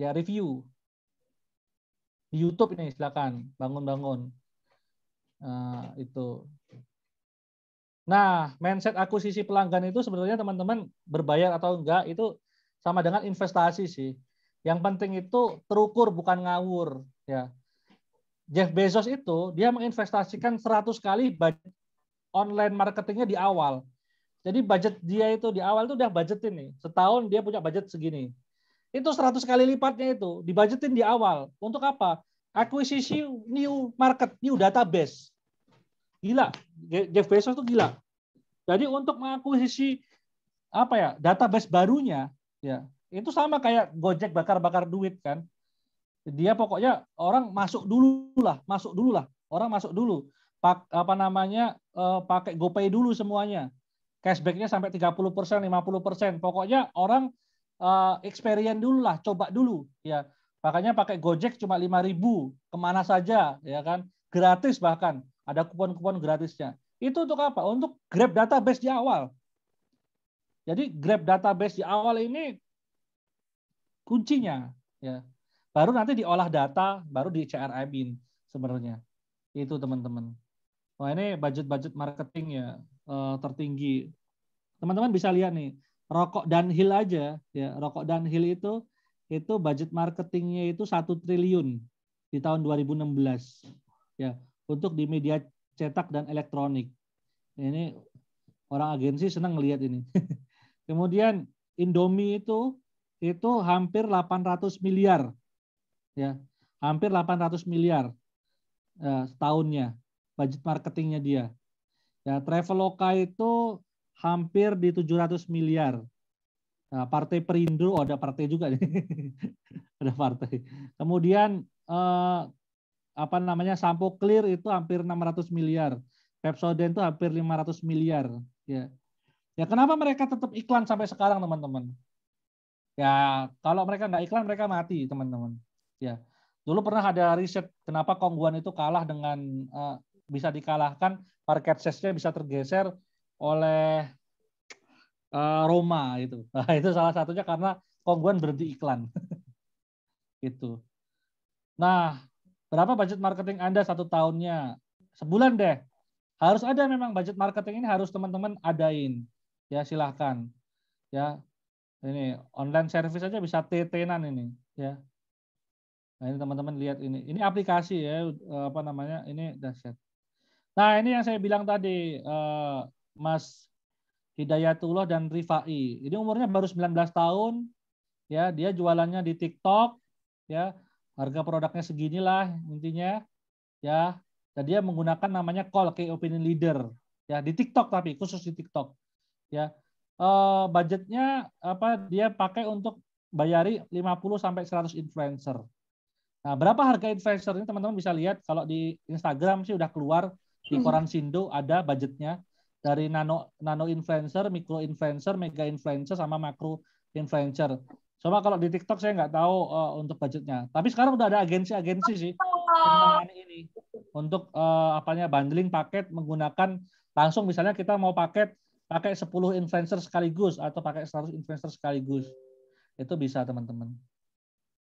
ya review. Di YouTube ini silakan bangun-bangun uh, itu. Nah, mindset akuisisi pelanggan itu sebenarnya teman-teman berbayar atau enggak itu sama dengan investasi sih. Yang penting itu terukur bukan ngawur ya. Jeff Bezos itu dia menginvestasikan 100 kali budget online marketingnya di awal. Jadi budget dia itu di awal itu udah budget ini. Setahun dia punya budget segini. Itu 100 kali lipatnya itu dibajetin di awal. Untuk apa? Akuisisi new market, new database. Gila. Jeff Bezos itu gila. Jadi untuk mengakuisisi apa ya database barunya ya itu sama kayak Gojek bakar-bakar duit kan dia pokoknya orang masuk dulu lah, masuk dulu lah, orang masuk dulu. Pak, apa namanya eh, pakai GoPay dulu semuanya. Cashbacknya sampai 30 persen, 50 persen. Pokoknya orang uh, experience dulu lah, coba dulu ya. Makanya pakai Gojek cuma 5000 kemana saja ya kan, gratis bahkan ada kupon-kupon gratisnya. Itu untuk apa? Untuk grab database di awal. Jadi grab database di awal ini kuncinya ya. Baru nanti diolah data, baru di CRM-in sebenarnya. Itu teman-teman. Wah ini budget-budget marketing ya eh, tertinggi. Teman-teman bisa lihat nih rokok dan Hill aja ya rokok dan Hill itu itu budget marketingnya itu satu triliun di tahun 2016 ya untuk di media cetak dan elektronik ini orang agensi senang melihat ini kemudian Indomie itu itu hampir 800 miliar ya hampir 800 miliar eh, setahunnya budget marketingnya dia ya Traveloka itu hampir di 700 miliar. Nah, partai Perindo, oh ada partai juga nih. ada partai. Kemudian eh, apa namanya Sampo Clear itu hampir 600 miliar. Pepsoden itu hampir 500 miliar, ya. Ya kenapa mereka tetap iklan sampai sekarang teman-teman? Ya kalau mereka nggak iklan mereka mati teman-teman. Ya dulu pernah ada riset kenapa Kongguan itu kalah dengan uh, bisa dikalahkan market size-nya bisa tergeser oleh uh, Roma itu. Nah, itu salah satunya karena Kongguan berhenti iklan. Itu. Nah, berapa budget marketing Anda satu tahunnya? Sebulan deh. Harus ada memang budget marketing ini harus teman-teman adain. Ya, silahkan. Ya, ini online service aja bisa tetenan ini ya nah ini teman-teman lihat ini ini aplikasi ya eh, apa namanya ini dahsyat nah ini yang saya bilang tadi eh, Mas Hidayatullah dan Rifai. Ini umurnya baru 19 tahun, ya dia jualannya di TikTok, ya harga produknya seginilah intinya, ya dan dia menggunakan namanya call ke opinion leader, ya di TikTok tapi khusus di TikTok, ya uh, budgetnya apa dia pakai untuk bayari 50 sampai 100 influencer. Nah, berapa harga influencer ini teman-teman bisa lihat kalau di Instagram sih udah keluar di hmm. koran Sindo ada budgetnya dari nano nano influencer, micro influencer, mega influencer sama makro influencer. Cuma kalau di TikTok saya nggak tahu uh, untuk budgetnya. Tapi sekarang udah ada agensi-agensi sih tentang ini untuk uh, apanya bundling paket menggunakan langsung misalnya kita mau paket pakai 10 influencer sekaligus atau pakai 100 influencer sekaligus. Itu bisa teman-teman.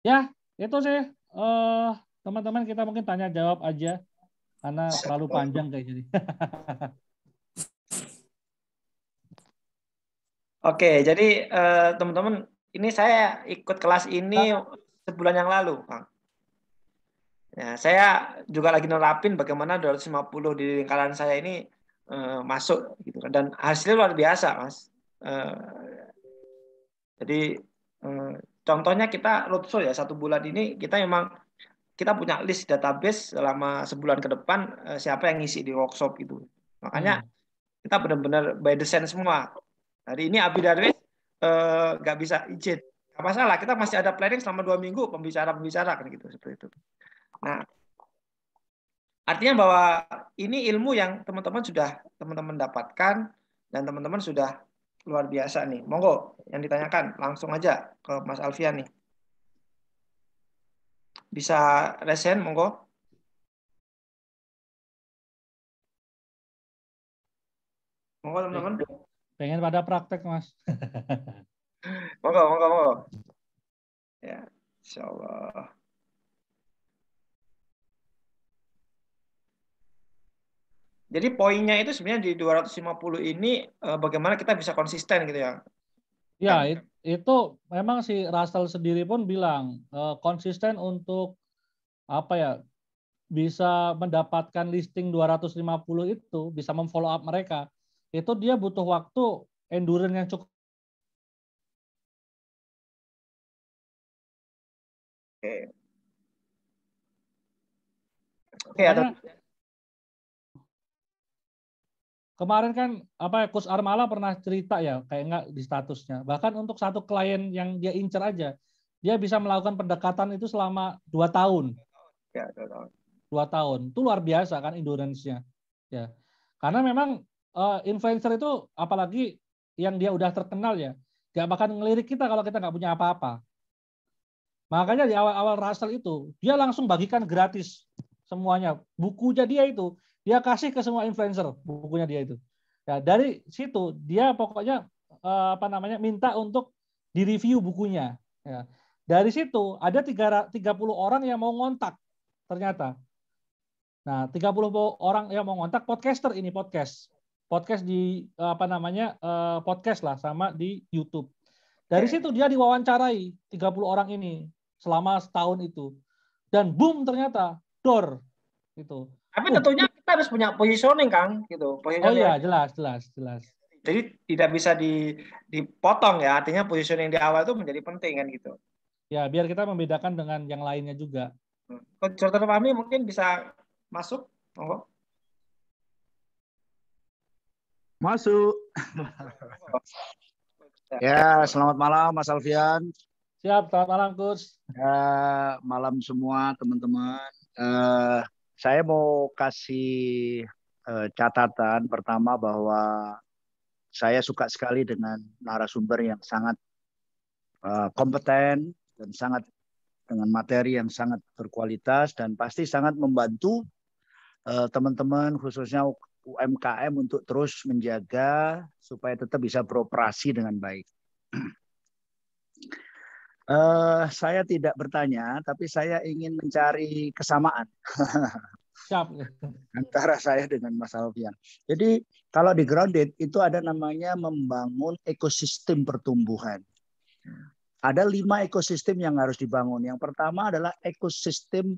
Ya, itu sih teman eh, teman-teman kita mungkin tanya jawab aja karena terlalu panjang kayak gini. Oke, jadi uh, teman-teman, ini saya ikut kelas ini sebulan yang lalu, Kang. Ya, saya juga lagi nerapin bagaimana 250 di lingkaran saya ini uh, masuk gitu kan dan hasilnya luar biasa, Mas. Uh, jadi uh, contohnya kita roadshow ya satu bulan ini kita memang kita punya list database selama sebulan ke depan uh, siapa yang ngisi di workshop itu. Makanya hmm. kita benar-benar by design semua. Hari ini Abi Darwis eh, nggak uh, bisa izin. Gak masalah, Kita masih ada planning selama dua minggu pembicara-pembicara kan gitu seperti itu. Nah, artinya bahwa ini ilmu yang teman-teman sudah teman-teman dapatkan dan teman-teman sudah luar biasa nih. Monggo yang ditanyakan langsung aja ke Mas Alfian nih. Bisa resen monggo. Monggo teman-teman. Pengen pada praktek, Mas. monggo, monggo, monggo. Ya, insyaallah. Jadi poinnya itu sebenarnya di 250 ini eh, bagaimana kita bisa konsisten gitu ya. Ya, kan? itu memang si Russell sendiri pun bilang eh, konsisten untuk apa ya bisa mendapatkan listing 250 itu bisa memfollow up mereka itu dia butuh waktu endurance yang cukup Oke. Okay. okay, Kemarin kan apa Kus ya, Armala pernah cerita ya kayak nggak di statusnya. Bahkan untuk satu klien yang dia incer aja, dia bisa melakukan pendekatan itu selama dua tahun. Ya, dua tahun. Dua tahun. Itu luar biasa kan endurance-nya. Ya. Karena memang uh, influencer itu apalagi yang dia udah terkenal ya, gak bakal ngelirik kita kalau kita nggak punya apa-apa. Makanya di awal-awal Russell itu, dia langsung bagikan gratis semuanya. Bukunya dia itu, dia kasih ke semua influencer bukunya dia itu. Ya, dari situ dia pokoknya uh, apa namanya minta untuk direview bukunya. Ya. Dari situ ada 30 orang yang mau ngontak ternyata. Nah, 30 orang yang mau ngontak podcaster ini podcast podcast di eh, apa namanya eh, podcast lah sama di YouTube. Dari situ dia diwawancarai 30 orang ini selama setahun itu. Dan boom ternyata door gitu. Tapi uh. tentunya kita harus punya positioning Kang gitu. Positioning oh iya, jelas jelas jelas. Jadi tidak bisa dipotong ya, artinya positioning di awal itu menjadi penting kan gitu. Ya, biar kita membedakan dengan yang lainnya juga. Coach hmm. Jordan mungkin bisa masuk, Oh. Masuk. ya, selamat malam Mas Alfian. Siap, selamat malam Kus. Ya, malam semua teman-teman. Uh, saya mau kasih uh, catatan pertama bahwa saya suka sekali dengan narasumber yang sangat uh, kompeten dan sangat dengan materi yang sangat berkualitas dan pasti sangat membantu teman-teman uh, teman -teman, khususnya UMKM untuk terus menjaga supaya tetap bisa beroperasi dengan baik. Uh, saya tidak bertanya, tapi saya ingin mencari kesamaan antara saya dengan Mas Alfian. Jadi kalau di grounded itu ada namanya membangun ekosistem pertumbuhan. Ada lima ekosistem yang harus dibangun. Yang pertama adalah ekosistem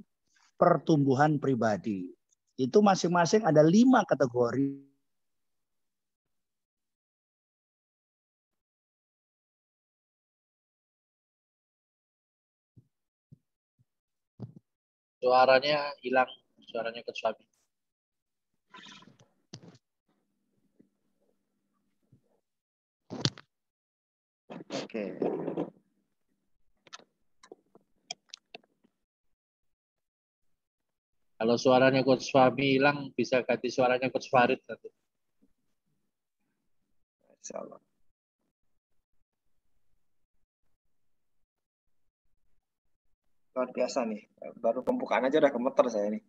pertumbuhan pribadi itu masing-masing ada lima kategori suaranya hilang suaranya ke suami oke okay. Kalau suaranya Coach Fahmi hilang, bisa ganti suaranya Coach Farid nanti. Insyaallah. Luar biasa nih. Baru pembukaan aja udah kemeter saya nih.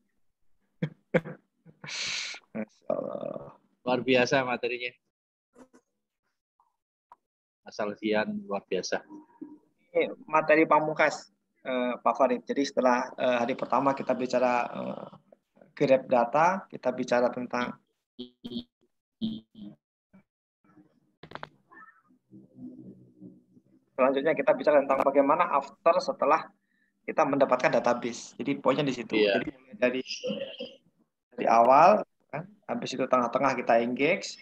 Masya Luar biasa materinya. Asal Fian luar biasa. Ini materi pamungkas uh, Pak Farid. Jadi setelah uh, hari pertama kita bicara uh, grab data, kita bicara tentang selanjutnya kita bicara tentang bagaimana after setelah kita mendapatkan database. Jadi poinnya di situ. Yeah. Jadi dari dari awal, kan, habis itu tengah-tengah kita engage,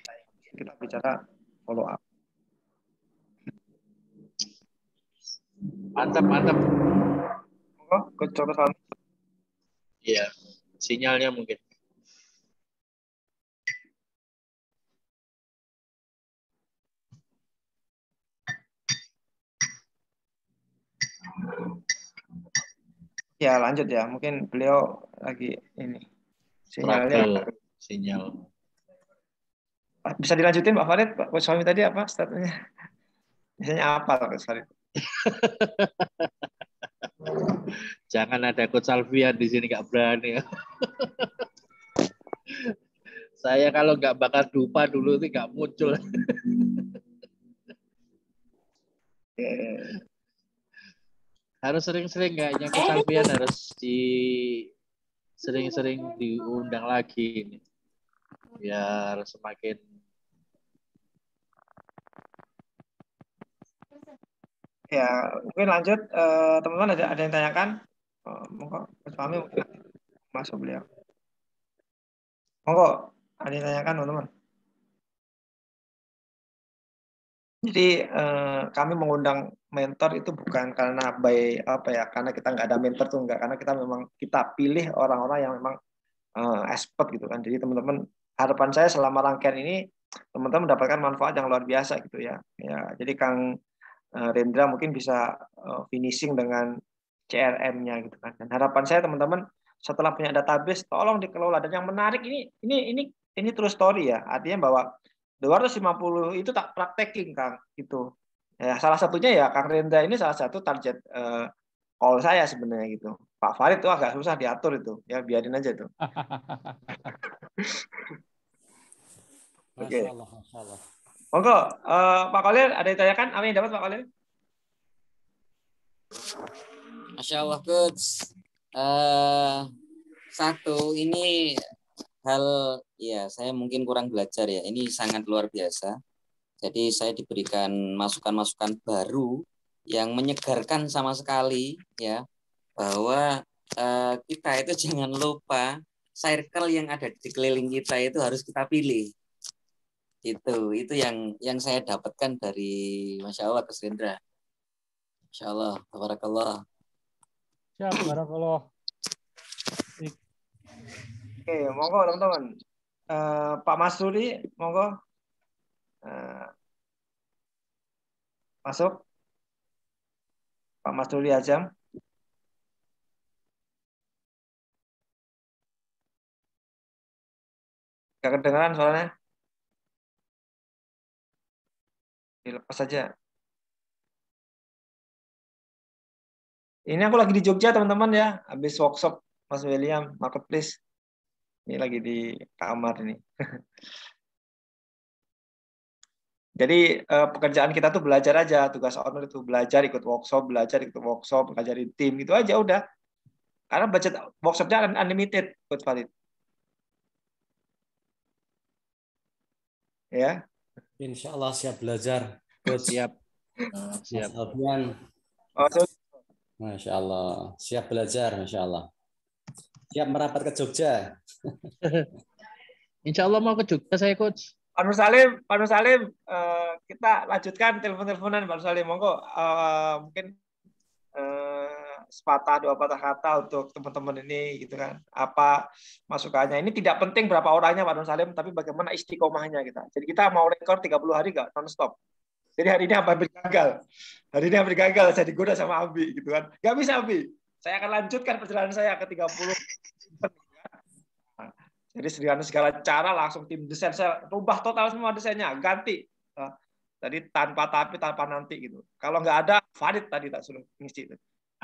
kita bicara follow up. Mantap, mantap. Oh, kecocokan. Iya, sinyalnya mungkin. Ya, lanjut ya. Mungkin beliau lagi ini. Sinyalnya. Sinyal. Ah, bisa dilanjutin Pak Farid, Pak Suami tadi apa statusnya? Biasanya apa Pak Farid? Jangan ada Coach Alfian di sini gak berani. Saya kalau nggak bakar dupa dulu itu nggak muncul. harus sering-sering -sering nyangkut Alfian harus di sering-sering diundang lagi ini biar semakin Ya, mungkin lanjut eh, teman-teman ada ada yang tanyakan? Oh, monggo, Mas Fahmi mungkin masuk beliau. Monggo, ada yang tanyakan teman-teman? Jadi eh, kami mengundang mentor itu bukan karena by apa ya, karena kita nggak ada mentor tuh nggak, karena kita memang kita pilih orang-orang yang memang eh, expert gitu kan. Jadi teman-teman harapan saya selama rangkaian ini teman-teman mendapatkan manfaat yang luar biasa gitu ya. Ya, jadi Kang Eh, Rendra mungkin bisa eh, finishing dengan CRM-nya gitu kan. Dan harapan saya teman-teman setelah punya database tolong dikelola dan yang menarik ini ini ini ini true story ya. Artinya bahwa 250 itu tak praktekin Kang gitu. Ya, salah satunya ya Kang Rendra ini salah satu target uh, call saya sebenarnya gitu. Pak Farid itu agak susah diatur itu. Ya biarin aja tuh. Oke. Okay. Monggo, uh, Pak Kolil, ada yang ditanyakan? Apa yang dapat Pak Kolil? Masya Allah, Coach. Uh, satu, ini hal, ya saya mungkin kurang belajar ya. Ini sangat luar biasa. Jadi saya diberikan masukan-masukan baru yang menyegarkan sama sekali ya bahwa uh, kita itu jangan lupa circle yang ada di keliling kita itu harus kita pilih itu itu yang yang saya dapatkan dari masya Allah Gus Rendra masya Allah barakallah ya barakallah oke monggo teman-teman uh, Pak Masuri monggo uh, masuk Pak Masuri Azam Gak kedengeran soalnya. dilepas saja. Ini aku lagi di Jogja, teman-teman ya. Habis workshop Mas William, marketplace. Ini lagi di kamar ini. Jadi eh, pekerjaan kita tuh belajar aja, tugas owner itu belajar, ikut workshop, belajar, ikut workshop, belajarin tim, gitu aja udah. Karena budget workshopnya unlimited, buat Valid. Ya, Insya Allah siap belajar. Coach. Siap. siap. Alfian. Oh, Masya Allah. Siap belajar, Masya Allah. Siap merapat ke Jogja. Insya Allah mau ke Jogja saya, Coach. Pak Salim, Pak Salim, eh, kita lanjutkan telepon-teleponan Pak Salim. Monggo, eh, mungkin eh, sepatah dua patah kata untuk teman-teman ini gitu kan apa masukannya ini tidak penting berapa orangnya Pak Don Salim tapi bagaimana istiqomahnya kita gitu. jadi kita mau rekor 30 hari nggak nonstop jadi hari ini hampir gagal hari ini hampir gagal saya digoda sama Abi gitu kan gak bisa Abi saya akan lanjutkan perjalanan saya ke 30 jadi dengan segala cara langsung tim desain saya rubah total semua desainnya ganti tadi tanpa tapi tanpa nanti gitu kalau nggak ada Farid tadi tak suruh ngisi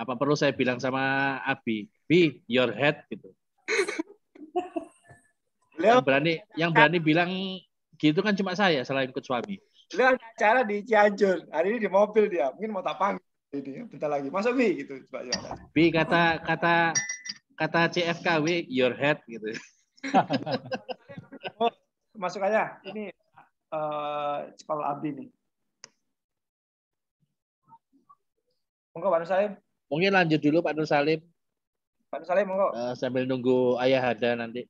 apa perlu saya bilang sama Abi? Bi, your head gitu. Beliau yang berani yang berani bilang gitu kan cuma saya selain ikut suami. Beliau ada acara di Cianjur. Hari ini di mobil dia. Mungkin mau tak panggil ini bentar lagi. Masa Bi gitu Pak Bi kata kata kata CFKW your head gitu. Oh, masuk aja. Ini uh, sekolah Abdi nih. Monggo Pak Nusaim. Mungkin lanjut dulu Pak Nur Salim. Pak Nur Salim monggo. Uh, sambil nunggu Ayah ada nanti.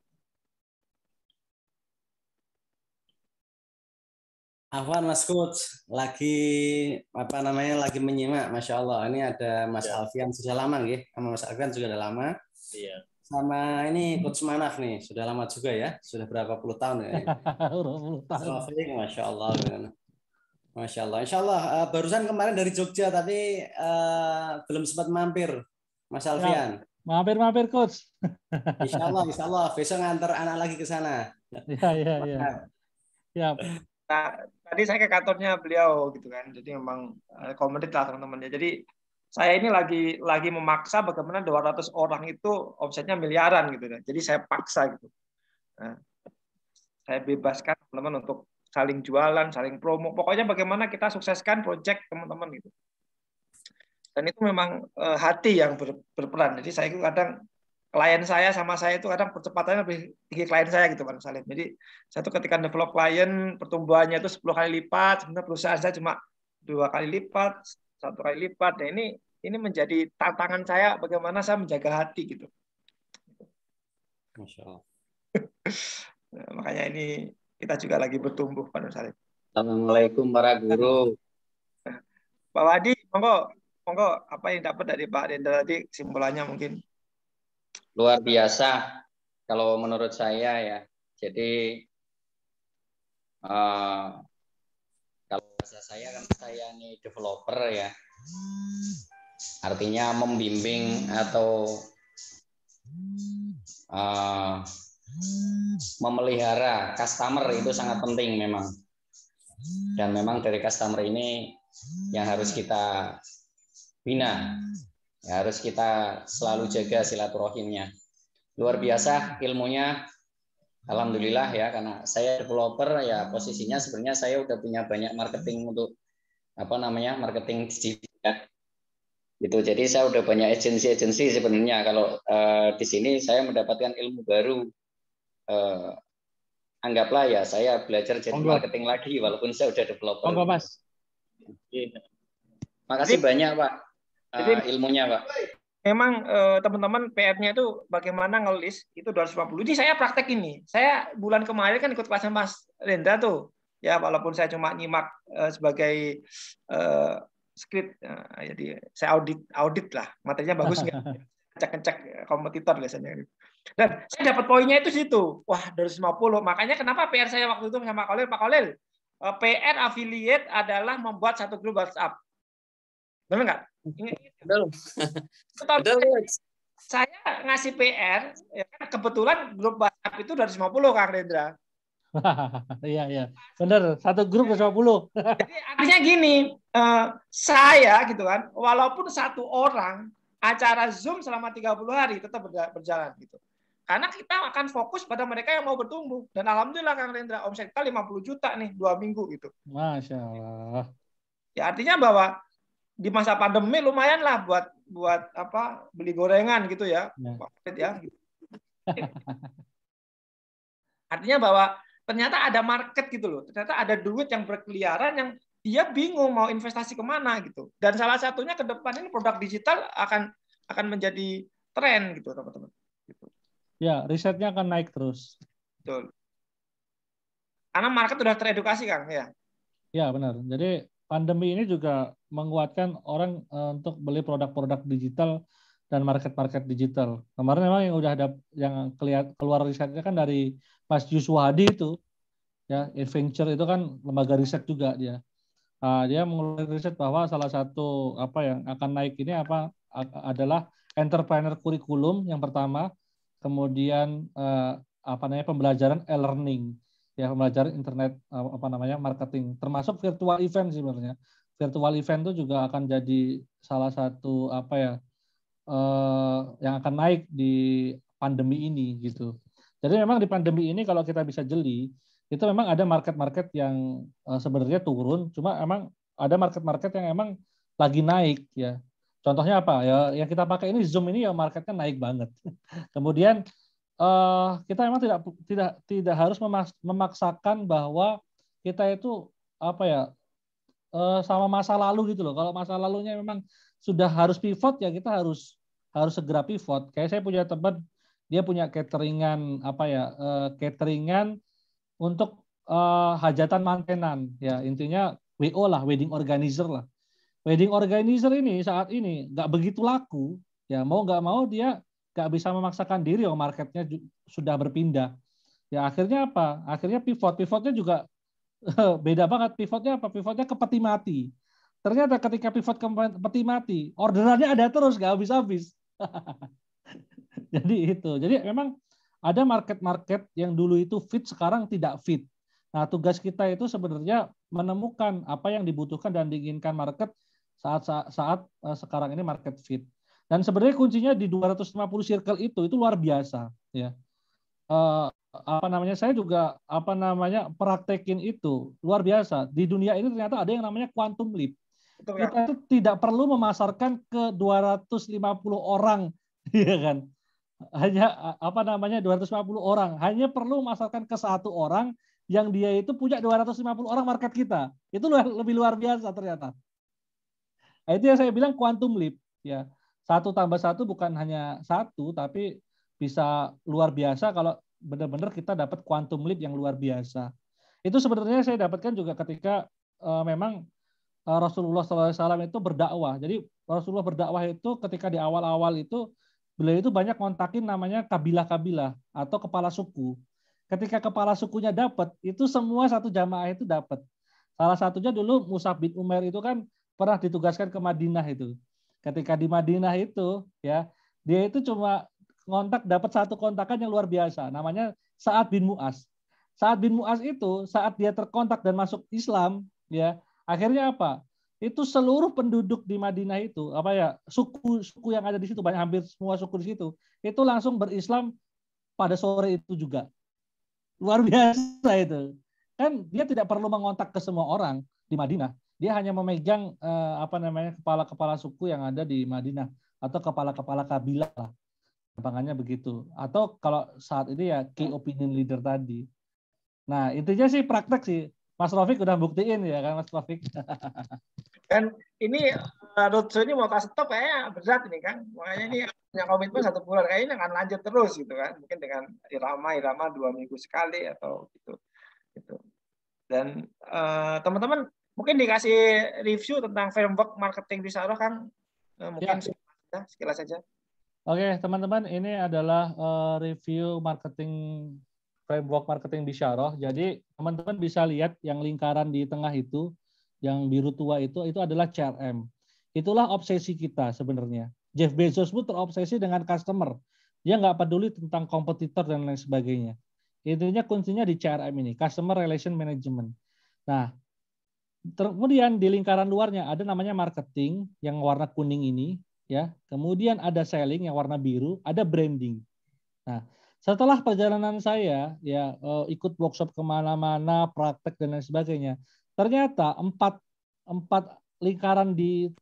Afwan Mas Coach, lagi apa namanya lagi menyimak, masya Allah. Ini ada Mas ya. Alfian sudah lama, ya? Sama Mas Alfian juga udah lama. Iya. Sama ini Coach Manaf nih, sudah lama juga ya, sudah berapa puluh tahun ya? puluh tahun. Masya Allah. Masya Allah. Insya Allah, uh, eh, barusan kemarin dari Jogja, tapi uh, belum sempat mampir, Mas ya. Alfian. Ya, mampir-mampir, Coach. insya Allah, insya Allah. Besok ngantar anak lagi ke sana. Iya, iya, iya. ya. ya, ya. Nah, tadi saya ke kantornya beliau gitu kan, jadi memang eh, komedit lah teman-teman. Jadi saya ini lagi lagi memaksa bagaimana 200 orang itu omsetnya miliaran gitu. kan. Jadi saya paksa gitu. Nah, saya bebaskan teman-teman untuk saling jualan, saling promo. Pokoknya bagaimana kita sukseskan project teman-teman itu. Dan itu memang eh, hati yang ber, berperan. Jadi saya itu kadang klien saya sama saya itu kadang percepatannya lebih tinggi klien saya gitu kan Salim. Jadi satu ketika develop klien pertumbuhannya itu 10 kali lipat, sebenarnya perusahaan saya cuma dua kali lipat, satu kali lipat. Nah ini ini menjadi tantangan saya bagaimana saya menjaga hati gitu. Masya Allah. nah, makanya ini kita juga lagi bertumbuh, Pak Nur Salim. Assalamualaikum para guru. Pak Wadi, monggo, monggo apa yang dapat dari Pak Rendra tadi kesimpulannya mungkin? Luar biasa kalau menurut saya ya. Jadi uh, kalau bahasa saya kan saya ini developer ya artinya membimbing atau uh, memelihara customer itu sangat penting memang. Dan memang dari customer ini yang harus kita bina, ya, harus kita selalu jaga silaturahimnya. Luar biasa ilmunya, alhamdulillah ya karena saya developer ya posisinya sebenarnya saya udah punya banyak marketing untuk apa namanya marketing digital ya. itu jadi saya udah banyak agensi-agensi sebenarnya kalau uh, di sini saya mendapatkan ilmu baru eh, anggaplah ya saya belajar jadi Monggo. marketing lagi walaupun saya sudah developer. Monggo, Mas. Iya. Makasih jadi, banyak, Pak. Eh, jadi, uh, ilmunya, Pak. Memang eh, teman-teman PR-nya itu bagaimana ngelis itu 250. Jadi saya praktek ini. Saya bulan kemarin kan ikut kelasnya Mas Rendra tuh. Ya walaupun saya cuma nyimak eh, sebagai eh, script eh, jadi saya audit audit lah materinya bagus nggak cek cek kompetitor biasanya gitu. Dan saya dapat poinnya itu situ. Wah, 250. Makanya kenapa PR saya waktu itu sama Kolil, Pak Kolil, PR eh, affiliate adalah membuat satu grup WhatsApp. Benar nggak? Belum. saya ngasih PR, ya kan kebetulan grup WhatsApp itu 250, Kang Rendra. iya, iya. Benar, satu grup 250. Jadi artinya gini, eh, saya gitu kan, walaupun satu orang, acara Zoom selama 30 hari tetap berjalan gitu. Karena kita akan fokus pada mereka yang mau bertumbuh. Dan alhamdulillah Kang Rendra, omset kita 50 juta nih dua minggu gitu. Masya Allah. Ya artinya bahwa di masa pandemi lumayan lah buat buat apa beli gorengan gitu ya, ya. ya. Gitu. Artinya bahwa ternyata ada market gitu loh, ternyata ada duit yang berkeliaran yang dia bingung mau investasi kemana gitu. Dan salah satunya ke depan ini produk digital akan akan menjadi tren gitu teman-teman. Ya, risetnya akan naik terus. Betul. Karena market sudah teredukasi, Kang, ya. Ya, benar. Jadi pandemi ini juga menguatkan orang eh, untuk beli produk-produk digital dan market-market digital. Kemarin memang yang udah ada yang kelihat keluar risetnya kan dari Mas Yuswadi itu ya, Adventure itu kan lembaga riset juga dia. Uh, dia mengeluarkan riset bahwa salah satu apa yang akan naik ini apa adalah entrepreneur kurikulum yang pertama, kemudian eh, apa namanya pembelajaran e-learning ya pembelajaran internet eh, apa namanya marketing termasuk virtual event sebenarnya virtual event itu juga akan jadi salah satu apa ya eh, yang akan naik di pandemi ini gitu jadi memang di pandemi ini kalau kita bisa jeli itu memang ada market-market yang uh, sebenarnya turun cuma emang ada market-market yang emang lagi naik ya Contohnya apa? Ya, yang kita pakai ini Zoom ini ya marketnya naik banget. Kemudian eh, kita memang tidak tidak tidak harus memaksakan bahwa kita itu apa ya eh, sama masa lalu gitu loh. Kalau masa lalunya memang sudah harus pivot ya kita harus harus segera pivot. Kayak saya punya teman dia punya cateringan apa ya eh, cateringan untuk eh, hajatan mantenan ya intinya WO lah wedding organizer lah wedding organizer ini saat ini nggak begitu laku, ya mau nggak mau dia nggak bisa memaksakan diri, oh marketnya sudah berpindah. Ya akhirnya apa? Akhirnya pivot, pivotnya juga beda banget. Pivotnya apa? Pivotnya ke peti mati. Ternyata ketika pivot ke peti mati, orderannya ada terus, nggak habis-habis. Jadi itu. Jadi memang ada market-market yang dulu itu fit, sekarang tidak fit. Nah, tugas kita itu sebenarnya menemukan apa yang dibutuhkan dan diinginkan market saat saat, saat eh, sekarang ini market fit. Dan sebenarnya kuncinya di 250 circle itu itu luar biasa ya. Uh, apa namanya saya juga apa namanya praktekin itu luar biasa. Di dunia ini ternyata ada yang namanya quantum leap. Betul, ya. itu tidak perlu memasarkan ke 250 orang ya kan. Hanya eh, apa namanya 250 orang, hanya perlu memasarkan ke satu orang yang dia itu punya 250 orang market kita. Itu lebih luar biasa ternyata. Eh, itu yang saya bilang quantum leap ya. Satu tambah satu bukan hanya satu, tapi bisa luar biasa kalau benar-benar kita dapat quantum leap yang luar biasa. Itu sebenarnya saya dapatkan juga ketika uh, memang eh, Rasulullah SAW itu berdakwah. Jadi Rasulullah berdakwah itu ketika di awal-awal itu beliau itu banyak kontakin namanya kabilah-kabilah atau kepala suku. Ketika kepala sukunya dapat, itu semua satu jamaah itu dapat. Salah satunya dulu Musab bin Umar itu kan pernah ditugaskan ke Madinah itu. Ketika di Madinah itu, ya dia itu cuma kontak dapat satu kontakan yang luar biasa, namanya Saat bin Muas. Saat bin Muas itu saat dia terkontak dan masuk Islam, ya akhirnya apa? Itu seluruh penduduk di Madinah itu apa ya suku-suku yang ada di situ banyak hampir semua suku di situ itu langsung berislam pada sore itu juga luar biasa itu kan dia tidak perlu mengontak ke semua orang di Madinah dia hanya memegang eh, apa namanya kepala-kepala suku yang ada di Madinah atau kepala-kepala kabilah lah. Gampangannya begitu. Atau kalau saat ini ya key opinion leader tadi. Nah, intinya sih praktek sih. Mas Rofik udah buktiin ya kan Mas Rofik. Dan ini uh, ini mau kasih stop kayaknya berat ini kan. Makanya ini punya komitmen satu bulan. ini akan lanjut terus gitu kan. Mungkin dengan irama-irama dua minggu sekali atau gitu. gitu. Dan eh, teman-teman uh, teman -teman, mungkin dikasih review tentang framework marketing Bisaroh kan eh, mungkin ya. sekilas saja. Oke, teman-teman, ini adalah eh, review marketing framework marketing Bisaroh. Jadi, teman-teman bisa lihat yang lingkaran di tengah itu, yang biru tua itu itu adalah CRM. Itulah obsesi kita sebenarnya. Jeff Bezos pun terobsesi dengan customer. Dia nggak peduli tentang kompetitor dan lain sebagainya. Intinya kuncinya di CRM ini, Customer Relation Management. Nah, Kemudian di lingkaran luarnya ada namanya marketing yang warna kuning ini, ya. Kemudian ada selling yang warna biru, ada branding. Nah, setelah perjalanan saya ya eh, ikut workshop kemana-mana, praktek dan lain sebagainya, ternyata empat empat lingkaran di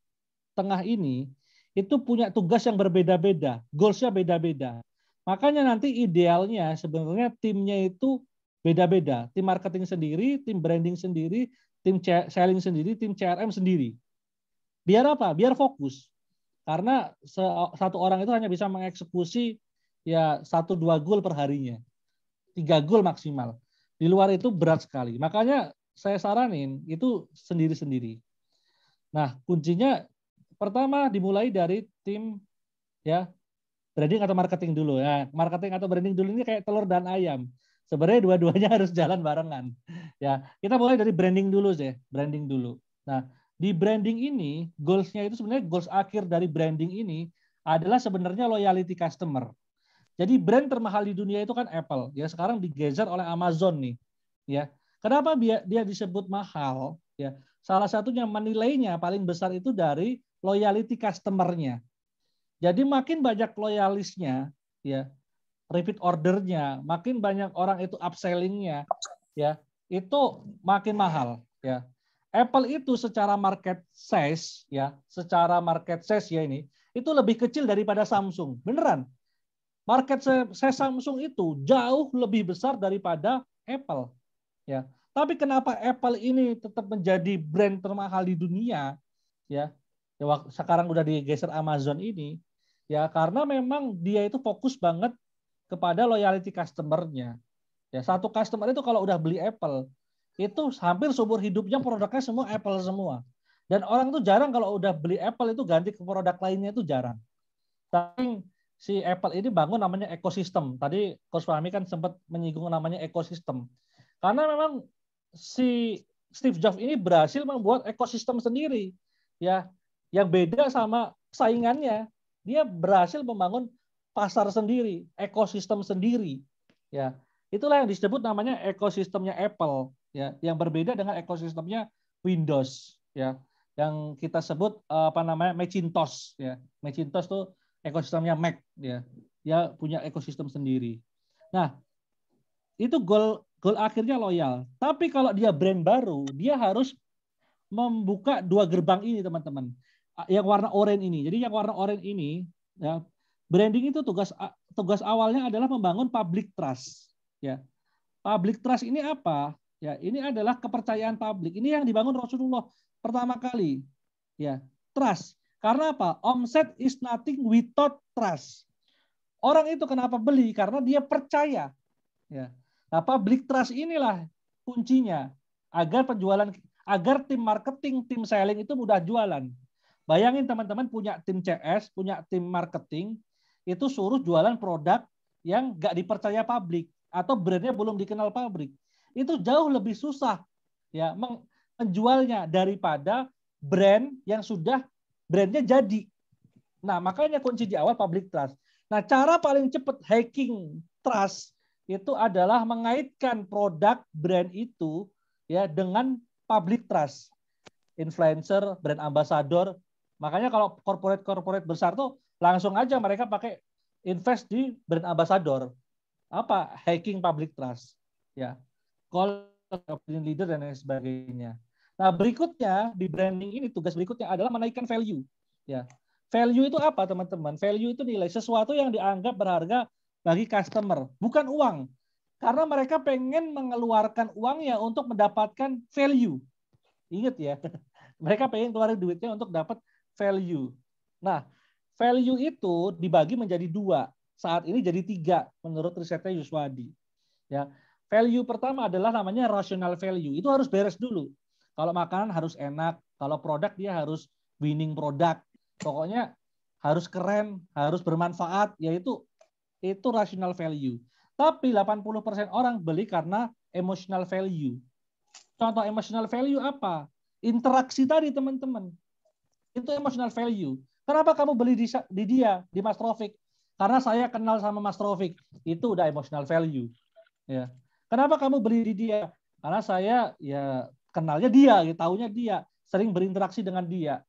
tengah ini itu punya tugas yang berbeda-beda, goalsnya beda-beda. Makanya nanti idealnya sebenarnya timnya itu beda-beda. Tim marketing sendiri, tim branding sendiri, tim selling sendiri, tim CRM sendiri. Biar apa? Biar fokus. Karena satu orang itu hanya bisa mengeksekusi ya satu dua gol per harinya. Tiga gol maksimal. Di luar itu berat sekali. Makanya saya saranin itu sendiri-sendiri. Nah, kuncinya pertama dimulai dari tim ya branding atau marketing dulu. Ya, marketing atau branding dulu ini kayak telur dan ayam. Sebenarnya dua-duanya harus jalan barengan. Ya, kita mulai dari branding dulu sih, branding dulu. Nah, di branding ini goalsnya itu sebenarnya goals akhir dari branding ini adalah sebenarnya loyalty customer. Jadi brand termahal di dunia itu kan Apple. Ya sekarang digeser oleh Amazon nih. Ya. Kenapa dia, disebut mahal? Ya. Salah satunya menilainya paling besar itu dari loyalty customer-nya. Jadi makin banyak loyalisnya, ya, repeat ordernya, makin banyak orang itu upsellingnya, ya itu makin mahal, ya. Apple itu secara market size, ya, secara market size ya ini, itu lebih kecil daripada Samsung, beneran. Market size Samsung itu jauh lebih besar daripada Apple, ya. Tapi kenapa Apple ini tetap menjadi brand termahal di dunia, ya? ya sekarang udah digeser Amazon ini, ya karena memang dia itu fokus banget kepada loyalty customer-nya. Ya, satu customer itu kalau udah beli Apple, itu hampir seumur hidupnya produknya semua Apple semua. Dan orang tuh jarang kalau udah beli Apple itu ganti ke produk lainnya itu jarang. Tapi si Apple ini bangun namanya ekosistem. Tadi Coach Fahmi kan sempat menyinggung namanya ekosistem. Karena memang si Steve Jobs ini berhasil membuat ekosistem sendiri ya yang beda sama saingannya. Dia berhasil membangun pasar sendiri, ekosistem sendiri. Ya, itulah yang disebut namanya ekosistemnya Apple, ya, yang berbeda dengan ekosistemnya Windows, ya, yang kita sebut eh, apa namanya Macintosh, ya, Macintosh tuh ekosistemnya Mac, ya, dia punya ekosistem sendiri. Nah, itu goal goal akhirnya loyal. Tapi kalau dia brand baru, dia harus membuka dua gerbang ini, teman-teman. Yang warna oranye ini. Jadi yang warna oranye ini ya Branding itu tugas tugas awalnya adalah membangun public trust. Ya, public trust ini apa? Ya, ini adalah kepercayaan publik. Ini yang dibangun Rasulullah pertama kali. Ya, trust. Karena apa? Omset is nothing without trust. Orang itu kenapa beli? Karena dia percaya. Ya. Nah, public trust inilah kuncinya agar penjualan agar tim marketing, tim selling itu mudah jualan. Bayangin teman-teman punya tim CS, punya tim marketing, itu suruh jualan produk yang nggak dipercaya publik atau brandnya belum dikenal publik. Itu jauh lebih susah ya menjualnya daripada brand yang sudah brandnya jadi. Nah makanya kunci di awal public trust. Nah cara paling cepat hacking trust itu adalah mengaitkan produk brand itu ya dengan public trust, influencer, brand ambassador. Makanya kalau corporate-corporate besar tuh langsung aja mereka pakai invest di brand ambassador apa hacking public trust ya call opinion leader dan lain sebagainya nah berikutnya di branding ini tugas berikutnya adalah menaikkan value ya value itu apa teman-teman value itu nilai sesuatu yang dianggap berharga bagi customer bukan uang karena mereka pengen mengeluarkan uangnya untuk mendapatkan value ingat ya mereka pengen keluarin duitnya untuk dapat value nah value itu dibagi menjadi dua. Saat ini jadi tiga menurut risetnya Yuswadi. Ya, value pertama adalah namanya rational value. Itu harus beres dulu. Kalau makanan harus enak, kalau produk dia harus winning produk Pokoknya harus keren, harus bermanfaat, yaitu itu rational value. Tapi 80% orang beli karena emotional value. Contoh emotional value apa? Interaksi tadi teman-teman. Itu emotional value. Kenapa kamu beli di, di dia, di Mas Taufik? Karena saya kenal sama Mas Taufik. Itu udah emotional value. Ya. Kenapa kamu beli di dia? Karena saya ya kenalnya dia, ya, tahunya dia, sering berinteraksi dengan dia.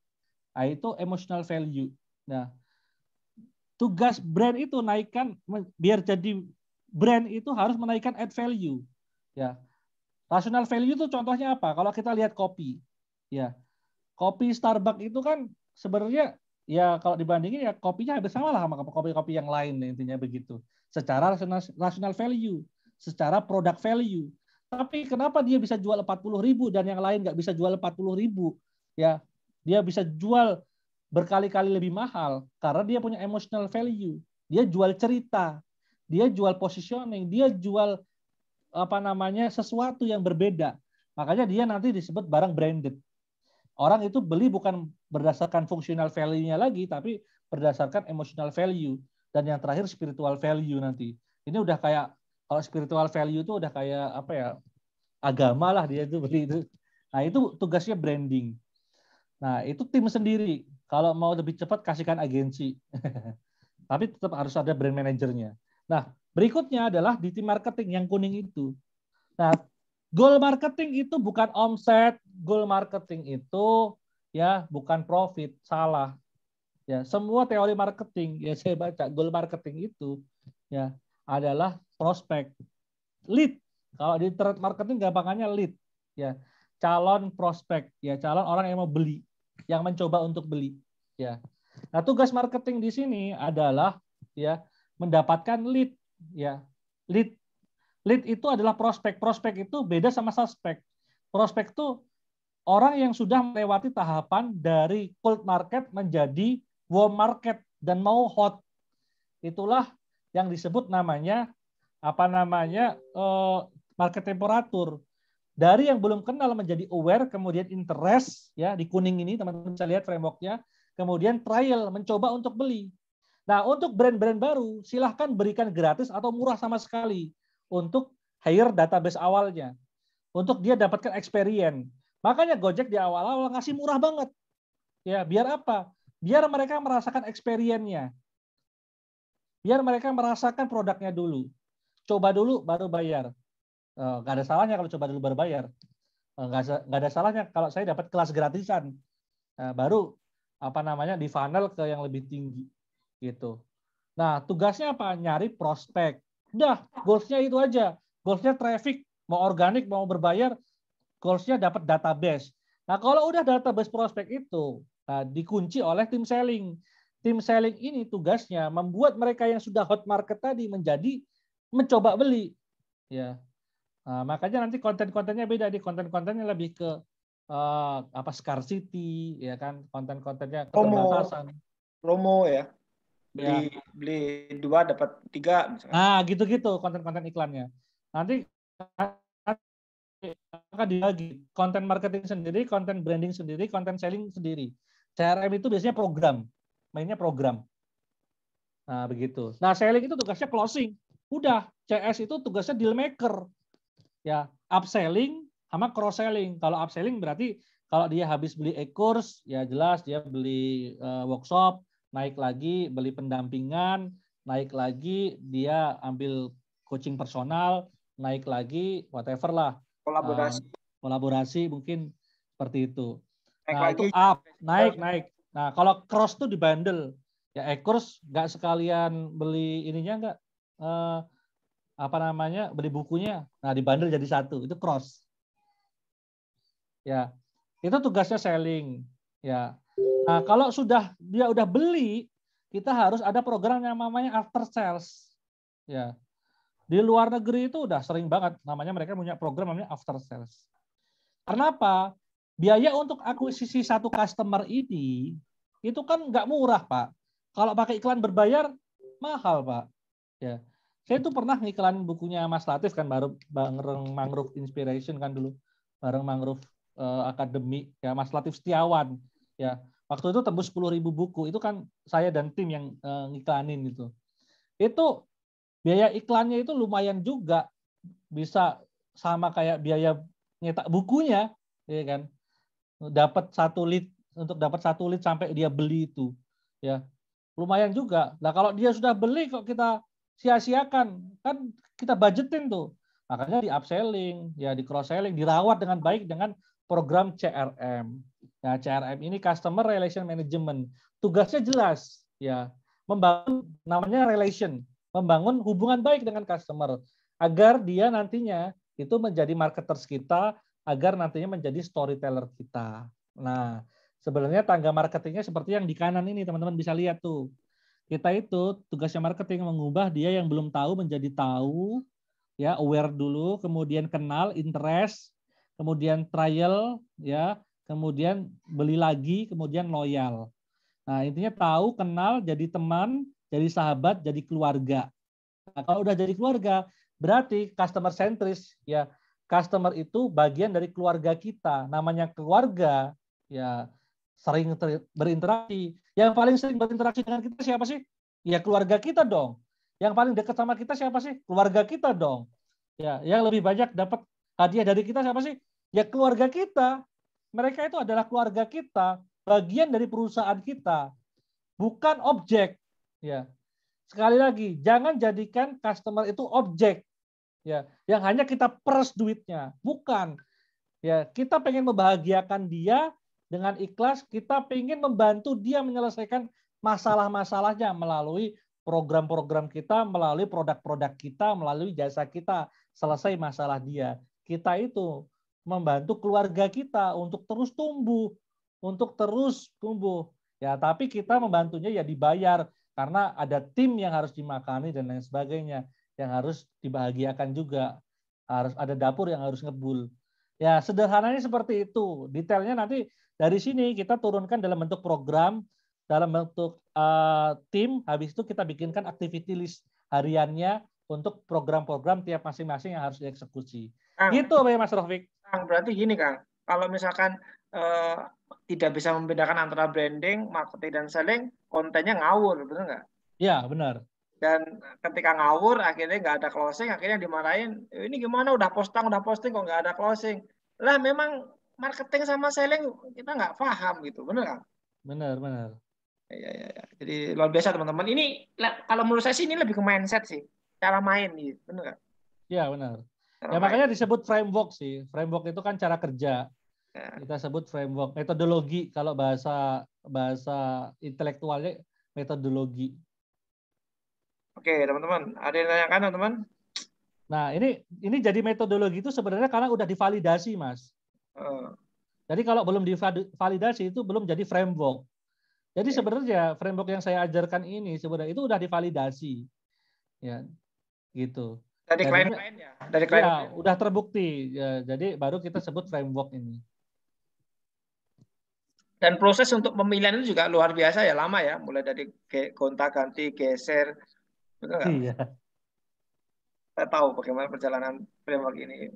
Nah, itu emotional value. Nah, tugas brand itu naikkan biar jadi brand itu harus menaikkan add value. Ya. Rational value itu contohnya apa? Kalau kita lihat kopi, ya. Kopi Starbucks itu kan sebenarnya ya kalau dibandingin ya kopinya hampir sama lah sama kopi-kopi yang lain intinya begitu. Secara rasional, rasional value, secara produk value. Tapi kenapa dia bisa jual 40 ribu dan yang lain nggak bisa jual 40 ribu? Ya, dia bisa jual berkali-kali lebih mahal karena dia punya emotional value. Dia jual cerita, dia jual positioning, dia jual apa namanya sesuatu yang berbeda. Makanya dia nanti disebut barang branded. Orang itu beli bukan berdasarkan fungsional value-nya lagi, tapi berdasarkan emotional value. Dan yang terakhir spiritual value nanti. Ini udah kayak, kalau spiritual value itu udah kayak apa ya, agama lah dia itu beli itu. Nah itu tugasnya branding. Nah itu tim sendiri. Kalau mau lebih cepat kasihkan agensi. tapi tetap harus ada brand manajernya. Nah berikutnya adalah di tim marketing yang kuning itu. Nah Goal marketing itu bukan omset, goal marketing itu ya bukan profit, salah. Ya, semua teori marketing ya saya baca goal marketing itu ya adalah prospek, lead. Kalau di internet marketing gampangannya lead ya, calon prospek ya, calon orang yang mau beli, yang mencoba untuk beli ya. Nah, tugas marketing di sini adalah ya mendapatkan lead ya. Lead lead itu adalah prospek. Prospek itu beda sama suspek. Prospek itu orang yang sudah melewati tahapan dari cold market menjadi warm market dan mau hot. Itulah yang disebut namanya apa namanya eh, market temperatur. Dari yang belum kenal menjadi aware, kemudian interest ya di kuning ini teman-teman bisa lihat frameworknya, kemudian trial mencoba untuk beli. Nah, untuk brand-brand baru silahkan berikan gratis atau murah sama sekali untuk hire database awalnya, untuk dia dapatkan experience. Makanya Gojek di awal-awal ngasih murah banget. Ya, biar apa? Biar mereka merasakan experience-nya. Biar mereka merasakan produknya dulu. Coba dulu baru bayar. Eh, Gak ada salahnya kalau coba dulu baru bayar. Eh, Gak ada salahnya kalau saya dapat kelas gratisan. Eh, baru apa namanya di funnel ke yang lebih tinggi gitu. Nah, tugasnya apa? Nyari prospek. Udah, goalsnya itu aja. Goalsnya traffic, mau organik, mau berbayar, goalsnya dapat database. Nah, kalau udah database prospek itu nah, dikunci oleh tim selling. Tim selling ini tugasnya membuat mereka yang sudah hot market tadi menjadi mencoba beli. Ya, nah, makanya nanti konten-kontennya beda di konten-kontennya lebih ke uh, apa scarcity, ya kan konten-kontennya keterbatasan. Promo, promo ya beli ya. beli dua dapat tiga misalnya nah gitu-gitu konten-konten iklannya nanti akan dibagi konten marketing sendiri konten branding sendiri konten selling sendiri CRM itu biasanya program mainnya program nah begitu nah selling itu tugasnya closing udah CS itu tugasnya deal maker ya upselling sama cross selling kalau upselling berarti kalau dia habis beli e-course ya jelas dia beli uh, workshop naik lagi beli pendampingan, naik lagi dia ambil coaching personal, naik lagi whatever lah. Kolaborasi. Uh, kolaborasi mungkin seperti itu. Naik nah, itu up, naik, naik. Nah, kalau cross tuh di dibandel. Ya ekurs, eh, nggak sekalian beli ininya nggak Eh, apa namanya? beli bukunya. Nah, di dibandel jadi satu. Itu cross. Ya. Itu tugasnya selling. Ya. Nah, kalau sudah dia udah beli, kita harus ada program yang namanya after sales. Ya. Di luar negeri itu udah sering banget namanya mereka punya program namanya after sales. Karena apa? Biaya untuk akuisisi satu customer ini itu kan nggak murah, Pak. Kalau pakai iklan berbayar mahal, Pak. Ya. Saya itu pernah ngiklan bukunya Mas Latif kan baru bareng Mangrove Inspiration kan dulu bareng Mangrove uh, eh, Academy ya Mas Latif Setiawan ya Waktu itu tembus ribu buku, itu kan saya dan tim yang uh, eh, ngiklanin gitu. Itu biaya iklannya itu lumayan juga bisa sama kayak biaya nyetak bukunya, ya kan? Dapat satu lit untuk dapat satu lit sampai dia beli itu, ya lumayan juga. Nah kalau dia sudah beli kok kita sia-siakan, kan kita budgetin tuh. Makanya di upselling, ya di cross selling, dirawat dengan baik dengan program CRM. Ya, nah, CRM ini Customer Relation Management. Tugasnya jelas, ya, membangun namanya relation, membangun hubungan baik dengan customer agar dia nantinya itu menjadi marketers kita, agar nantinya menjadi storyteller kita. Nah, sebenarnya tangga marketingnya seperti yang di kanan ini, teman-teman bisa lihat tuh. Kita itu tugasnya marketing mengubah dia yang belum tahu menjadi tahu, ya aware dulu, kemudian kenal, interest, kemudian trial, ya kemudian beli lagi, kemudian loyal. Nah, intinya tahu, kenal, jadi teman, jadi sahabat, jadi keluarga. Nah, kalau udah jadi keluarga, berarti customer centris ya. Customer itu bagian dari keluarga kita. Namanya keluarga ya sering berinteraksi. Yang paling sering berinteraksi dengan kita siapa sih? Ya keluarga kita dong. Yang paling dekat sama kita siapa sih? Keluarga kita dong. Ya, yang lebih banyak dapat hadiah dari kita siapa sih? Ya keluarga kita. Mereka itu adalah keluarga kita, bagian dari perusahaan kita, bukan objek. Ya. Sekali lagi, jangan jadikan customer itu objek. Ya, yang hanya kita peres duitnya, bukan. Ya, kita pengen membahagiakan dia dengan ikhlas, kita pengen membantu dia menyelesaikan masalah-masalahnya melalui program-program kita, melalui produk-produk kita, melalui jasa kita, selesai masalah dia. Kita itu membantu keluarga kita untuk terus tumbuh, untuk terus tumbuh. Ya, tapi kita membantunya ya dibayar karena ada tim yang harus dimakani dan lain sebagainya, yang harus dibahagiakan juga. Harus ada dapur yang harus ngebul. Ya, sederhananya seperti itu. Detailnya nanti dari sini kita turunkan dalam bentuk program, dalam bentuk uh, tim, habis itu kita bikinkan activity list hariannya untuk program-program tiap masing-masing yang harus dieksekusi. Kang, gitu apa ya Mas Rofik? Kang, berarti gini Kang, kalau misalkan eh, tidak bisa membedakan antara branding, marketing dan selling, kontennya ngawur, benar nggak? Iya, benar. Dan ketika ngawur, akhirnya nggak ada closing, akhirnya dimarahin, eh, ini gimana udah posting, udah posting kok nggak ada closing. Lah memang marketing sama selling kita nggak paham gitu, benar nggak? Benar, benar. Iya, iya, ya. Jadi luar biasa teman-teman. Ini kalau menurut saya sih ini lebih ke mindset sih, cara main gitu, benar nggak? Iya, benar ya makanya ya? disebut framework sih. Framework itu kan cara kerja. Ya. Kita sebut framework, metodologi kalau bahasa bahasa intelektualnya metodologi. Oke, teman-teman, ada yang tanyakan, teman-teman? Nah, ini ini jadi metodologi itu sebenarnya karena udah divalidasi, Mas. Uh. Jadi kalau belum divalidasi itu belum jadi framework. Jadi okay. sebenarnya framework yang saya ajarkan ini sebenarnya itu udah divalidasi. Ya. Gitu. Dari nah, klien-klien ya? Dari iya, klien. Ya, udah terbukti. Ya, jadi baru kita sebut framework ini. Dan proses untuk pemilihan itu juga luar biasa ya, lama ya. Mulai dari kontak-ganti, geser. Iya. Kita tahu bagaimana perjalanan framework ini.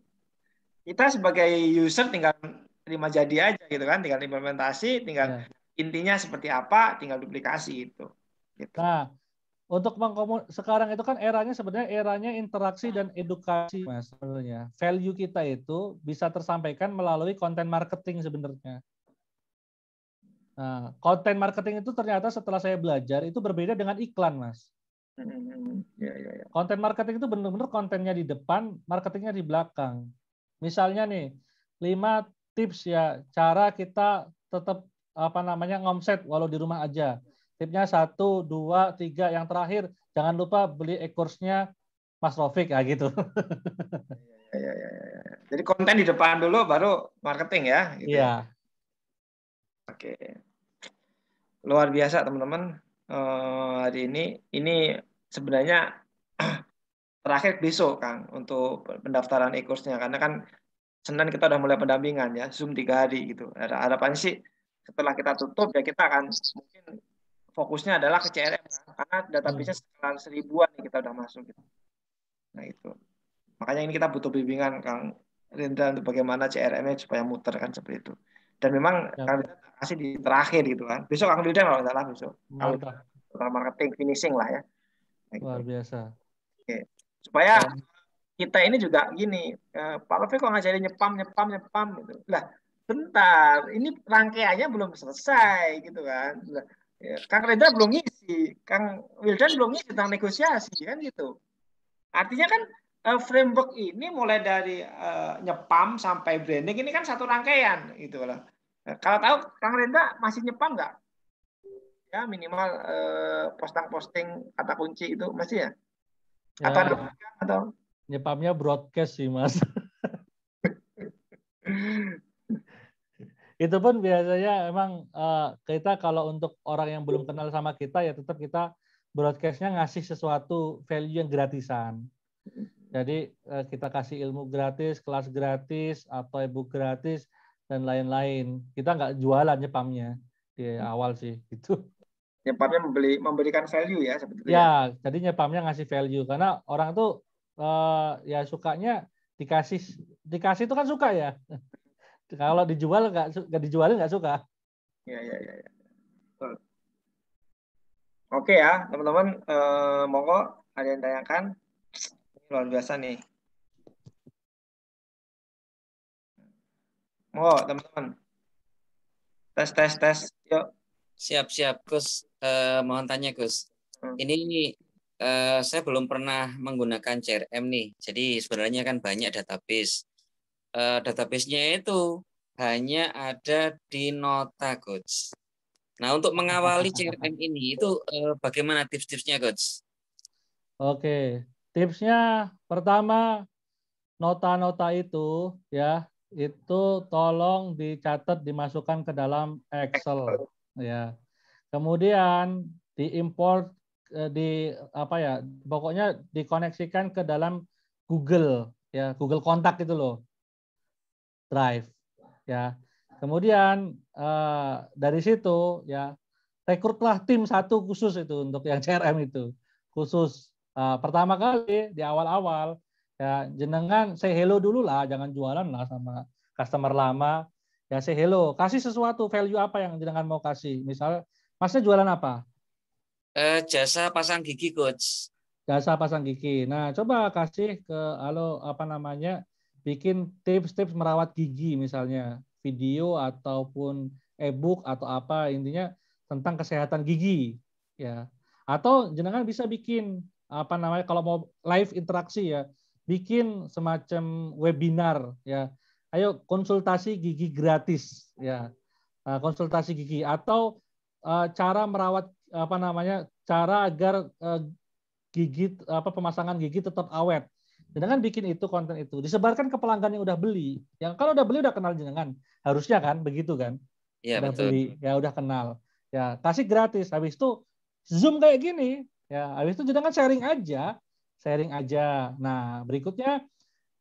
Kita sebagai user tinggal terima jadi aja gitu kan, tinggal implementasi, tinggal ya. intinya seperti apa, tinggal duplikasi itu. gitu. Nah, untuk mengkomun sekarang itu kan eranya sebenarnya eranya interaksi dan edukasi mas sebenarnya value kita itu bisa tersampaikan melalui konten marketing sebenarnya nah konten marketing itu ternyata setelah saya belajar itu berbeda dengan iklan mas konten mm-hmm. ya, ya, ya. marketing itu benar-benar kontennya di depan marketingnya di belakang misalnya nih lima tips ya cara kita tetap apa namanya ngomset walau di rumah aja tipnya satu, dua, tiga. Yang terakhir, jangan lupa beli e Mas Rofik, ya gitu. Iya, iya, iya, Jadi konten di depan dulu, baru marketing ya. Iya. Gitu. Ya. Oke. Luar biasa teman-teman. Uh, hari ini, ini sebenarnya terakhir besok, Kang, untuk pendaftaran e Karena kan Senin kita udah mulai pendampingan ya, Zoom tiga hari gitu. ada nah, Harapan sih setelah kita tutup ya kita akan mungkin fokusnya adalah ke CRM ya. karena database-nya hmm. sekitar seribuan yang kita udah masuk gitu. Nah itu makanya ini kita butuh bimbingan Kang Rintan untuk bagaimana CRM-nya supaya muter kan seperti itu. Dan memang ya. Kang Rendra kasih di terakhir gitu kan. Besok Kang Rendra kalau salah besok. Kalau marketing finishing lah ya. Nah, gitu. Luar biasa. Oke. Supaya ya. kita ini juga gini, eh, Pak Lofi kok ngajarin nyepam nyepam nyepam gitu. Lah, bentar, ini rangkaiannya belum selesai gitu kan. Lah, Iya. Kang Renda belum ngisi, Kang Wildan belum ngisi tentang negosiasi kan gitu. Artinya kan uh, framework ini mulai dari uh, nyepam sampai branding ini kan satu rangkaian gitu loh. Nah, kalau tahu Kang Renda masih nyepam nggak? Ya minimal posting eh, posting-posting kata kunci itu masih ya? ya atau ada, atau nyepamnya broadcast sih mas. itu pun biasanya emang uh, kita kalau untuk orang yang belum kenal sama kita ya tetap kita broadcastnya ngasih sesuatu value yang gratisan. Jadi uh, kita kasih ilmu gratis, kelas gratis, atau ebook gratis dan lain-lain. Kita nggak jualan nyepamnya di awal sih itu. Nyepamnya membeli memberikan value ya sebetulnya. Ya, jadi nyepamnya ngasih value karena orang tuh uh, ya sukanya dikasih dikasih itu kan suka ya kalau dijual nggak nggak dijualin nggak suka ya ya ya, ya. Hmm. oke ya teman-teman e, monggo ada yang tanyakan luar biasa nih monggo teman-teman tes tes tes yuk siap siap Gus e, mohon tanya Gus hmm. ini Uh, saya belum pernah menggunakan CRM nih. Jadi sebenarnya kan banyak database. Eh, database-nya itu hanya ada di Nota Coach. Nah, untuk mengawali CRM ini itu eh, bagaimana tips-tipsnya Coach? Oke, tipsnya pertama nota-nota itu ya itu tolong dicatat dimasukkan ke dalam Excel ya. Kemudian diimport eh, di apa ya pokoknya dikoneksikan ke dalam Google ya Google kontak itu loh drive ya kemudian uh, dari situ ya rekrutlah tim satu khusus itu untuk yang CRM itu khusus uh, pertama kali di awal-awal ya jenengan say hello dulu lah jangan jualan lah sama customer lama ya say hello kasih sesuatu value apa yang jenengan mau kasih misal masnya jualan apa eh, jasa pasang gigi coach jasa pasang gigi nah coba kasih ke halo apa namanya bikin tips-tips merawat gigi misalnya video ataupun e-book atau apa intinya tentang kesehatan gigi ya atau jenengan bisa bikin apa namanya kalau mau live interaksi ya bikin semacam webinar ya ayo konsultasi gigi gratis ya ah, konsultasi gigi atau ah, cara merawat apa namanya cara agar ah, gigi apa pemasangan gigi tetap awet jenengan bikin itu konten itu disebarkan ke pelanggan yang udah beli yang kalau udah beli udah kenal jenengan harusnya kan begitu kan ya, udah betul. beli ya udah kenal ya kasih gratis habis itu zoom kayak gini ya habis itu jenengan sharing aja sharing aja nah berikutnya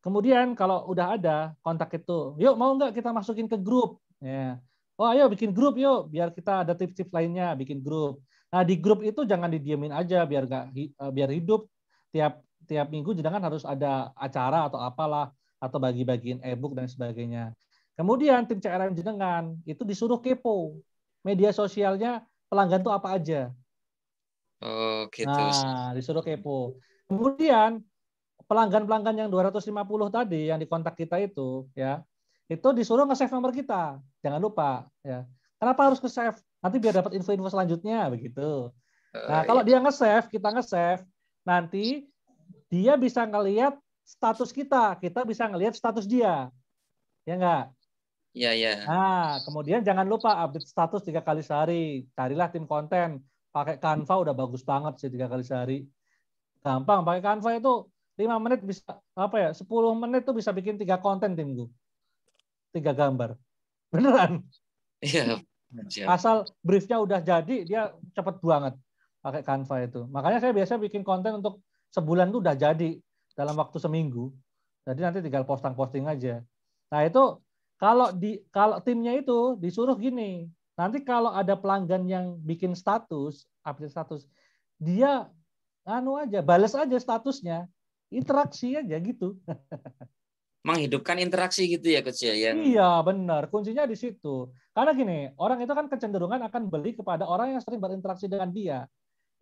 kemudian kalau udah ada kontak itu yuk mau nggak kita masukin ke grup ya oh ayo bikin grup yuk biar kita ada tips-tips lainnya bikin grup nah di grup itu jangan didiemin aja biar gak eh, biar hidup tiap tiap minggu jangan harus ada acara atau apalah atau bagi-bagiin e-book dan sebagainya. Kemudian tim CRM jenengan itu disuruh kepo media sosialnya pelanggan tuh apa aja. Oh, gitu. Nah, disuruh kepo. Kemudian pelanggan-pelanggan yang 250 tadi yang dikontak kita itu ya, itu disuruh nge-save nomor kita. Jangan lupa ya. Kenapa harus nge-save? Nanti biar dapat info-info selanjutnya begitu. Nah, eh, kalau iya. dia nge-save, kita nge-save, nanti dia bisa ngelihat status kita, kita bisa ngelihat status dia. Ya enggak? Iya, iya. Nah, kemudian jangan lupa update status tiga kali sehari. Carilah tim konten. Pakai Canva udah bagus banget sih tiga kali sehari. Gampang, pakai Canva itu lima menit bisa, apa ya, 10 menit tuh bisa bikin tiga konten timku. Tiga gambar. Beneran. Iya. Asal briefnya udah jadi, dia cepet banget pakai Canva itu. Makanya saya biasa bikin konten untuk sebulan itu udah jadi dalam waktu seminggu. Jadi nanti tinggal posting-posting aja. Nah itu kalau di kalau timnya itu disuruh gini, nanti kalau ada pelanggan yang bikin status update status, dia anu aja, bales aja statusnya, interaksi aja gitu. Menghidupkan interaksi gitu ya coach ya yang... Iya benar, kuncinya di situ. Karena gini, orang itu kan kecenderungan akan beli kepada orang yang sering berinteraksi dengan dia.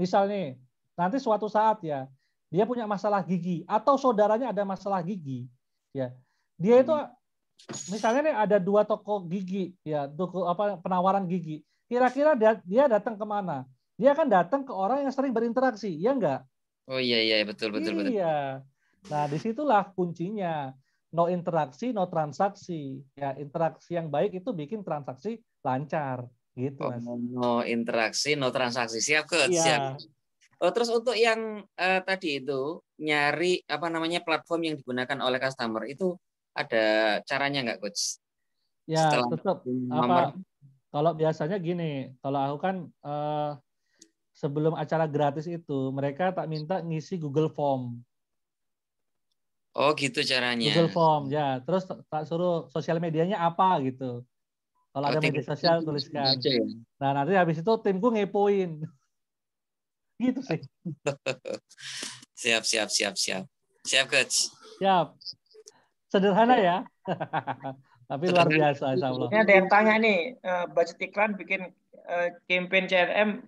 Misalnya, nanti suatu saat ya, dia punya masalah gigi atau saudaranya ada masalah gigi ya dia itu hmm. misalnya nih ada dua toko gigi ya toko apa penawaran gigi kira-kira dia, dia datang kemana dia akan datang ke orang yang sering berinteraksi ya enggak oh iya iya betul betul betul iya nah disitulah kuncinya no interaksi no transaksi ya interaksi yang baik itu bikin transaksi lancar gitu oh, no interaksi no transaksi siap ke iya. siap Oh, terus untuk yang uh, tadi itu nyari apa namanya platform yang digunakan oleh customer itu ada caranya nggak coach? Ya tetap. Apa, kalau biasanya gini, kalau aku kan uh, sebelum acara gratis itu mereka tak minta ngisi Google Form. Oh gitu caranya. Google Form ya. Terus tak suruh sosial medianya apa gitu. Kalau oh, ada media sosial tuliskan. Ya. Nah nanti habis itu timku ngepoin. Gitu sih. siap, siap, siap, siap. Siap, coach. Siap. Sederhana ya. Tapi luar biasa, insya Allah. ada yang tanya nih, eh, budget iklan bikin eh, campaign CRM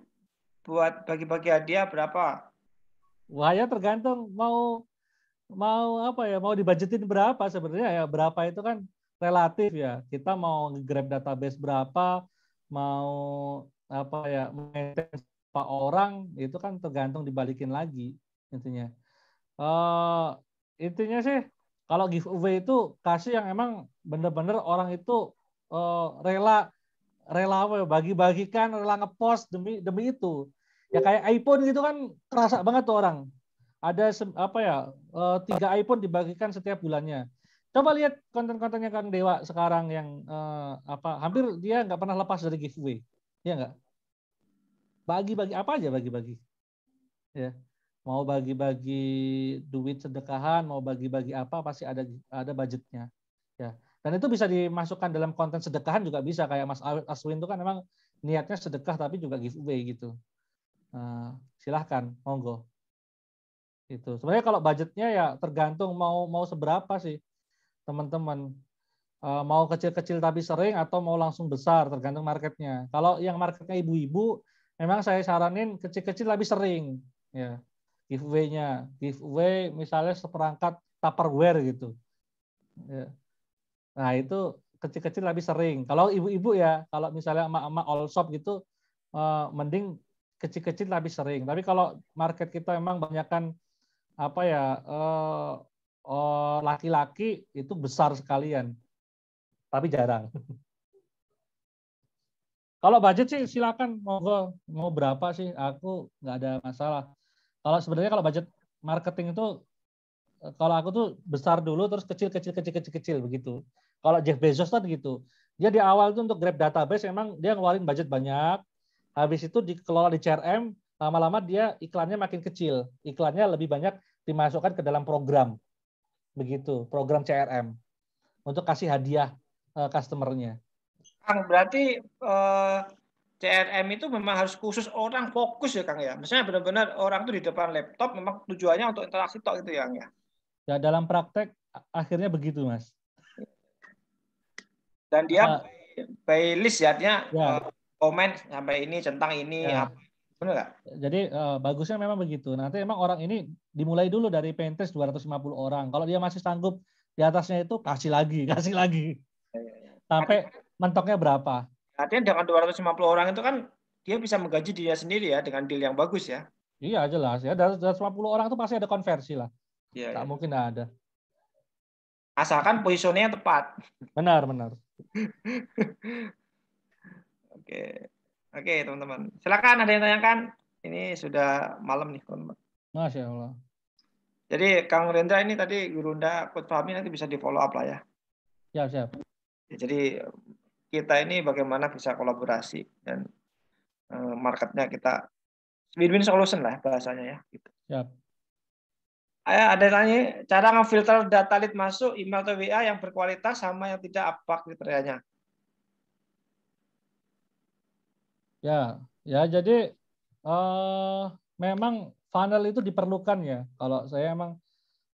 buat bagi-bagi hadiah berapa? Wah, ya tergantung mau mau apa ya, mau dibudgetin berapa sebenarnya ya. Berapa itu kan relatif ya. Kita mau grab database berapa, mau apa ya, pak orang itu kan tergantung dibalikin lagi intinya uh, intinya sih kalau giveaway itu kasih yang emang bener-bener orang itu uh, rela rela ya, bagi-bagikan rela ngepost demi demi itu ya kayak iPhone gitu kan terasa banget tuh orang ada apa ya uh, tiga iPhone dibagikan setiap bulannya coba lihat konten-kontennya Kang Dewa sekarang yang uh, apa hampir dia nggak pernah lepas dari giveaway ya nggak bagi-bagi apa aja bagi-bagi ya mau bagi-bagi duit sedekahan mau bagi-bagi apa pasti ada ada budgetnya ya dan itu bisa dimasukkan dalam konten sedekahan juga bisa kayak Mas Aswin itu kan memang niatnya sedekah tapi juga giveaway gitu nah, silahkan monggo itu sebenarnya kalau budgetnya ya tergantung mau mau seberapa sih teman-teman eh, mau kecil-kecil tapi sering atau mau langsung besar tergantung marketnya kalau yang marketnya ibu-ibu memang saya saranin kecil-kecil lebih sering ya giveaway-nya giveaway misalnya seperangkat tupperware gitu ya. nah itu kecil-kecil lebih sering kalau ibu-ibu ya kalau misalnya emak-emak all shop gitu eh, mending kecil-kecil lebih sering tapi kalau market kita emang banyakkan apa ya eh, eh, laki-laki itu besar sekalian, tapi jarang. Kalau budget sih silakan monggo mau berapa sih aku nggak ada masalah. Kalau sebenarnya kalau budget marketing itu eh, kalau aku tuh besar dulu terus kecil kecil kecil kecil kecil begitu. Kalau Jeff Bezos kan gitu. Dia di awal itu untuk grab database emang dia ngeluarin budget banyak. Habis itu dikelola di CRM lama-lama dia iklannya makin kecil. Iklannya lebih banyak dimasukkan ke dalam program. Begitu, program CRM untuk kasih hadiah eh, customernya. Kang, berarti eh, CRM itu memang harus khusus orang fokus ya Kang ya. Misalnya benar-benar orang itu di depan laptop memang tujuannya untuk interaksi tok gitu ya ya. Ya dalam praktek akhirnya begitu Mas. Dan dia uh, ah. by list ya artinya ya. Uh, komen sampai ini centang ini ya. apa Benar nggak? Jadi uh, bagusnya memang begitu. Nanti emang orang ini dimulai dulu dari pentes 250 orang. Kalau dia masih sanggup di atasnya itu kasih lagi, kasih lagi. Iya, iya, iya. Sampai mentoknya berapa? Artinya dengan 250 orang itu kan dia bisa menggaji dirinya sendiri ya dengan deal yang bagus ya. Iya jelas ya. Dari 250 orang itu pasti ada konversi lah. Iya. Tak iya. mungkin ada. Asalkan posisinya tepat. Benar benar. Oke. Oke teman-teman. Silakan ada yang tanyakan. Ini sudah malam nih teman-teman. Masya Allah. Jadi Kang Rendra ini tadi Gurunda Coach Fahmi nanti bisa di follow up lah ya. Siap siap. jadi kita ini bagaimana bisa kolaborasi dan eh, marketnya kita win-win solution lah bahasanya ya. Gitu. Yep. Ada tanya cara ngefilter data lead masuk email atau WA yang berkualitas sama yang tidak apa kriterianya? Ya, ya jadi uh, memang funnel itu diperlukan ya. Kalau saya emang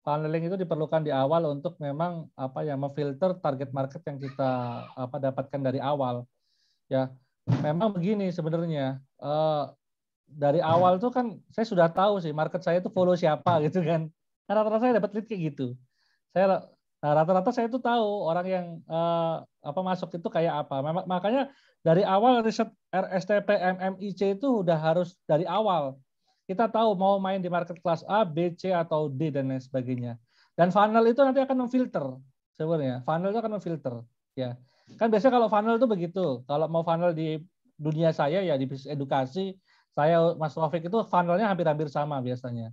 Funneling itu diperlukan di awal untuk memang apa ya memfilter target market yang kita apa dapatkan dari awal. Ya, memang begini sebenarnya. Uh, dari awal tuh kan saya sudah tahu sih market saya itu follow siapa gitu kan. kan. rata-rata saya dapat lead kayak gitu. Saya nah, rata-rata saya itu tahu orang yang uh, apa masuk itu kayak apa. Makanya dari awal riset RSTP MMIC itu udah harus dari awal kita tahu mau main di market kelas A, B, C, atau D, dan lain sebagainya. Dan funnel itu nanti akan memfilter sebenarnya. Funnel itu akan memfilter. ya Kan biasanya kalau funnel itu begitu. Kalau mau funnel di dunia saya ya di bisnis edukasi, saya Mas Taufik itu funnelnya hampir-hampir sama biasanya.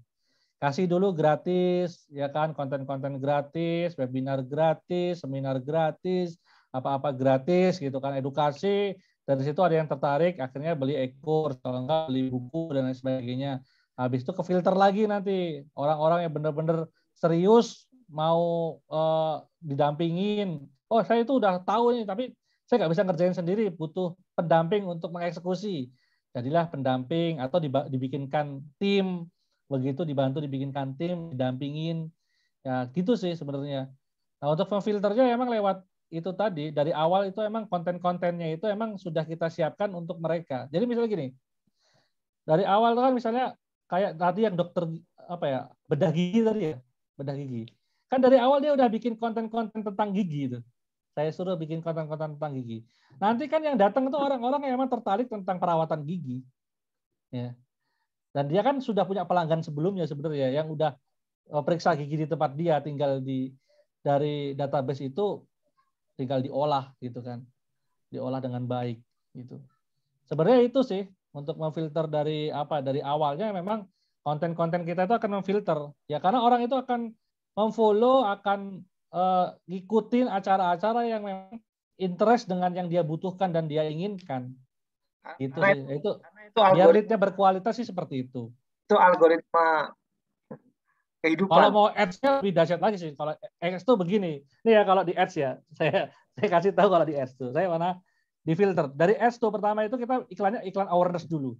Kasih dulu gratis, ya kan, konten-konten gratis, webinar gratis, seminar gratis, apa-apa gratis gitu kan, edukasi, dari situ ada yang tertarik akhirnya beli ekor kalau enggak beli buku dan lain sebagainya habis itu ke filter lagi nanti orang-orang yang benar-benar serius mau uh, didampingin oh saya itu udah tahu nih tapi saya nggak bisa ngerjain sendiri butuh pendamping untuk mengeksekusi jadilah pendamping atau dibikinkan tim begitu dibantu dibikinkan tim didampingin ya gitu sih sebenarnya nah untuk memfilternya emang lewat itu tadi dari awal itu emang konten-kontennya itu emang sudah kita siapkan untuk mereka. Jadi misalnya gini, dari awal kan misalnya kayak tadi yang dokter apa ya bedah gigi tadi ya bedah gigi kan dari awal dia udah bikin konten-konten tentang gigi itu saya suruh bikin konten-konten tentang gigi nanti kan yang datang itu orang-orang yang emang tertarik tentang perawatan gigi ya dan dia kan sudah punya pelanggan sebelumnya sebenarnya yang udah oh, periksa gigi di tempat dia tinggal di dari database itu tinggal diolah gitu kan diolah dengan baik gitu sebenarnya itu sih untuk memfilter dari apa dari awalnya memang konten-konten kita itu akan memfilter ya karena orang itu akan memfollow akan uh, ngikutin acara-acara yang memang interest dengan yang dia butuhkan dan dia inginkan gitu sih. itu, itu, itu algoritma berkualitas sih seperti itu itu algoritma kehidupan. Kalau mau ads-nya lebih dahsyat lagi sih. Kalau ads tuh begini. Ini ya kalau di ads ya. Saya saya kasih tahu kalau di ads tuh. Saya mana di filter. Dari ads tuh pertama itu kita iklannya iklan awareness dulu.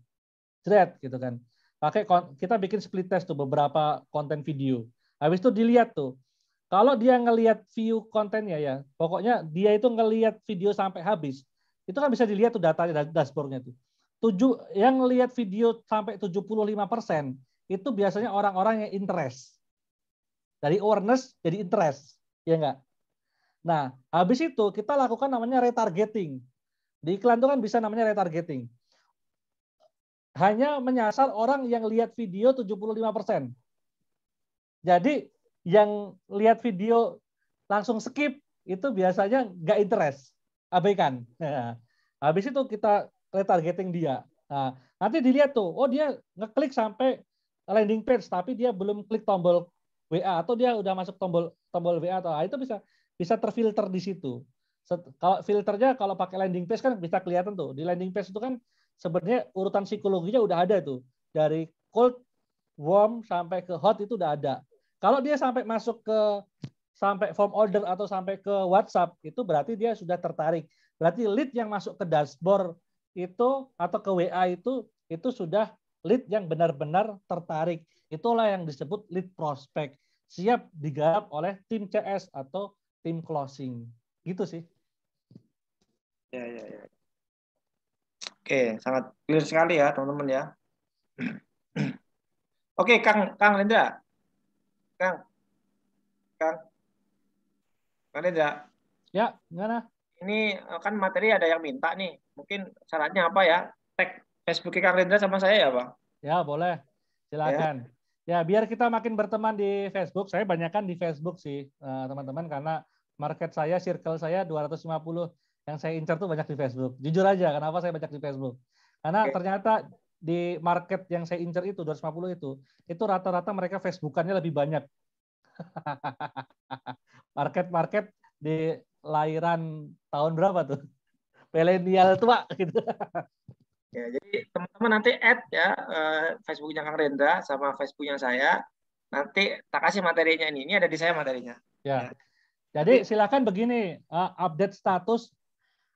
Jret gitu kan. Pakai kita bikin split test tuh beberapa konten video. Habis itu dilihat tuh. Kalau dia ngelihat view kontennya ya, pokoknya dia itu ngelihat video sampai habis. Itu kan bisa dilihat tuh datanya dashboardnya tuh. 7 yang lihat video sampai 75 persen itu biasanya orang-orang yang interest. Dari awareness jadi interest, ya enggak? Nah, habis itu kita lakukan namanya retargeting. Di iklan itu kan bisa namanya retargeting. Hanya menyasar orang yang lihat video 75%. Jadi yang lihat video langsung skip itu biasanya nggak interest, abaikan. habis itu kita retargeting dia. Nah, nanti dilihat tuh, oh dia ngeklik sampai landing page tapi dia belum klik tombol WA atau dia udah masuk tombol tombol WA atau itu bisa bisa terfilter di situ. Kalau filternya kalau pakai landing page kan bisa kelihatan tuh. Di landing page itu kan sebenarnya urutan psikologinya udah ada tuh. Dari cold, warm sampai ke hot itu udah ada. Kalau dia sampai masuk ke sampai form order atau sampai ke WhatsApp itu berarti dia sudah tertarik. Berarti lead yang masuk ke dashboard itu atau ke WA itu itu sudah lead yang benar-benar tertarik. Itulah yang disebut lead prospect. Siap digarap oleh tim CS atau tim closing. Gitu sih. Ya, ya, ya. Oke, sangat clear sekali ya, teman-teman ya. Oke, Kang Kang Linda. Kang Kang Kang Linda. Ya, gimana? Ini eh, kan materi ada yang minta nih. Mungkin syaratnya apa ya? Tag Facebook Kang Rendra sama saya ya, pak? Ya, boleh. Silakan. Ya. ya, biar kita makin berteman di Facebook. Saya banyakkan di Facebook sih, eh, teman-teman, karena market saya, circle saya 250 yang saya incar tuh banyak di Facebook. Jujur aja, kenapa saya banyak di Facebook? Karena Oke. ternyata di market yang saya incer itu 250 itu, itu rata-rata mereka Facebookannya lebih banyak. Market-market di lahiran tahun berapa tuh? Milenial tua gitu. Ya, jadi teman-teman nanti add ya uh, eh, Facebooknya Kang Rendra sama Facebooknya saya. Nanti tak kasih materinya ini. Ini ada di saya materinya. Ya. ya. Jadi silakan begini, eh, update status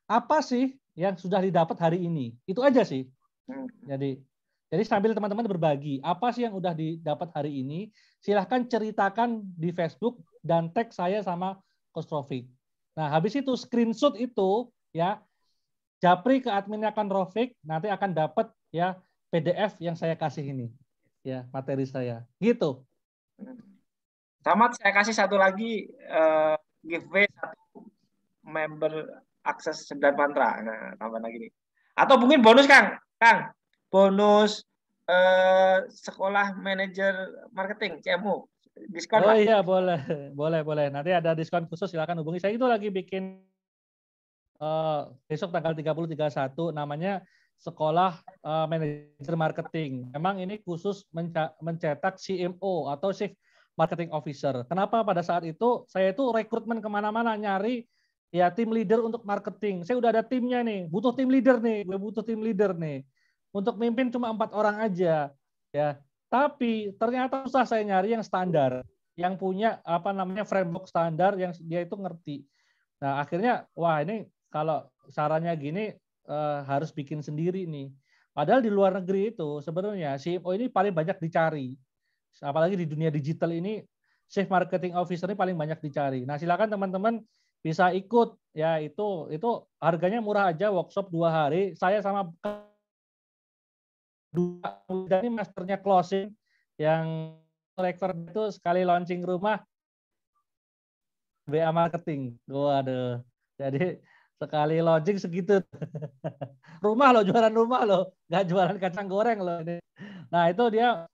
apa sih yang sudah didapat hari ini? Itu aja sih. Hmm. Jadi jadi sambil teman-teman berbagi, apa sih yang sudah didapat hari ini? Silahkan ceritakan di Facebook dan tag saya sama kostrofi. Nah, habis itu screenshot itu ya japri ke adminnya akan Rofik nanti akan dapat ya PDF yang saya kasih ini ya materi saya gitu Selamat saya kasih satu lagi uh, giveaway satu member akses sembilan mantra nah tambah lagi nih atau mungkin bonus Kang Kang bonus uh, sekolah manajer marketing CMU diskon oh lah. iya boleh boleh boleh nanti ada diskon khusus silakan hubungi saya itu lagi bikin uh, besok tanggal 30 31 namanya Sekolah uh, eh, Manajer Marketing. Memang ini khusus mencetak CMO atau Chief Marketing Officer. Kenapa pada saat itu saya itu rekrutmen kemana-mana nyari ya tim leader untuk marketing. Saya udah ada timnya nih, butuh tim leader nih, gue butuh tim leader nih. Untuk mimpin cuma empat orang aja, ya. Tapi ternyata susah saya nyari yang standar, yang punya apa namanya framework standar yang dia itu ngerti. Nah akhirnya wah ini kalau sarannya gini eh, harus bikin sendiri nih. Padahal di luar negeri itu sebenarnya CMO ini paling banyak dicari. Apalagi di dunia digital ini chief marketing officer ini paling banyak dicari. Nah, silakan teman-teman bisa ikut ya itu itu harganya murah aja workshop dua hari saya sama dua dan ini masternya closing yang rektor itu sekali launching rumah BA marketing waduh jadi Sekali launching segitu. rumah lo jualan rumah lo, nggak jualan kacang goreng lo ini. Nah, itu dia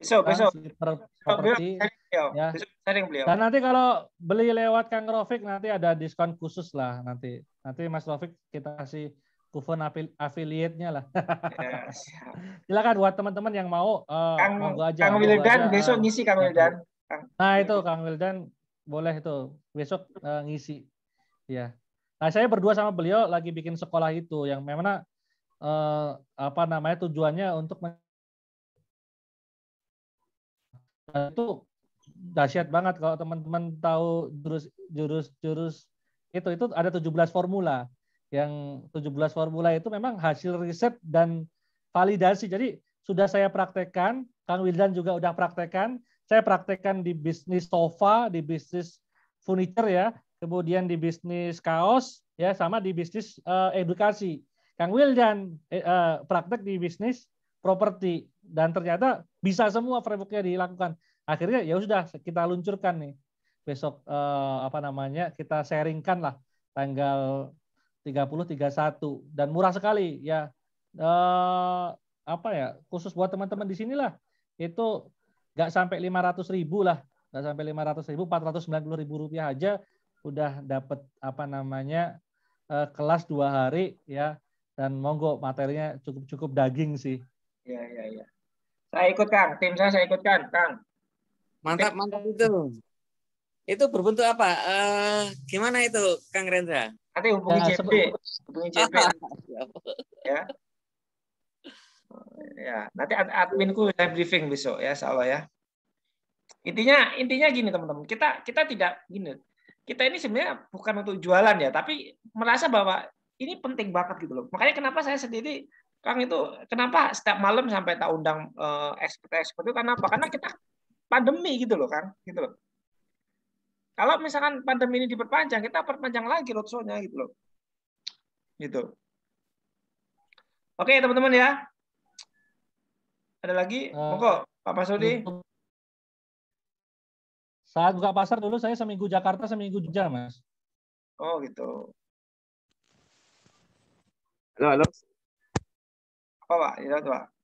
besok besok properti ya. Dan nanti kalau beli lewat Kang Rofik nanti ada diskon khusus lah nanti. Nanti Mas Rofik kita kasih kupon affiliate-nya lah. yes. Silakan buat teman-teman yang mau uh, Kang, monggo aja. Kang Wildan besok ngisi Kang Wildan. Nah, itu Kang Wildan boleh itu besok uh, ngisi Iya. Nah, saya berdua sama beliau lagi bikin sekolah itu yang memang eh, apa namanya tujuannya untuk itu dahsyat banget kalau teman-teman tahu jurus jurus jurus itu itu ada 17 formula. Yang 17 formula itu memang hasil riset dan validasi. Jadi sudah saya praktekkan, Kang Wildan juga udah praktekkan. Saya praktekkan di bisnis sofa, di bisnis furniture ya, kemudian di bisnis kaos, ya sama di bisnis uh, edukasi. Kang Wildan uh, praktek di bisnis properti dan ternyata bisa semua framework-nya dilakukan. Akhirnya ya sudah kita luncurkan nih besok uh, apa namanya kita sharingkan lah tanggal 30 31 dan murah sekali ya eh, apa ya khusus buat teman-teman di sinilah itu nggak sampai 500 ribu lah nggak sampai 500 ribu 490 ribu rupiah aja udah dapat apa namanya uh, kelas dua hari ya dan monggo materinya cukup cukup daging sih. Iya iya iya. Saya ikut Kang, tim saya saya ikutkan Kang. Mantap mantap itu. Itu berbentuk apa? Uh, gimana itu Kang Renza Nanti hubungi nah, ya, JP. Hubungi JP. ya. Ya, nanti adminku saya briefing besok ya, Allah ya. Intinya intinya gini teman-teman, kita kita tidak gini, kita ini sebenarnya bukan untuk jualan ya, tapi merasa bahwa ini penting banget gitu loh. Makanya kenapa saya sendiri Kang itu kenapa setiap malam sampai tak undang eh, expert-expert itu karena apa? Karena kita pandemi gitu loh Kang, gitu loh. Kalau misalkan pandemi ini diperpanjang, kita perpanjang lagi roadshow-nya gitu loh. Gitu. Oke, teman-teman ya. Ada lagi? Eh, Monggo, Pak Masudi. Saat buka pasar dulu saya seminggu Jakarta, seminggu Jogja, Mas. Oh, gitu. Halo, halo. Apa, Pak? Ya, Pak.